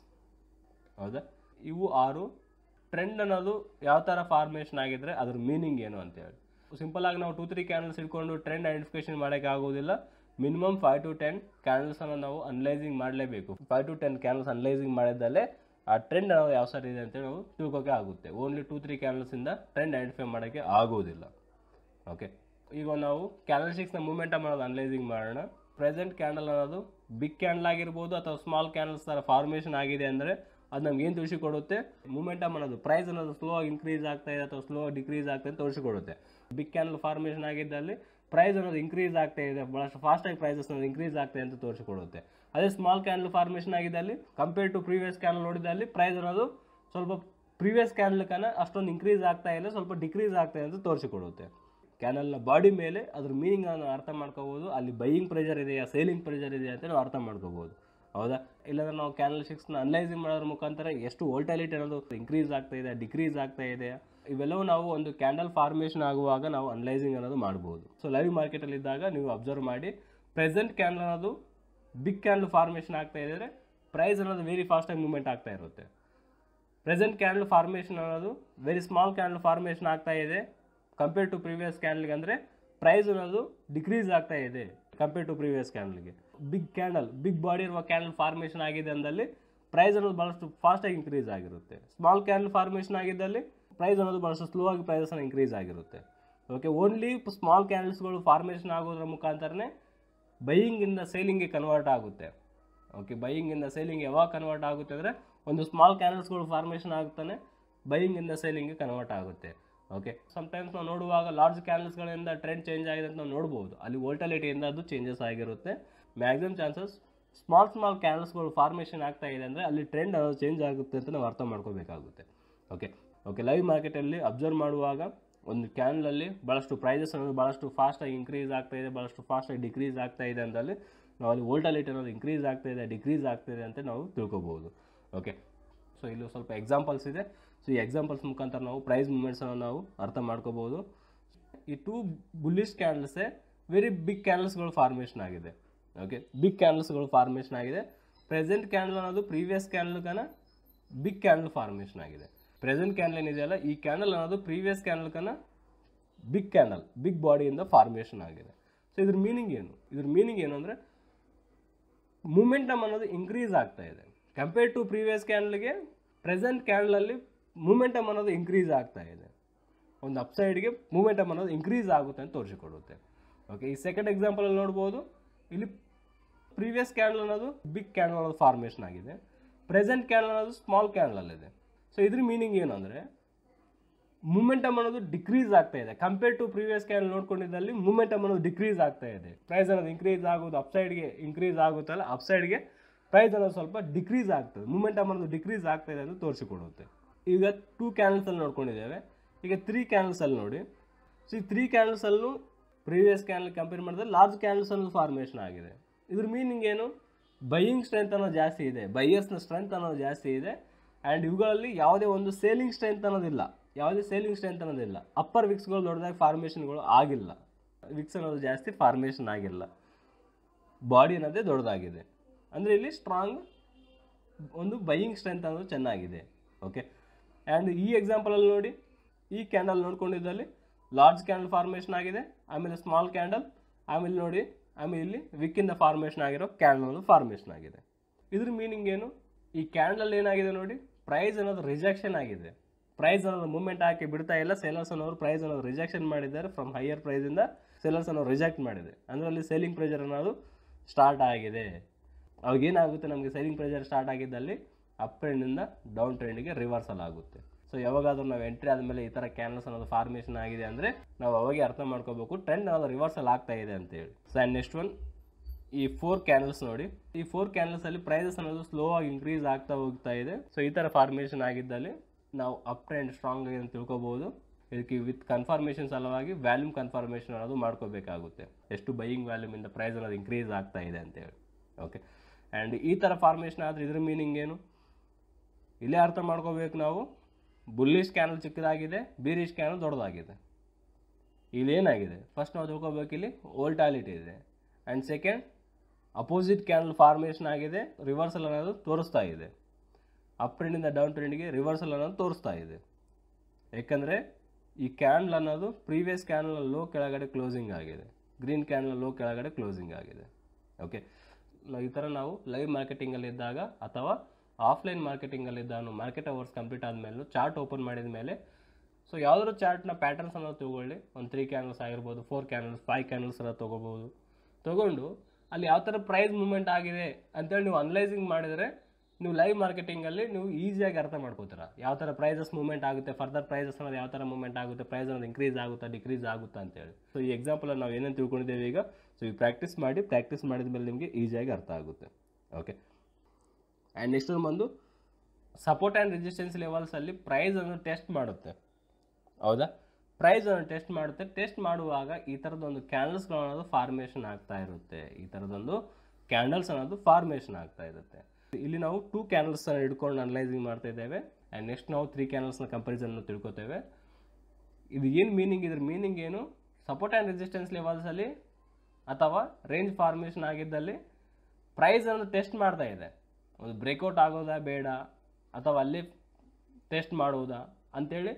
ಹೌದಾ ಇವು ಆರು ಟ್ರೆಂಡ್ ಅನ್ನೋದು ಯಾವ ಥರ ಫಾರ್ಮೇಷನ್ ಆಗಿದ್ರೆ ಅದ್ರ ಮೀನಿಂಗ್ ಏನು ಅಂತೇಳಿ ಸಿಂಪಲ್ ಆಗಿ ನಾವು ಟೂ ತ್ರೀ ಕ್ಯಾನಲ್ಸ್ ಇಟ್ಕೊಂಡು ಟ್ರೆಂಡ್ ಐಡೆಂಟಿಫಿಕೇಶನ್ ಮಾಡೋಕ್ಕೆ ಆಗೋದಿಲ್ಲ ಮಿನಿಮಮ್ ಫೈವ್ ಟು ಟೆನ್ ಕ್ಯಾನಲ್ಸನ್ನು ನಾವು ಅನಲೈಸಿಂಗ್ ಮಾಡಲೇಬೇಕು five to ten candles analysing ಮಾಡಿದ್ದಲ್ಲೇ ಆ ಟ್ರೆಂಡ್ ಅನ್ನೋದು ಯಾವ ಸರಿ ಇದೆ ಅಂತೇಳಿ ನಾವು ತಿಳ್ಕೋಕೆ ಆಗುತ್ತೆ ಓನ್ಲಿ ಟೂ ತ್ರೀ ಕ್ಯಾನಲ್ಸಿಂದ ಟ್ರೆಂಡ್ ಐಡೆಂಟಿಫೈ ಮಾಡೋಕ್ಕೆ ಆಗೋದಿಲ್ಲ ಓಕೆ ಈಗ ನಾವು ಸಿಕ್ಸ್ನ ಮೂಮೆಂಟ್ ಮಾಡೋದು ಅನಲೈಸಿಂಗ್ ಮಾಡೋಣ ಪ್ರೆಸೆಂಟ್ ಕ್ಯಾಂಡಲ್ ಅನ್ನೋದು ಬಿಗ್ ಕ್ಯಾಂಡಲ್ ಆಗಿರ್ಬೋದು ಅಥವಾ ಸ್ಮಾಲ್ ಕ್ಯಾನಲ್ಸ್ ಥರ ಫಾರ್ಮೇಷನ್ ಆಗಿದೆ ಅಂದರೆ ಅದು ನಮ್ಗೆ ಏನು ತಿಳಿಸಿಕೊಡುತ್ತೆ ಮೂಮೆಂಟಮ್ ಅನ್ನೋದು ಪ್ರೈಸ್ ಅನ್ನೋದು ಸ್ಲೋ ಆಗಿ ಇನ್ಕ್ರೀಸ್ ಆಗ್ತಾ ಇದೆ ಅಥವಾ ಸ್ಲೋ ಡಿಕ್ರೀಸ್ ಆಗ್ತಾ ಅಂತ ತೋರಿಸಿಕೊಡುತ್ತೆ ಬಿಗ್ ಕ್ಯಾನಲ್ ಫಾರ್ಮೇಷನ್ ಆಗಿದ್ದಲ್ಲಿ ಪ್ರೈಸ್ ಅನ್ನೋದು ಇನ್ಕ್ರೀಸ್ ಆಗ್ತಾ ಇದೆ ಭಾಳಷ್ಟು ಫಾಸ್ಟಾಗಿ ಪ್ರೈಸಸ್ ಅನ್ನೋದು ಇನ್ಕ್ರೀಸ್ ಆಗ್ತಾ ಅಂತ ತೋರಿಸಿಕೊಡುತ್ತೆ ಅದೇ ಸ್ಮಾಲ್ ಕ್ಯಾನಲ್ ಫಾರ್ಮೇಷನ್ ಆಗಿದ್ದಲ್ಲಿ ಕಂಪೇರ್ ಟು ಪ್ರೀವಿಯಸ್ ಕ್ಯಾನಲ್ ನೋಡಿದಲ್ಲಿ ಪ್ರೈಸ್ ಅನ್ನೋದು ಸ್ವಲ್ಪ ಪ್ರೀವಿಯಸ್ ಕ್ಯಾನಲ್ ಕನ್ನ ಅಷ್ಟೊಂದು ಇನ್ಕ್ರೀಸ್ ಆಗ್ತಾ ಇಲ್ಲ ಸ್ವಲ್ಪ ಡಿಕ್ರೀಸ್ ಆಗ್ತಾ ಅಂತ ತೋರಿಸಿಕೊಡುತ್ತೆ ಕ್ಯಾನಲ್ನ ಬಾಡಿ ಮೇಲೆ ಅದ್ರ ಮೀನಿಂಗ್ ಅರ್ಥ ಮಾಡ್ಕೋಬೋದು ಅಲ್ಲಿ ಬೈಯಿಂಗ್ ಪ್ರೆಷರ್ ಇದೆಯಾ ಸೇಲಿಂಗ್ ಪ್ರೆಷರ್ ಇದೆಯಾ ಅಂತ ನಾವು ಅರ್ಥ ಮಾಡ್ಕೋಬೋದು ಹೌದಾ ಇಲ್ಲಾಂದ್ರೆ ನಾವು ಕ್ಯಾನಲ್ ಸಿಕ್ಸ್ನ ಅನಲೈಸಿಂಗ್ ಮಾಡೋದ್ರ ಮುಖಾಂತರ ಎಷ್ಟು ವೋಲ್ಟಾಲಿಟಿ ಅನ್ನೋದು ಇನ್ಕ್ರೀಸ್ ಆಗ್ತಾ ಇದೆ ಡಿಕ್ರೀಸ್ ಆಗ್ತಾ ಇದೆ ಇವೆಲ್ಲವೂ ನಾವು ಒಂದು ಕ್ಯಾಂಡಲ್ ಫಾರ್ಮೇಷನ್ ಆಗುವಾಗ ನಾವು ಅನಲೈಸಿಂಗ್ ಅನ್ನೋದು ಮಾಡ್ಬೋದು ಸೊ ಲೈವ್ ಮಾರ್ಕೆಟಲ್ಲಿ ಇದ್ದಾಗ ನೀವು ಅಬ್ಸರ್ವ್ ಮಾಡಿ ಪ್ರೆಸೆಂಟ್ ಕ್ಯಾಂಡಲ್ ಅನ್ನೋದು ಬಿಗ್ ಕ್ಯಾಂಡಲ್ ಫಾರ್ಮೇಷನ್ ಆಗ್ತಾ ಇದ್ದರೆ ಪ್ರೈಸ್ ಅನ್ನೋದು ವೆರಿ ಫಾಸ್ಟಾಗಿ ಮೂವ್ಮೆಂಟ್ ಆಗ್ತಾ ಇರುತ್ತೆ ಪ್ರೆಸೆಂಟ್ ಕ್ಯಾಂಡಲ್ ಫಾರ್ಮೇಷನ್ ಅನ್ನೋದು ವೆರಿ ಸ್ಮಾಲ್ ಕ್ಯಾಂಡಲ್ ಫಾರ್ಮೇಷನ್ ಆಗ್ತಾ ಇದೆ ಕಂಪೇರ್ ಟು ಪ್ರೀವಿಯಸ್ ಕ್ಯಾಂಡಲ್ಗೆ ಅಂದರೆ ಪ್ರೈಸ್ ಅನ್ನೋದು ಡಿಕ್ರೀಸ್ ಆಗ್ತಾ ಇದೆ ಕಂಪೇರ್ ಟು ಪ್ರೀವಿಯಸ್ ಕ್ಯಾಂಡಲ್ಗೆ ಬಿಗ್ ಕ್ಯಾಂಡಲ್ ಬಿಗ್ ಬಾಡಿ ಇರುವ ಕ್ಯಾಂಡಲ್ ಫಾರ್ಮೇಷನ್ ಆಗಿದೆ ಅಂದಲ್ಲಿ ಪ್ರೈಸ್ ಅನ್ನೋದು ಭಾಳಷ್ಟು ಫಾಸ್ಟಾಗಿ ಇನ್ಕ್ರೀಸ್ ಆಗಿರುತ್ತೆ ಸ್ಮಾಲ್ ಕ್ಯಾಂಡಲ್ ಫಾರ್ಮೇಷನ್ ಆಗಿದ್ದಲ್ಲಿ ಪ್ರೈಸ್ ಅನ್ನೋದು ಭಾಳಷ್ಟು ಸ್ಲೋ ಆಗಿ ಪ್ರೈಸಸ್ ಇನ್ಕ್ರೀಸ್ ಆಗಿರುತ್ತೆ ಓಕೆ ಓನ್ಲಿ ಸ್ಮಾಲ್ ಕ್ಯಾಂಡಲ್ಸ್ಗಳು ಫಾರ್ಮೇಷನ್ ಆಗೋದ್ರ ಮುಖಾಂತರನೇ ಬೈಯಿಂಗಿಂದ ಸೇಲಿಂಗ್ಗೆ ಕನ್ವರ್ಟ್ ಆಗುತ್ತೆ ಓಕೆ ಬೈಯಿಂಗಿಂದ ಸೇಲಿಂಗ್ ಯಾವಾಗ ಕನ್ವರ್ಟ್ ಆಗುತ್ತೆ ಅಂದರೆ ಒಂದು ಸ್ಮಾಲ್ ಕ್ಯಾಂಡಲ್ಸ್ಗಳು ಫಾರ್ಮೇಷನ್ ಆಗ್ತಾನೆ ಬೈಯಿಂಗಿಂದ ಸೇಲಿಂಗ್ಗೆ ಕನ್ವರ್ಟ್ ಆಗುತ್ತೆ ಓಕೆ ಸಮ್ಟೈಮ್ಸ್ ನಾವು ನೋಡುವಾಗ ಲಾರ್ಜ್ ಕ್ಯಾಂಡಲ್ಸ್ಗಳಿಂದ ಟ್ರೆಂಡ್ ಚೇಂಜ್ ಆಗಿದೆ ಅಂತ ನಾವು ನೋಡ್ಬೋದು ಅಲ್ಲಿ ವೋಲ್ಟಲಿಟಿಯಿಂದ ಅದು ಚೇಂಜಸ್ ಆಗಿರುತ್ತೆ ಮ್ಯಾಕ್ಸಿಮಮ್ ಚಾನ್ಸಸ್ ಸ್ಮಾಲ್ ಸ್ಮಾಲ್ ಕ್ಯಾನ್ಲ್ಸ್ಗಳು ಫಾರ್ಮೇಷನ್ ಆಗ್ತಾ ಇದೆ ಅಂದರೆ ಅಲ್ಲಿ ಟ್ರೆಂಡ್ ಅನ್ನೋದು ಚೇಂಜ್ ಆಗುತ್ತೆ ಅಂತ ನಾವು ಅರ್ಥ ಮಾಡ್ಕೋಬೇಕಾಗುತ್ತೆ ಓಕೆ ಓಕೆ ಲೈವ್ ಮಾರ್ಕೆಟಲ್ಲಿ ಅಬ್ಸರ್ವ್ ಮಾಡುವಾಗ ಒಂದು ಕ್ಯಾನಲಲ್ಲಿ ಭಾಳಷ್ಟು ಪ್ರೈಸಸ್ ಅನ್ನೋದು ಭಾಳಷ್ಟು ಫಾಸ್ಟಾಗಿ ಇನ್ಕ್ರೀಸ್ ಆಗ್ತಾ ಇದೆ ಭಾಳಷ್ಟು ಫಾಸ್ಟಾಗಿ ಡಿಕ್ರೀಸ್ ಆಗ್ತಾ ಇದೆ ಅಂದಲ್ಲಿ ನಾವು ಅಲ್ಲಿ ವೋಲ್ಟಾಲಿಟಿ ಅನ್ನೋದು ಇನ್ಕ್ರೀಸ್ ಆಗ್ತಾ ಇದೆ ಡಿಕ್ರೀಸ್ ಆಗ್ತಾ ಇದೆ ಅಂತ ನಾವು ತಿಳ್ಕೊಬೋದು ಓಕೆ ಸೊ ಇಲ್ಲಿ ಸ್ವಲ್ಪ ಎಕ್ಸಾಂಪಲ್ಸ್ ಇದೆ ಸೊ ಈ ಎಕ್ಸಾಂಪಲ್ಸ್ ಮುಖಾಂತರ ನಾವು ಪ್ರೈಸ್ ಮೂಮೆಂಟ್ಸನ್ನು ನಾವು ಅರ್ಥ ಮಾಡ್ಕೋಬೋದು ಈ ಟೂ ಬುಲ್ಲಿಶ್ ಕ್ಯಾನಲ್ಸೇ ವೆರಿ ಬಿಗ್ ಕ್ಯಾನಲ್ಸ್ಗಳು ಫಾರ್ಮೇಷನ್ ಆಗಿದೆ ಓಕೆ ಬಿಗ್ ಕ್ಯಾಂಡಲ್ಸ್ಗಳು ಫಾರ್ಮೇಷನ್ ಆಗಿದೆ ಪ್ರೆಸೆಂಟ್ ಕ್ಯಾಂಡಲ್ ಅನ್ನೋದು ಪ್ರೀವಿಯಸ್ ಕ್ಯಾಂಡಲ್ಗನ ಬಿಗ್ ಕ್ಯಾಂಡಲ್ ಫಾರ್ಮೇಷನ್ ಆಗಿದೆ ಪ್ರೆಸೆಂಟ್ ಕ್ಯಾಂಡಲ್ ಏನಿದೆಯಲ್ಲ ಈ ಕ್ಯಾಂಡಲ್ ಅನ್ನೋದು ಪ್ರೀವಿಯಸ್ ಕನ ಬಿಗ್ ಕ್ಯಾಂಡಲ್ ಬಿಗ್ ಬಾಡಿಯಿಂದ ಫಾರ್ಮೇಷನ್ ಆಗಿದೆ ಸೊ ಇದ್ರ ಮೀನಿಂಗ್ ಏನು ಇದ್ರ ಮೀನಿಂಗ್ ಏನು ಅಂದರೆ ಮೂಮೆಂಟಮ್ ಅನ್ನೋದು ಇನ್ಕ್ರೀಸ್ ಆಗ್ತಾ ಇದೆ ಕಂಪೇರ್ ಟು ಪ್ರೀವಿಯಸ್ ಕ್ಯಾಂಡಲ್ಗೆ ಪ್ರೆಸೆಂಟ್ ಕ್ಯಾಂಡಲಲ್ಲಿ ಮೂಮೆಂಟಮ್ ಅನ್ನೋದು ಇನ್ಕ್ರೀಸ್ ಆಗ್ತಾ ಇದೆ ಒಂದು ಅಪ್ಸೈಡ್ಗೆ ಮೂಮೆಂಟಮ್ ಅನ್ನೋದು ಇನ್ಕ್ರೀಸ್ ಆಗುತ್ತೆ ಅಂತ ತೋರಿಸಿಕೊಡುತ್ತೆ ಓಕೆ ಈ ಸೆಕೆಂಡ್ ಎಕ್ಸಾಂಪಲಲ್ಲಿ ನೋಡ್ಬೋದು ಇಲ್ಲಿ ಪ್ರೀವಿಯಸ್ ಕ್ಯಾಂಡಲ್ ಅನ್ನೋದು ಬಿಗ್ ಕ್ಯಾಂಡಲ್ ಅನ್ನೋದು ಫಾರ್ಮೇಷನ್ ಆಗಿದೆ ಪ್ರೆಸೆಂಟ್ ಕ್ಯಾಂಡಲ್ ಅನ್ನೋದು ಸ್ಮಾಲ್ ಕ್ಯಾಂಡಲಲ್ಲಿದೆ ಸೊ ಇದ್ರ ಮೀನಿಂಗ್ ಏನು ಅಂದರೆ ಮೂಮೆಂಟಮ್ ಅನ್ನೋದು ಡಿಕ್ರೀಸ್ ಆಗ್ತಾ ಇದೆ ಕಂಪೇರ್ ಟು ಪ್ರೀವಿಯಸ್ ಕ್ಯಾಂಡಲ್ ನೋಡ್ಕೊಂಡಿದ್ದಲ್ಲಿ ಮೂಮೆಂಟಮ್ ಅನ್ನೋದು ಡಿಕ್ರೀಸ್ ಆಗ್ತಾ ಇದೆ ಪ್ರೈಸ್ ಅನ್ನೋದು ಇನ್ಕ್ರೀಸ್ ಆಗೋದು ಅಪ್ಸೈಡ್ಗೆ ಇನ್ಕ್ರೀಸ್ ಆಗುತ್ತಲ್ಲ ಅಪ್ಸೈಡ್ಗೆ ಪ್ರೈಸ್ ಅನ್ನೋದು ಸ್ವಲ್ಪ ಡಿಕ್ರೀಸ್ ಆಗ್ತದೆ ಮೂಮೆಂಟಮ್ ಅನ್ನೋದು ಡಿಕ್ರೀಸ್ ಆಗ್ತಾ ಇದೆ ಅಂತ ತೋರಿಸಿಕೊಡುತ್ತೆ ಈಗ ಟೂ ಕ್ಯಾನಲ್ಸಲ್ಲಿ ನೋಡ್ಕೊಂಡಿದ್ದೇವೆ ಈಗ ತ್ರೀ ಕ್ಯಾನಲ್ಸಲ್ಲಿ ನೋಡಿ ಸೊ ಈ ತ್ರೀ ಕ್ಯಾಂಡಲ್ಸಲ್ಲೂ ಪ್ರೀವಿಯಸ್ ಕ್ಯಾನಲ್ ಕಂಪೇರ್ ಮಾಡಿದ್ರೆ ಲಾರ್ಜ್ ಕ್ಯಾನಲ್ಸ್ ಅನ್ನೋದು ಫಾರ್ಮೇಷನ್ ಆಗಿದೆ ಇದ್ರ ಮೀನಿಂಗ್ ಏನು ಬೈಯಿಂಗ್ ಸ್ಟ್ರೆಂತ್ ಅನ್ನೋದು ಜಾಸ್ತಿ ಇದೆ ಬೈಯರ್ಸ್ನ ಸ್ಟ್ರೆಂತ್ ಅನ್ನೋದು ಜಾಸ್ತಿ ಇದೆ ಆ್ಯಂಡ್ ಇವುಗಳಲ್ಲಿ ಯಾವುದೇ ಒಂದು ಸೇಲಿಂಗ್ ಸ್ಟ್ರೆಂತ್ ಅನ್ನೋದಿಲ್ಲ ಯಾವುದೇ ಸೇಲಿಂಗ್ ಸ್ಟ್ರೆಂತ್ ಅನ್ನೋದಿಲ್ಲ ಅಪ್ಪರ್ ವಿಕ್ಸ್ಗಳು ದೊಡ್ಡದಾಗಿ ಫಾರ್ಮೇಷನ್ಗಳು ಆಗಿಲ್ಲ ವಿಕ್ಸ್ ಅನ್ನೋದು ಜಾಸ್ತಿ ಫಾರ್ಮೇಷನ್ ಆಗಿಲ್ಲ ಬಾಡಿ ಅನ್ನೋದೇ ದೊಡ್ಡದಾಗಿದೆ ಅಂದರೆ ಇಲ್ಲಿ ಸ್ಟ್ರಾಂಗ್ ಒಂದು ಬೈಯಿಂಗ್ ಸ್ಟ್ರೆಂತ್ ಅನ್ನೋದು ಚೆನ್ನಾಗಿದೆ ಓಕೆ ಆ್ಯಂಡ್ ಈ ಎಕ್ಸಾಂಪಲಲ್ಲಿ ನೋಡಿ ಈ ಕ್ಯಾನಲ್ ನೋಡ್ಕೊಂಡಿದ್ದಲ್ಲಿ ಲಾರ್ಜ್ ಕ್ಯಾಂಡಲ್ ಫಾರ್ಮೇಷನ್ ಆಗಿದೆ ಆಮೇಲೆ ಸ್ಮಾಲ್ ಕ್ಯಾಂಡಲ್ ಆಮೇಲೆ ನೋಡಿ ಆಮೇಲೆ ಇಲ್ಲಿ ವಿಕ್ಕಿಂದ ಫಾರ್ಮೇಷನ್ ಆಗಿರೋ ಕ್ಯಾಂಡಲ್ ಫಾರ್ಮೇಷನ್ ಆಗಿದೆ ಇದ್ರ ಮೀನಿಂಗ್ ಏನು ಈ ಕ್ಯಾಂಡಲ್ ಏನಾಗಿದೆ ನೋಡಿ ಪ್ರೈಸ್ ಅನ್ನೋದು ರಿಜೆಕ್ಷನ್ ಆಗಿದೆ ಪ್ರೈಸ್ ಅನ್ನೋದು ಮೂವ್ಮೆಂಟ್ ಹಾಕಿ ಬಿಡ್ತಾ ಇಲ್ಲ ಸೇಲರ್ಸ್ ಅನ್ನೋರು ಪ್ರೈಸ್ ಅನ್ನೋದು ರಿಜೆಕ್ಷನ್ ಮಾಡಿದ್ದಾರೆ ಫ್ರಮ್ ಹೈಯರ್ ಪ್ರೈಸಿಂದ ಸೇಲರ್ಸ್ ಅನ್ನೋರು ರಿಜೆಕ್ಟ್ ಮಾಡಿದೆ ಅಂದರೆ ಅಲ್ಲಿ ಸೇಲಿಂಗ್ ಪ್ರೆಜರ್ ಅನ್ನೋದು ಸ್ಟಾರ್ಟ್ ಆಗಿದೆ ಅವಾಗ ಏನಾಗುತ್ತೆ ನಮಗೆ ಸೇಲಿಂಗ್ ಪ್ರೆಜರ್ ಸ್ಟಾರ್ಟ್ ಆಗಿದ್ದಲ್ಲಿ ಅಪ್ ಟ್ರೆಂಡಿಂದ ಡೌನ್ ಟ್ರೆಂಡಿಗೆ ರಿವರ್ಸಲ್ ಆಗುತ್ತೆ ಸೊ ಯಾವಾಗಾದ್ರೂ ನಾವು ಎಂಟ್ರಿ ಆದಮೇಲೆ ಈ ಥರ ಕ್ಯಾನಲ್ಸ್ ಅನ್ನೋದು ಫಾರ್ಮೇಷನ್ ಆಗಿದೆ ಅಂದರೆ ನಾವು ಅವಾಗೆ ಅರ್ಥ ಮಾಡ್ಕೋಬೇಕು ಟ್ರೆಂಡ್ ಅನ್ನೋದು ರಿವರ್ಸಲ್ ಆಗ್ತಾ ಇದೆ ಅಂತೇಳಿ ಸೊ ಆ್ಯಂಡ್ ನೆಕ್ಸ್ಟ್ ಒನ್ ಈ ಫೋರ್ ಕ್ಯಾನಲ್ಸ್ ನೋಡಿ ಈ ಫೋರ್ ಕ್ಯಾನಲ್ಸಲ್ಲಿ ಅಲ್ಲಿ ಪ್ರೈಸಸ್ ಅನ್ನೋದು ಸ್ಲೋ ಆಗಿ ಇನ್ಕ್ರೀಸ್ ಆಗ್ತಾ ಹೋಗ್ತಾ ಇದೆ ಸೊ ಈ ಥರ ಫಾರ್ಮೇಷನ್ ಆಗಿದ್ದಲ್ಲಿ ನಾವು ಅಪ್ ಟ್ರೆಂಡ್ ಸ್ಟ್ರಾಂಗ್ ಆಗಿ ಅಂತ ತಿಳ್ಕೊಬೋದು ಇದಕ್ಕೆ ವಿತ್ ಕನ್ಫರ್ಮೇಷನ್ ಸಲುವಾಗಿ ವ್ಯಾಲ್ಯೂಮ್ ಕನ್ಫರ್ಮೇಷನ್ ಅನ್ನೋದು ಮಾಡ್ಕೋಬೇಕಾಗುತ್ತೆ ಎಷ್ಟು ಬೈಯಿಂಗ್ ವ್ಯಾಲ್ಯೂಮಿಂದ ಪ್ರೈಸ್ ಅನ್ನೋದು ಇನ್ಕ್ರೀಸ್ ಆಗ್ತಾ ಇದೆ ಅಂತೇಳಿ ಓಕೆ ಆ್ಯಂಡ್ ಈ ಥರ ಫಾರ್ಮೇಷನ್ ಆದರೆ ಇದ್ರ ಮೀನಿಂಗ್ ಏನು ಇಲ್ಲೇ ಅರ್ಥ ಮಾಡ್ಕೋಬೇಕು ನಾವು ಬುಲ್ಲಿಶ್ ಕ್ಯಾನಲ್ ಚಿಕ್ಕದಾಗಿದೆ ಬೀರಿಶ್ ಕ್ಯಾನಲ್ ದೊಡ್ಡದಾಗಿದೆ ಇಲ್ಲಿ ಏನಾಗಿದೆ ಫಸ್ಟ್ ನಾವು ತಿಳ್ಕೊಬೇಕು ಇಲ್ಲಿ ವೋಲ್ಟಾಲಿಟಿ ಇದೆ and second opposite candle formation ಆಗಿದೆ ರಿವರ್ಸಲ್ ಅನ್ನೋದು ತೋರಿಸ್ತಾ ಇದೆ ಅಪ್ ಟ್ರೆಂಡಿಂದ ಡೌನ್ ಟ್ರೆಂಡಿಗೆ ರಿವರ್ಸಲ್ ಅನ್ನೋದು ತೋರಿಸ್ತಾ ಇದೆ ಏಕೆಂದರೆ ಈ ಕ್ಯಾನ್ಲ್ ಅನ್ನೋದು ಪ್ರೀವಿಯಸ್ ಕ್ಯಾನಲ್ ಲೋ ಕೆಳಗಡೆ ಕ್ಲೋಸಿಂಗ್ ಆಗಿದೆ ಗ್ರೀನ್ ಕ್ಯಾನಲ್ ಲೋ ಕೆಳಗಡೆ ಕ್ಲೋಸಿಂಗ್ ಆಗಿದೆ ಓಕೆ ಈ ಥರ ನಾವು ಲೈವ್ ಮಾರ್ಕೆಟಿಂಗಲ್ಲಿದ್ದಾಗ ಅಥವಾ ಆಫ್ಲೈನ್ ಮಾರ್ಕೆಟಿಂಗಲ್ಲಿ ನಾನು ಮಾರ್ಕೆಟ್ ಅವರ್ಸ್ ಕಂಪ್ಲೀಟ್ ಆದಮೇಲೂ ಚಾರ್ಟ್ ಓಪನ್ ಮಾಡಿದ ಮೇಲೆ ಸೊ ಯಾವುದಾದ್ರು ಚಾರ್ಟ್ನ ಪ್ಯಾಟರ್ನ್ಸ್ ಅನ್ನೋದು ತೊಗೊಳ್ಳಿ ಒಂದು ತ್ರೀ ಕ್ಯಾನಲ್ಸ್ ಆಗಿರ್ಬೋದು ಫೋರ್ ಕ್ಯಾನಲ್ಸ್ ಫೈವ್ ಕ್ಯಾನಲ್ಸ್ ಎಲ್ಲ ತೊಗೋಬೋದು ತೊಗೊಂಡು ಅಲ್ಲಿ ಯಾವ ಥರ ಪ್ರೈಸ್ ಮೂವ್ಮೆಂಟ್ ಆಗಿದೆ ಅಂತೇಳಿ ನೀವು ಅನಲೈಸಿಂಗ್ ಮಾಡಿದರೆ ನೀವು ಲೈವ್ ಮಾರ್ಕೆಟಿಂಗಲ್ಲಿ ನೀವು ಈಸಿಯಾಗಿ ಅರ್ಥ ಮಾಡ್ಕೋತೀರ ಯಾವ ಥರ ಪ್ರೈಸಸ್ ಮೂವ್ಮೆಂಟ್ ಆಗುತ್ತೆ ಫರ್ದರ್ ಪ್ರೈಸಸ್ ಅನ್ನೋದು ಯಾವ ಥರ ಮೂವ್ಮೆಂಟ್ ಆಗುತ್ತೆ ಪ್ರೈಸ್ ಅನ್ನೋದು ಇನ್ಕ್ರೀಸ್ ಆಗುತ್ತಾ ಡಿಕ್ರೀಸ್ ಆಗುತ್ತಾ ಅಂತೇಳಿ ಸೊ ಈ ಎಕ್ಸಾಂಪಲಲ್ಲಿ ನಾವು ಏನೇನು ತಿಳ್ಕೊಂಡಿದ್ದೇವೆ ಈಗ ಸೊ ಈ ಪ್ರಾಕ್ಟೀಸ್ ಮಾಡಿ ಪ್ರಾಕ್ಟೀಸ್ ಮಾಡಿದ ಮೇಲೆ ನಿಮಗೆ ಈಸಿಯಾಗಿ ಅರ್ಥ ಆಗುತ್ತೆ ಓಕೆ ಆ್ಯಂಡ್ ನೆಕ್ಸ್ಟ್ ಬಂದು ಸಪೋರ್ಟ್ ಆ್ಯಂಡ್ ರೆಜಿಸ್ಟೆನ್ಸ್ ಲೆವೆಲ್ಸಲ್ಲಿ ಪ್ರೈಸನ್ನು ಟೆಸ್ಟ್ ಮಾಡುತ್ತೆ ಹೌದಾ ಪ್ರೈಸನ್ನು ಟೆಸ್ಟ್ ಮಾಡುತ್ತೆ ಟೆಸ್ಟ್ ಮಾಡುವಾಗ ಈ ಥರದೊಂದು ಕ್ಯಾಂಡಲ್ಸ್ಗಳು ಅನ್ನೋದು ಫಾರ್ಮೇಷನ್ ಆಗ್ತಾ ಇರುತ್ತೆ ಈ ಥರದೊಂದು ಕ್ಯಾಂಡಲ್ಸ್ ಅನ್ನೋದು ಫಾರ್ಮೇಷನ್ ಆಗ್ತಾ ಇರುತ್ತೆ ಇಲ್ಲಿ ನಾವು ಟೂ ಕ್ಯಾನಲ್ಸನ್ನು ಹಿಡ್ಕೊಂಡು ಅನಲೈಸಿಂಗ್ ಮಾಡ್ತಾ ಇದ್ದೇವೆ ಆ್ಯಂಡ್ ನೆಕ್ಸ್ಟ್ ನಾವು ತ್ರೀ ಕ್ಯಾನಲ್ಸ್ನ ಕಂಪ್ಯಾರಿಸನ್ನು ತಿಳ್ಕೊತೇವೆ ಇದು ಏನು ಮೀನಿಂಗ್ ಇದ್ರ ಮೀನಿಂಗ್ ಏನು ಸಪೋರ್ಟ್ ಆ್ಯಂಡ್ ರೆಸಿಸ್ಟೆನ್ಸ್ ಲೆವೆಲ್ಸಲ್ಲಿ ಅಥವಾ ರೇಂಜ್ ಫಾರ್ಮೇಷನ್ ಆಗಿದ್ದಲ್ಲಿ ಪ್ರೈಸನ್ನು ಟೆಸ್ಟ್ ಮಾಡ್ತಾ ಇದೆ ಒಂದು ಬ್ರೇಕೌಟ್ ಆಗೋದಾ ಬೇಡ ಅಥವಾ ಅಲ್ಲಿ ಟೆಸ್ಟ್ ಮಾಡುವುದಾ ಅಂಥೇಳಿ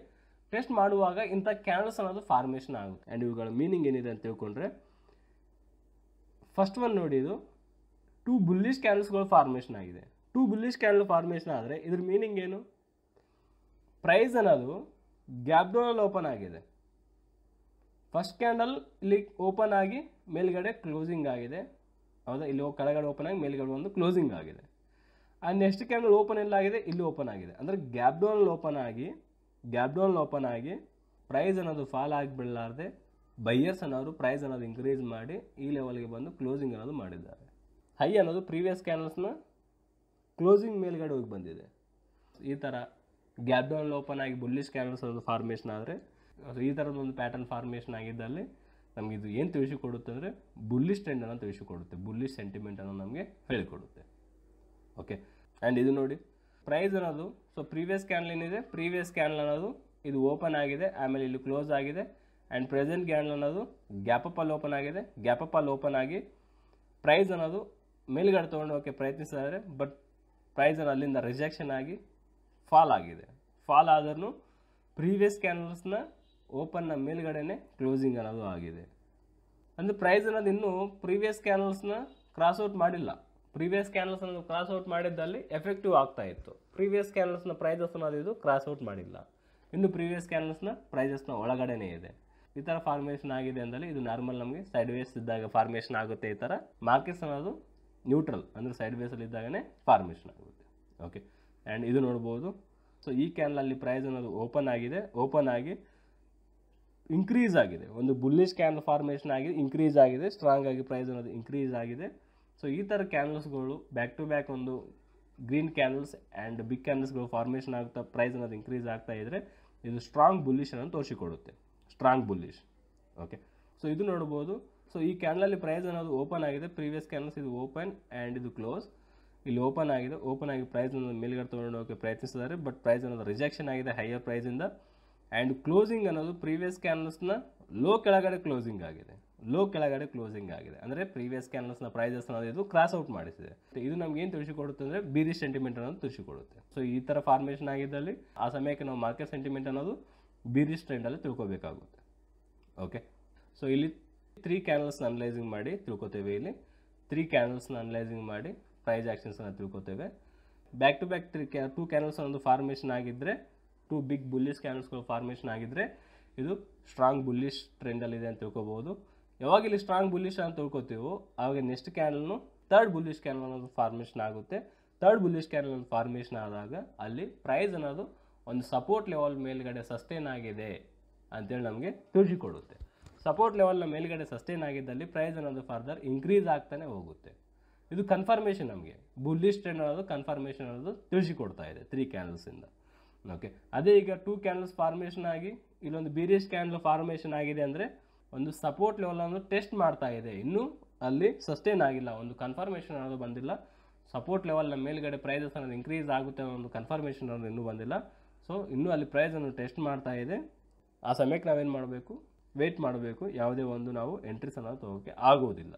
ಟೆಸ್ಟ್ ಮಾಡುವಾಗ ಇಂಥ ಕ್ಯಾನಲ್ಸ್ ಅನ್ನೋದು ಫಾರ್ಮೇಷನ್ ಆಗುತ್ತೆ ಆ್ಯಂಡ್ ಇವುಗಳ ಮೀನಿಂಗ್ ಏನಿದೆ ಅಂತ ತಿಳ್ಕೊಂಡ್ರೆ ಫಸ್ಟ್ ಒನ್ ನೋಡಿ ಇದು ಟೂ ಬುಲ್ಲಿಷ್ ಕ್ಯಾನಲ್ಸ್ಗಳು ಫಾರ್ಮೇಷನ್ ಆಗಿದೆ ಟೂ ಬುಲ್ಲಿಷ್ ಕ್ಯಾನಲ್ ಫಾರ್ಮೇಷನ್ ಆದರೆ ಇದ್ರ ಮೀನಿಂಗ್ ಏನು ಪ್ರೈಸ್ ಅನ್ನೋದು ಗ್ಯಾಪ್ಡೋನಲ್ಲಿ ಓಪನ್ ಆಗಿದೆ ಫಸ್ಟ್ ಕ್ಯಾಂಡಲ್ ಇಲ್ಲಿ ಓಪನ್ ಆಗಿ ಮೇಲ್ಗಡೆ ಕ್ಲೋಸಿಂಗ್ ಆಗಿದೆ ಹೌದಾ ಇಲ್ಲಿ ಕೆಳಗಡೆ ಓಪನ್ ಆಗಿ ಮೇಲ್ಗಡೆ ಒಂದು ಕ್ಲೋಸಿಂಗ್ ಆಗಿದೆ ಆ ನೆಕ್ಸ್ಟ್ ಕ್ಯಾಂಡಲ್ ಓಪನ್ ಎಲ್ಲಾಗಿದೆ ಇಲ್ಲಿ ಓಪನ್ ಆಗಿದೆ ಅಂದರೆ ಡೌನ್ ಓಪನ್ ಆಗಿ ಡೌನ್ ಓಪನ್ ಆಗಿ ಪ್ರೈಸ್ ಅನ್ನೋದು ಫಾಲ್ ಆಗಿಬಿಡಲಾರ್ದೆ ಬೈಯರ್ಸ್ ಅನ್ನೋರು ಪ್ರೈಸ್ ಅನ್ನೋದು ಇನ್ಕ್ರೀಸ್ ಮಾಡಿ ಈ ಲೆವೆಲ್ಗೆ ಬಂದು ಕ್ಲೋಸಿಂಗ್ ಅನ್ನೋದು ಮಾಡಿದ್ದಾರೆ ಹೈ ಅನ್ನೋದು ಪ್ರೀವಿಯಸ್ ಕ್ಯಾನಲ್ಸ್ನ ಕ್ಲೋಸಿಂಗ್ ಮೇಲ್ಗಡೆ ಹೋಗಿ ಬಂದಿದೆ ಈ ಥರ ಡೌನ್ ಓಪನ್ ಆಗಿ ಬುಲ್ಲಿಶ್ ಕ್ಯಾನಲ್ಸ್ ಅನ್ನೋದು ಫಾರ್ಮೇಷನ್ ಆದರೆ ಈ ಥರದ ಒಂದು ಪ್ಯಾಟರ್ನ್ ಫಾರ್ಮೇಷನ್ ಆಗಿದ್ದಲ್ಲಿ ನಮಗೆ ಇದು ಏನು ತಿಳಿಸಿಕೊಡುತ್ತೆ ಅಂದರೆ ಬುಲ್ಲಿಶ್ ಟ್ರೆಂಡನ್ನು ತಿಳಿಸಿಕೊಡುತ್ತೆ ಬುಲ್ಲಿಶ್ ಸೆಂಟಿಮೆಂಟನ್ನು ನಮಗೆ ಹೇಳಿಕೊಡುತ್ತೆ ಓಕೆ ಆ್ಯಂಡ್ ಇದು ನೋಡಿ ಪ್ರೈಸ್ ಅನ್ನೋದು ಸೊ ಪ್ರೀವಿಯಸ್ ಕ್ಯಾನ್ಲ್ ಏನಿದೆ ಪ್ರೀವಿಯಸ್ ಕ್ಯಾನ್ಲ್ ಅನ್ನೋದು ಇದು ಓಪನ್ ಆಗಿದೆ ಆಮೇಲೆ ಇಲ್ಲಿ ಕ್ಲೋಸ್ ಆಗಿದೆ ಆ್ಯಂಡ್ ಪ್ರೆಸೆಂಟ್ ಕ್ಯಾನ್ಲ್ ಅನ್ನೋದು ಗ್ಯಾಪಲ್ ಓಪನ್ ಆಗಿದೆ ಗ್ಯಾಪಲ್ ಓಪನ್ ಆಗಿ ಪ್ರೈಸ್ ಅನ್ನೋದು ಮೇಲ್ಗಡೆ ತೊಗೊಂಡೋಗೋಕ್ಕೆ ಹೋಗೋಕ್ಕೆ ಪ್ರಯತ್ನಿಸಿದರೆ ಬಟ್ ಪ್ರೈಸ್ ಅಲ್ಲಿಂದ ರಿಜೆಕ್ಷನ್ ಆಗಿ ಫಾಲ್ ಆಗಿದೆ ಫಾಲ್ ಆದ್ರೂ ಪ್ರೀವಿಯಸ್ ಕ್ಯಾನಲ್ಸ್ನ ಓಪನ್ನ ಮೇಲ್ಗಡೆನೇ ಕ್ಲೋಸಿಂಗ್ ಅನ್ನೋದು ಆಗಿದೆ ಅಂದರೆ ಪ್ರೈಸ್ ಅನ್ನೋದು ಇನ್ನೂ ಪ್ರೀವಿಯಸ್ ಕ್ರಾಸ್ ಕ್ರಾಸ್ಔಟ್ ಮಾಡಿಲ್ಲ ಪ್ರೀವಿಯಸ್ ಅನ್ನು ಕ್ರಾಸ್ ಔಟ್ ಮಾಡಿದ್ದಲ್ಲಿ ಎಫೆಕ್ಟಿವ್ ಆಗ್ತಾ ಇತ್ತು ಪ್ರೀವಿಯಸ್ ಕ್ಯಾನಲ್ಸ್ನ ಪ್ರೈಸಸ್ನ ಅದು ಇದು ಕ್ರಾಸ್ ಔಟ್ ಮಾಡಿಲ್ಲ ಇನ್ನು ಪ್ರೀವಿಯಸ್ ಕ್ಯಾನಲ್ಸ್ನ ಪ್ರೈಸಸ್ನ ಒಳಗಡೆನೇ ಇದೆ ಈ ಥರ ಫಾರ್ಮೇಷನ್ ಆಗಿದೆ ಅಂದರೆ ಇದು ನಾರ್ಮಲ್ ನಮಗೆ ಸೈಡ್ ವೇಸ್ ಇದ್ದಾಗ ಫಾರ್ಮೇಷನ್ ಆಗುತ್ತೆ ಈ ಥರ ಮಾರ್ಕೆಟ್ಸ್ ಅನ್ನೋದು ನ್ಯೂಟ್ರಲ್ ಅಂದರೆ ಸೈಡ್ ವೇಸಲ್ಲಿ ಇದ್ದಾಗನೇ ಫಾರ್ಮೇಷನ್ ಆಗುತ್ತೆ ಓಕೆ ಆ್ಯಂಡ್ ಇದು ನೋಡ್ಬೋದು ಸೊ ಈ ಕ್ಯಾನಲಲ್ಲಿ ಪ್ರೈಸ್ ಅನ್ನೋದು ಓಪನ್ ಆಗಿದೆ ಓಪನ್ ಆಗಿ ಇನ್ಕ್ರೀಸ್ ಆಗಿದೆ ಒಂದು ಬುಲ್ಲಿಶ್ ಕ್ಯಾನಲ್ ಫಾರ್ಮೇಷನ್ ಆಗಿದೆ ಇನ್ಕ್ರೀಸ್ ಆಗಿದೆ ಸ್ಟ್ರಾಂಗ್ ಆಗಿ ಪ್ರೈಸ್ ಅನ್ನೋದು ಇನ್ಕ್ರೀಸ್ ಆಗಿದೆ ಸೊ ಈ ಥರ ಕ್ಯಾನಲ್ಸ್ಗಳು ಬ್ಯಾಕ್ ಟು ಬ್ಯಾಕ್ ಒಂದು ಗ್ರೀನ್ ಕ್ಯಾನಲ್ಸ್ ಆ್ಯಂಡ್ ಬಿಗ್ ಕ್ಯಾನಲ್ಸ್ಗಳು ಫಾರ್ಮೇಷನ್ ಆಗ್ತಾ ಪ್ರೈಸ್ ಅನ್ನೋದು ಇನ್ಕ್ರೀಸ್ ಆಗ್ತಾ ಇದ್ದರೆ ಇದು ಸ್ಟ್ರಾಂಗ್ ಬುಲ್ಲಿಷ್ ಅನ್ನೋದು ತೋರಿಸಿಕೊಡುತ್ತೆ ಸ್ಟ್ರಾಂಗ್ ಬುಲ್ಲಿಷ್ ಓಕೆ ಸೊ ಇದು ನೋಡ್ಬೋದು ಸೊ ಈ ಕ್ಯಾನಲಲ್ಲಿ ಪ್ರೈಸ್ ಅನ್ನೋದು ಓಪನ್ ಆಗಿದೆ ಪ್ರೀವಿಯಸ್ ಕ್ಯಾನಲ್ಸ್ ಇದು ಓಪನ್ ಆ್ಯಂಡ್ ಇದು ಕ್ಲೋಸ್ ಇಲ್ಲಿ ಓಪನ್ ಆಗಿದೆ ಓಪನ್ ಆಗಿ ಪ್ರೈಸ್ ಅನ್ನೋದು ಮೇಲ್ಗಡೆ ತೊಗೊಂಡು ಪ್ರಯತ್ನಿಸಿದ್ದಾರೆ ಬಟ್ ಪ್ರೈಸ್ ಅನ್ನೋದು ರಿಜೆಕ್ಷನ್ ಆಗಿದೆ ಹೈಯರ್ ಪ್ರೈಸಿಂದ ಆ್ಯಂಡ್ ಕ್ಲೋಸಿಂಗ್ ಅನ್ನೋದು ಪ್ರೀವಿಯಸ್ ಕ್ಯಾನಲ್ಸ್ನ ಲೋ ಕೆಳಗಡೆ ಕ್ಲೋಸಿಂಗ್ ಆಗಿದೆ ಲೋ ಕೆಳಗಡೆ ಕ್ಲೋಸಿಂಗ್ ಆಗಿದೆ ಅಂದರೆ ಪ್ರೀವಿಯಸ್ ಕ್ಯಾನಲ್ಸ್ನ ಪ್ರೈಸಸ್ ಇದು ಕ್ರಾಸ್ ಔಟ್ ಮಾಡಿಸಿದೆ ಇದು ನಮ್ಗೆ ಏನು ತಿಳಿಸಿಕೊಡುತ್ತೆ ಅಂದರೆ ಬೀರಿ ಸೆಂಟಿಮೆಂಟ್ ಅನ್ನೋದು ತಿಳಿಸಿಕೊಡುತ್ತೆ ಸೊ ಈ ಥರ ಫಾರ್ಮೇಷನ್ ಆಗಿದ್ದಲ್ಲಿ ಆ ಸಮಯಕ್ಕೆ ನಾವು ಮಾರ್ಕೆಟ್ ಸೆಂಟಿಮೆಂಟ್ ಅನ್ನೋದು ಬೀರಿ ಟ್ರೆಂಡಲ್ಲಿ ತಿಳ್ಕೋಬೇಕಾಗುತ್ತೆ ಓಕೆ ಸೊ ಇಲ್ಲಿ ತ್ರೀ ಕ್ಯಾನಲ್ಸ್ನ ಅನಲೈಸಿಂಗ್ ಮಾಡಿ ತಿಳ್ಕೊತೇವೆ ಇಲ್ಲಿ ತ್ರೀ ಕ್ಯಾನಲ್ಸ್ನ ಅನಲೈಸಿಂಗ್ ಮಾಡಿ ಪ್ರೈಸ್ ಆ್ಯಕ್ಷನ್ಸನ್ನು ತಿಳ್ಕೊತೇವೆ ಬ್ಯಾಕ್ ಟು ಬ್ಯಾಕ್ ತ್ರೀ ಕ್ಯಾ ಟೂ ಕ್ಯಾನಲ್ಸ್ ಒಂದು ಫಾರ್ಮೇಷನ್ ಆಗಿದ್ದರೆ ಟೂ ಬಿಗ್ ಬುಲ್ಲಿಸ್ ಕ್ಯಾನಲ್ಸ್ಗಳು ಫಾರ್ಮೇಷನ್ ಆಗಿದ್ದರೆ ಇದು ಸ್ಟ್ರಾಂಗ್ ಬುಲ್ಲಿಶ್ ಟ್ರೆಂಡಲ್ಲಿದೆ ಅಂತ ತಿಳ್ಕೊಬೋದು ಯಾವಾಗ ಇಲ್ಲಿ ಸ್ಟ್ರಾಂಗ್ ಬುಲ್ಲಿಶ್ ಅಂತ ತಿಳ್ಕೊತೀವೋ ಆವಾಗ ನೆಕ್ಸ್ಟ್ ಕ್ಯಾನಲ್ನು ತರ್ಡ್ ಬುಲ್ಲಿಶ್ ಕ್ಯಾನಲ್ ಅನ್ನೋದು ಫಾರ್ಮೇಷನ್ ಆಗುತ್ತೆ ತರ್ಡ್ ಬುಲ್ಲಿಶ್ ಕ್ಯಾನಲ್ ಫಾರ್ಮೇಷನ್ ಆದಾಗ ಅಲ್ಲಿ ಪ್ರೈಸ್ ಅನ್ನೋದು ಒಂದು ಸಪೋರ್ಟ್ ಲೆವೆಲ್ ಮೇಲ್ಗಡೆ ಸಸ್ಟೇನ್ ಆಗಿದೆ ಅಂತೇಳಿ ನಮಗೆ ತಿಳಿಸಿಕೊಡುತ್ತೆ ಸಪೋರ್ಟ್ ಲೆವೆಲ್ನ ಮೇಲ್ಗಡೆ ಸಸ್ಟೇನ್ ಆಗಿದ್ದಲ್ಲಿ ಪ್ರೈಸ್ ಅನ್ನೋದು ಫರ್ದರ್ ಇನ್ಕ್ರೀಸ್ ಆಗ್ತಾನೆ ಹೋಗುತ್ತೆ ಇದು ಕನ್ಫರ್ಮೇಷನ್ ನಮಗೆ ಬುಲ್ಲಿಶ್ ಟ್ರೆಂಡ್ ಅನ್ನೋದು ಕನ್ಫರ್ಮೇಷನ್ ಅನ್ನೋದು ತಿಳಿಸಿಕೊಡ್ತಾ ಇದೆ ತ್ರೀ ಕ್ಯಾನಲ್ಸಿಂದ ಓಕೆ ಅದೇ ಈಗ ಟೂ ಕ್ಯಾನಲ್ಸ್ ಫಾರ್ಮೇಷನ್ ಆಗಿ ಇಲ್ಲೊಂದು ಬೀರಿಯಸ್ ಕ್ಯಾನಲ್ ಫಾರ್ಮೇಷನ್ ಆಗಿದೆ ಅಂದರೆ ಒಂದು ಸಪೋರ್ಟ್ ಲೆವೆಲನ್ನು ಟೆಸ್ಟ್ ಮಾಡ್ತಾ ಇದೆ ಇನ್ನೂ ಅಲ್ಲಿ ಸಸ್ಟೇನ್ ಆಗಿಲ್ಲ ಒಂದು ಕನ್ಫರ್ಮೇಷನ್ ಅನ್ನೋದು ಬಂದಿಲ್ಲ ಸಪೋರ್ಟ್ ಲೆವೆಲ್ನ ಮೇಲ್ಗಡೆ ಪ್ರೈಸಸ್ ಅನ್ನೋದು ಇನ್ಕ್ರೀಸ್ ಆಗುತ್ತೆ ಅನ್ನೋ ಒಂದು ಕನ್ಫರ್ಮೇಷನ್ ಅನ್ನೋದು ಇನ್ನೂ ಬಂದಿಲ್ಲ ಸೊ ಇನ್ನೂ ಅಲ್ಲಿ ಪ್ರೈಸನ್ನು ಟೆಸ್ಟ್ ಮಾಡ್ತಾ ಇದೆ ಆ ಸಮಯಕ್ಕೆ ನಾವೇನು ಮಾಡಬೇಕು ವೆಯ್ಟ್ ಮಾಡಬೇಕು ಯಾವುದೇ ಒಂದು ನಾವು ಎಂಟ್ರೀಸ್ ಅನ್ನೋದು ತೊಗೋಕ್ಕೆ ಆಗೋದಿಲ್ಲ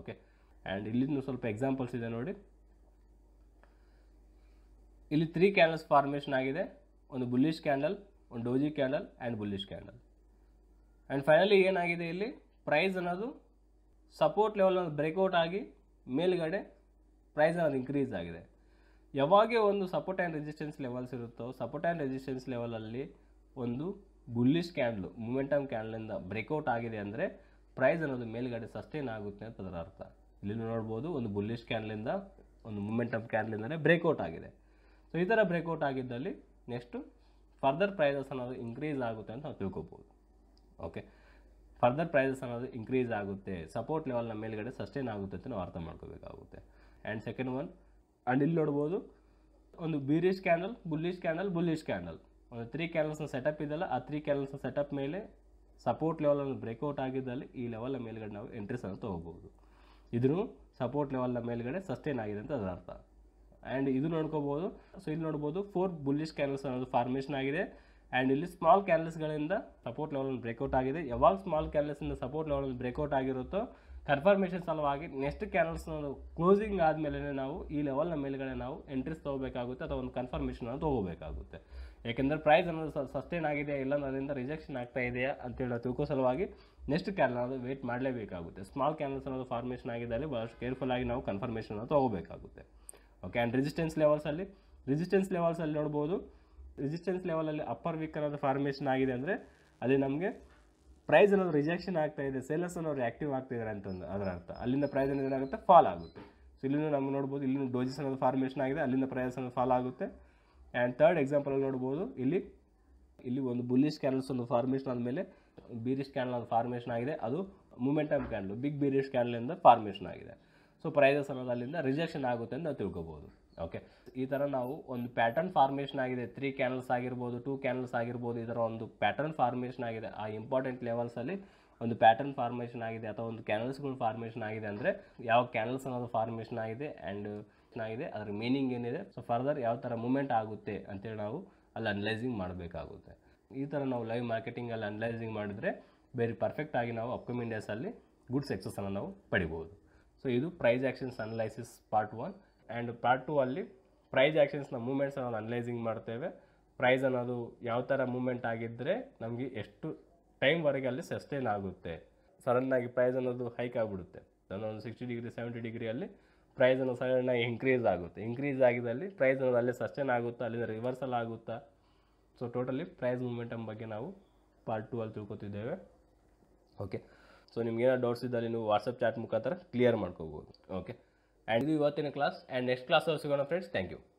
ಓಕೆ ಆ್ಯಂಡ್ ಇಲ್ಲಿಂದ ಸ್ವಲ್ಪ ಎಕ್ಸಾಂಪಲ್ಸ್ ಇದೆ ನೋಡಿ ಇಲ್ಲಿ ತ್ರೀ ಕ್ಯಾಂಡಲ್ಸ್ ಫಾರ್ಮೇಷನ್ ಆಗಿದೆ ಒಂದು ಬುಲ್ಲಿಶ್ ಕ್ಯಾಂಡಲ್ ಒಂದು doji candle and bullish candle and finally ಏನಾಗಿದೆ ಇಲ್ಲಿ ಪ್ರೈಸ್ ಅನ್ನೋದು ಸಪೋರ್ಟ್ ಲೆವೆಲ್ ಬ್ರೇಕ್ಔಟ್ ಆಗಿ ಮೇಲ್ಗಡೆ ಪ್ರೈಸ್ ಅನ್ನೋದು ಇನ್ಕ್ರೀಸ್ ಆಗಿದೆ ಯಾವಾಗೆ ಒಂದು ಸಪೋರ್ಟ್ ಆ್ಯಂಡ್ ರೆಸಿಸ್ಟೆನ್ಸ್ ಲೆವೆಲ್ಸ್ ಇರುತ್ತೋ ಸಪೋರ್ಟ್ ಆ್ಯಂಡ್ ರೆಸಿಸ್ಟೆನ್ಸ್ ಲೆವೆಲಲ್ಲಿ ಒಂದು ಬುಲ್ಲಿಶ್ ಕ್ಯಾಂಡ್ಲು ಮೂಮೆಂಟಮ್ ಕ್ಯಾಂಡ್ಲಿಂದ ಬ್ರೇಕ್ಔಟ್ ಆಗಿದೆ ಅಂದರೆ ಪ್ರೈಸ್ ಅನ್ನೋದು ಮೇಲ್ಗಡೆ ಸಸ್ಟೈನ್ ಆಗುತ್ತೆ ಅಂತ ಅದರ ಅರ್ಥ ಇಲ್ಲಿ ನೋಡ್ಬೋದು ಒಂದು ಬುಲ್ಲಿಶ್ ಕ್ಯಾಂಡ್ಲಿಂದ ಒಂದು ಮೂಮೆಂಟಮ್ ಕ್ಯಾಂಡ್ಲಿಂದಲೇ ಬ್ರೇಕ್ಔಟ್ ಆಗಿದೆ ಸೊ ಈ ಥರ ಬ್ರೇಕ್ಔಟ್ ಆಗಿದ್ದಲ್ಲಿ ನೆಕ್ಸ್ಟು ಫರ್ದರ್ ಪ್ರೈಸಸ್ ಅನ್ನೋದು ಇನ್ಕ್ರೀಸ್ ಆಗುತ್ತೆ ಅಂತ ನಾವು ತಿಳ್ಕೊಬೋದು ಓಕೆ ಫರ್ದರ್ ಪ್ರೈಸಸ್ ಅನ್ನೋದು ಇನ್ಕ್ರೀಸ್ ಆಗುತ್ತೆ ಸಪೋರ್ಟ್ ಲೆವೆಲ್ನ ಮೇಲ್ಗಡೆ ಸಸ್ಟೈನ್ ಆಗುತ್ತೆ ಅಂತ ನಾವು ಅರ್ಥ ಮಾಡ್ಕೋಬೇಕಾಗುತ್ತೆ ಆ್ಯಂಡ್ ಸೆಕೆಂಡ್ ಒನ್ ಆ್ಯಂಡ್ ಇಲ್ಲಿ ನೋಡ್ಬೋದು ಒಂದು bearish candle bullish candle bullish candle ಒಂದು ತ್ರೀ ಕ್ಯಾಂಡಲ್ಸ್ನ ಸೆಟಪ್ ಇದೆಲ್ಲ ಆ ತ್ರೀ ಕ್ಯಾಂಡಲ್ಸ್ನ ಸೆಟಪ್ ಮೇಲೆ ಸಪೋರ್ಟ್ ಲೆವೆಲನ್ನು ಬ್ರೇಕ್ಔಟ್ ಆಗಿದ್ದಲ್ಲಿ ಈ ಲೆವೆಲ್ನ ಮೇಲ್ಗಡೆ ನಾವು ಎಂಟ್ರೀಸ್ ಅನ್ನು ಹೋಗ್ಬೋದು ಇದನ್ನು ಸಪೋರ್ಟ್ ಲೆವೆಲ್ನ ಮೇಲ್ಗಡೆ ಸಸ್ಟೈನ್ ಆಗಿದೆ ಅಂತ ಅದರ ಅರ್ಥ ಆ್ಯಂಡ್ ಇದು ನೋಡ್ಕೋಬೋದು ಸೊ ಇಲ್ಲಿ ನೋಡ್ಬೋದು ಫೋರ್ ಬುಲ್ಲಿಶ್ ಕ್ಯಾಂಡಲ್ಸ್ ಅನ್ನೋದು ಫಾರ್ಮೇಷನ್ ಆಗಿದೆ ಆ್ಯಂಡ್ ಇಲ್ಲಿ ಸ್ಮಾಲ್ ಕ್ಯಾನ್ಲೆಸ್ಗಳಿಂದ ಸಪೋರ್ಟ್ ಲೆವೆಲ್ ಬ್ರೇಕೌಟ್ ಆಗಿದೆ ಯಾವಾಗ ಸ್ಮಾಲ್ ಕ್ಯಾನ್ಲೆಸ್ಸಿಂದ ಸಪೋರ್ಟ್ ಲೆವೆಲ್ ಬ್ರೇಕೌಟ್ ಆಗಿರುತ್ತೋ ಕನ್ಫರ್ಮೇಷನ್ ಸಲುವಾಗಿ ನೆಕ್ಸ್ಟ್ ಕ್ಯಾನಲ್ಸ್ ಕ್ಲೋಸಿಂಗ್ ಆದಮೇಲೆ ನಾವು ಈ ಲೆವೆಲ್ನ ಮೇಲುಗಡೆ ನಾವು ಎಂಟ್ರೀಸ್ ತೊಗೋಬೇಕಾಗುತ್ತೆ ಅಥವಾ ಒಂದು ಕನ್ಫರ್ಮೇಷನ್ ತೊಗೋಬೇಕಾಗುತ್ತೆ ಯಾಕೆಂದರೆ ಪ್ರೈಸ್ ಅನ್ನೋದು ಸಸ್ಟೈನ್ ಆಗಿದೆಯಾ ಇಲ್ಲ ಅದರಿಂದ ರಿಜೆಕ್ಷನ್ ಆಗ್ತಾ ಇದೆಯಾ ಅಂತೇಳಿ ತಿಳ್ಕೋ ಸಲುವಾಗಿ ನೆಕ್ಸ್ಟ್ ಕ್ಯಾನಲ್ ಅನ್ನೋದು ವೇಟ್ ಮಾಡಲೇಬೇಕಾಗುತ್ತೆ ಸ್ಮಾಲ್ ಕ್ಯಾನಲ್ಸ್ ಅನ್ನೋದು ಫಾರ್ಮೇಷನ್ ಆಗಿದೆ ಅಲ್ಲಿ ಕೇರ್ಫುಲ್ ಕೇರ್ಫುಲ್ಲಾಗಿ ನಾವು ಕನ್ಫರ್ಮೇಷನ್ ತೊಗೋಬೇಕಾಗುತ್ತೆ ಓಕೆ ಆ್ಯಂಡ್ ರೆಸಿಸ್ಟೆನ್ಸ್ ಲೆವೆಲ್ಸಲ್ಲಿ ರೆಸಿಸ್ಟೆನ್ಸ್ ಲೆವೆಲ್ಸಲ್ಲಿ ನೋಡ್ಬೋದು ರೆಸಿಸ್ಟೆನ್ಸ್ ಲೆವೆಲಲ್ಲಿ ಅಪ್ಪರ್ ವೀಕ್ ಅನ್ನೋದು ಫಾರ್ಮೇಷನ್ ಆಗಿದೆ ಅಂದರೆ ಅಲ್ಲಿ ನಮಗೆ ಪ್ರೈಸ್ ಅನ್ನೋದು ರಿಜೆಕ್ಷನ್ ಆಗ್ತಾ ಇದೆ ಸೇಲರ್ಸ್ ಅನ್ನೋರು ಆ್ಯಕ್ಟಿವ್ ಆಗ್ತಿದ್ದಾರೆ ಅಂತಂದು ಅದರ ಅರ್ಥ ಅಲ್ಲಿಂದ ಪ್ರೈಸ್ ಅನ್ನೋದು ಏನಾಗುತ್ತೆ ಫಾಲ್ ಆಗುತ್ತೆ ಸೊ ಇಲ್ಲಿನೂ ನಮ್ಗೆ ನೋಡ್ಬೋದು ಇಲ್ಲಿನ ಡೋಜಸ್ ಅನ್ನೋದು ಫಾರ್ಮೇಷನ್ ಆಗಿದೆ ಅಲ್ಲಿಂದ ಪ್ರೈಸ್ ಅನ್ನೋದು ಫಾಲ್ ಆಗುತ್ತೆ ಆ್ಯಂಡ್ ತರ್ಡ್ ಎಕ್ಸಾಂಪಲ್ ನೋಡ್ಬೋದು ಇಲ್ಲಿ ಇಲ್ಲಿ ಒಂದು ಬುಲ್ಲಿಶ್ ಕ್ಯಾಂಡಲ್ಸ್ ಒಂದು ಫಾರ್ಮೇಷನ್ ಆದಮೇಲೆ ಬೀರಿಶ್ ಕ್ಯಾಂಡಲ್ ಅದು ಫಾರ್ಮೇಷನ್ ಆಗಿದೆ ಅದು ಮೂಮೆಂಟಮ್ ಕ್ಯಾಂಡಲ್ ಬಿಗ್ ಬೀರಿಶ್ ಕ್ಯಾಂಡಲಿಂದ ಫಾರ್ಮೇಷನ್ ಆಗಿದೆ ಸೊ ಪ್ರೈಸಸ್ ಅನ್ನೋದು ಅಲ್ಲಿಂದ ರಿಜೆಕ್ಷನ್ ಆಗುತ್ತೆ ಅಂತ ನಾವು ತಿಳ್ಕೊಬೋದು ಓಕೆ ಈ ಥರ ನಾವು ಒಂದು ಪ್ಯಾಟರ್ನ್ ಫಾರ್ಮೇಷನ್ ಆಗಿದೆ ತ್ರೀ ಕ್ಯಾನಲ್ಸ್ ಆಗಿರ್ಬೋದು ಟೂ ಕ್ಯಾನಲ್ಸ್ ಆಗಿರ್ಬೋದು ಈ ಥರ ಒಂದು ಪ್ಯಾಟರ್ನ್ ಫಾರ್ಮೇಷನ್ ಆಗಿದೆ ಆ ಇಂಪಾರ್ಟೆಂಟ್ ಲೆವೆಲ್ಸಲ್ಲಿ ಒಂದು ಪ್ಯಾಟರ್ನ್ ಫಾರ್ಮೇಷನ್ ಆಗಿದೆ ಅಥವಾ ಒಂದು ಕ್ಯಾನಲ್ಸ್ಗಳು ಫಾರ್ಮೇಷನ್ ಆಗಿದೆ ಅಂದರೆ ಯಾವ ಕ್ಯಾನಲ್ಸ್ ಅನ್ನೋದು ಫಾರ್ಮೇಷನ್ ಆಗಿದೆ ಆ್ಯಂಡ್ ಆಗಿದೆ ಅದರ ಮೀನಿಂಗ್ ಏನಿದೆ ಸೊ ಫರ್ದರ್ ಯಾವ ಥರ ಮೂಮೆಂಟ್ ಆಗುತ್ತೆ ಅಂತೇಳಿ ನಾವು ಅಲ್ಲಿ ಅನಲೈಸಿಂಗ್ ಮಾಡಬೇಕಾಗುತ್ತೆ ಈ ಥರ ನಾವು ಲೈವ್ ಮಾರ್ಕೆಟಿಂಗಲ್ಲಿ ಅನಲೈಸಿಂಗ್ ಮಾಡಿದರೆ ಬೇರೆ ಪರ್ಫೆಕ್ಟ್ ಆಗಿ ನಾವು ಅಪ್ಕಮಿಂಗ್ ಡೇಸಲ್ಲಿ ಗುಡ್ ಅನ್ನು ನಾವು ಪಡಿಬೋದು ಸೊ ಇದು price actions analysis part one and part two ಅಲ್ಲಿ ಪ್ರೈಸ್ ಆ್ಯಕ್ಷನ್ಸ್ನ ಮೂಮೆಂಟ್ಸ್ ನಾವು ಅನಲೈಸಿಂಗ್ ಮಾಡ್ತೇವೆ ಪ್ರೈಸ್ ಅನ್ನೋದು ಯಾವ ಥರ ಮೂಮೆಂಟ್ ಆಗಿದ್ದರೆ ನಮಗೆ ಎಷ್ಟು ಟೈಮ್ವರೆಗೆ ಅಲ್ಲಿ ಸಸ್ಟೈನ್ ಆಗುತ್ತೆ ಸಡನ್ನಾಗಿ ಪ್ರೈಸ್ ಅನ್ನೋದು ಹೈಕ್ ಆಗಿಬಿಡುತ್ತೆ ಒಂದು ಸಿಕ್ಸ್ಟಿ ಡಿಗ್ರಿ ಸೆವೆಂಟಿ ಡಿಗ್ರಿಯಲ್ಲಿ ಪ್ರೈಸ್ ಸಡನ್ನಾಗಿ ಇಂಕ್ರೀಸ್ ಆಗುತ್ತೆ ಇನ್ಕ್ರೀಸ್ ಆಗಿದಲ್ಲಿ ಪ್ರೈಸ್ ಅನ್ನೋದು ಅಲ್ಲೇ ಸಸ್ಟೈನ್ ಆಗುತ್ತಾ ಅಲ್ಲಿಂದ ರಿವರ್ಸಲ್ ಆಗುತ್ತಾ ಸೊ ಟೋಟಲಿ ಪ್ರೈಸ್ ಮೂಮೆಂಟಮ್ ಬಗ್ಗೆ ನಾವು ಪಾರ್ಟ್ ಟೂ ಅಲ್ಲಿ ತಿಳ್ಕೊತಿದ್ದೇವೆ ಓಕೆ ಸೊ ನಿಮ್ಗೇನೋ ಡೌಟ್ಸ್ ಇದ್ದಲ್ಲಿ ನೀವು ವಾಟ್ಸಪ್ ಚಾಟ್ ಮುಖಾಂತರ ಕ್ಲಿಯರ್ ಮಾಡ್ಕೋಬೋದು okay and we work in a class and next class also gonna friends thank you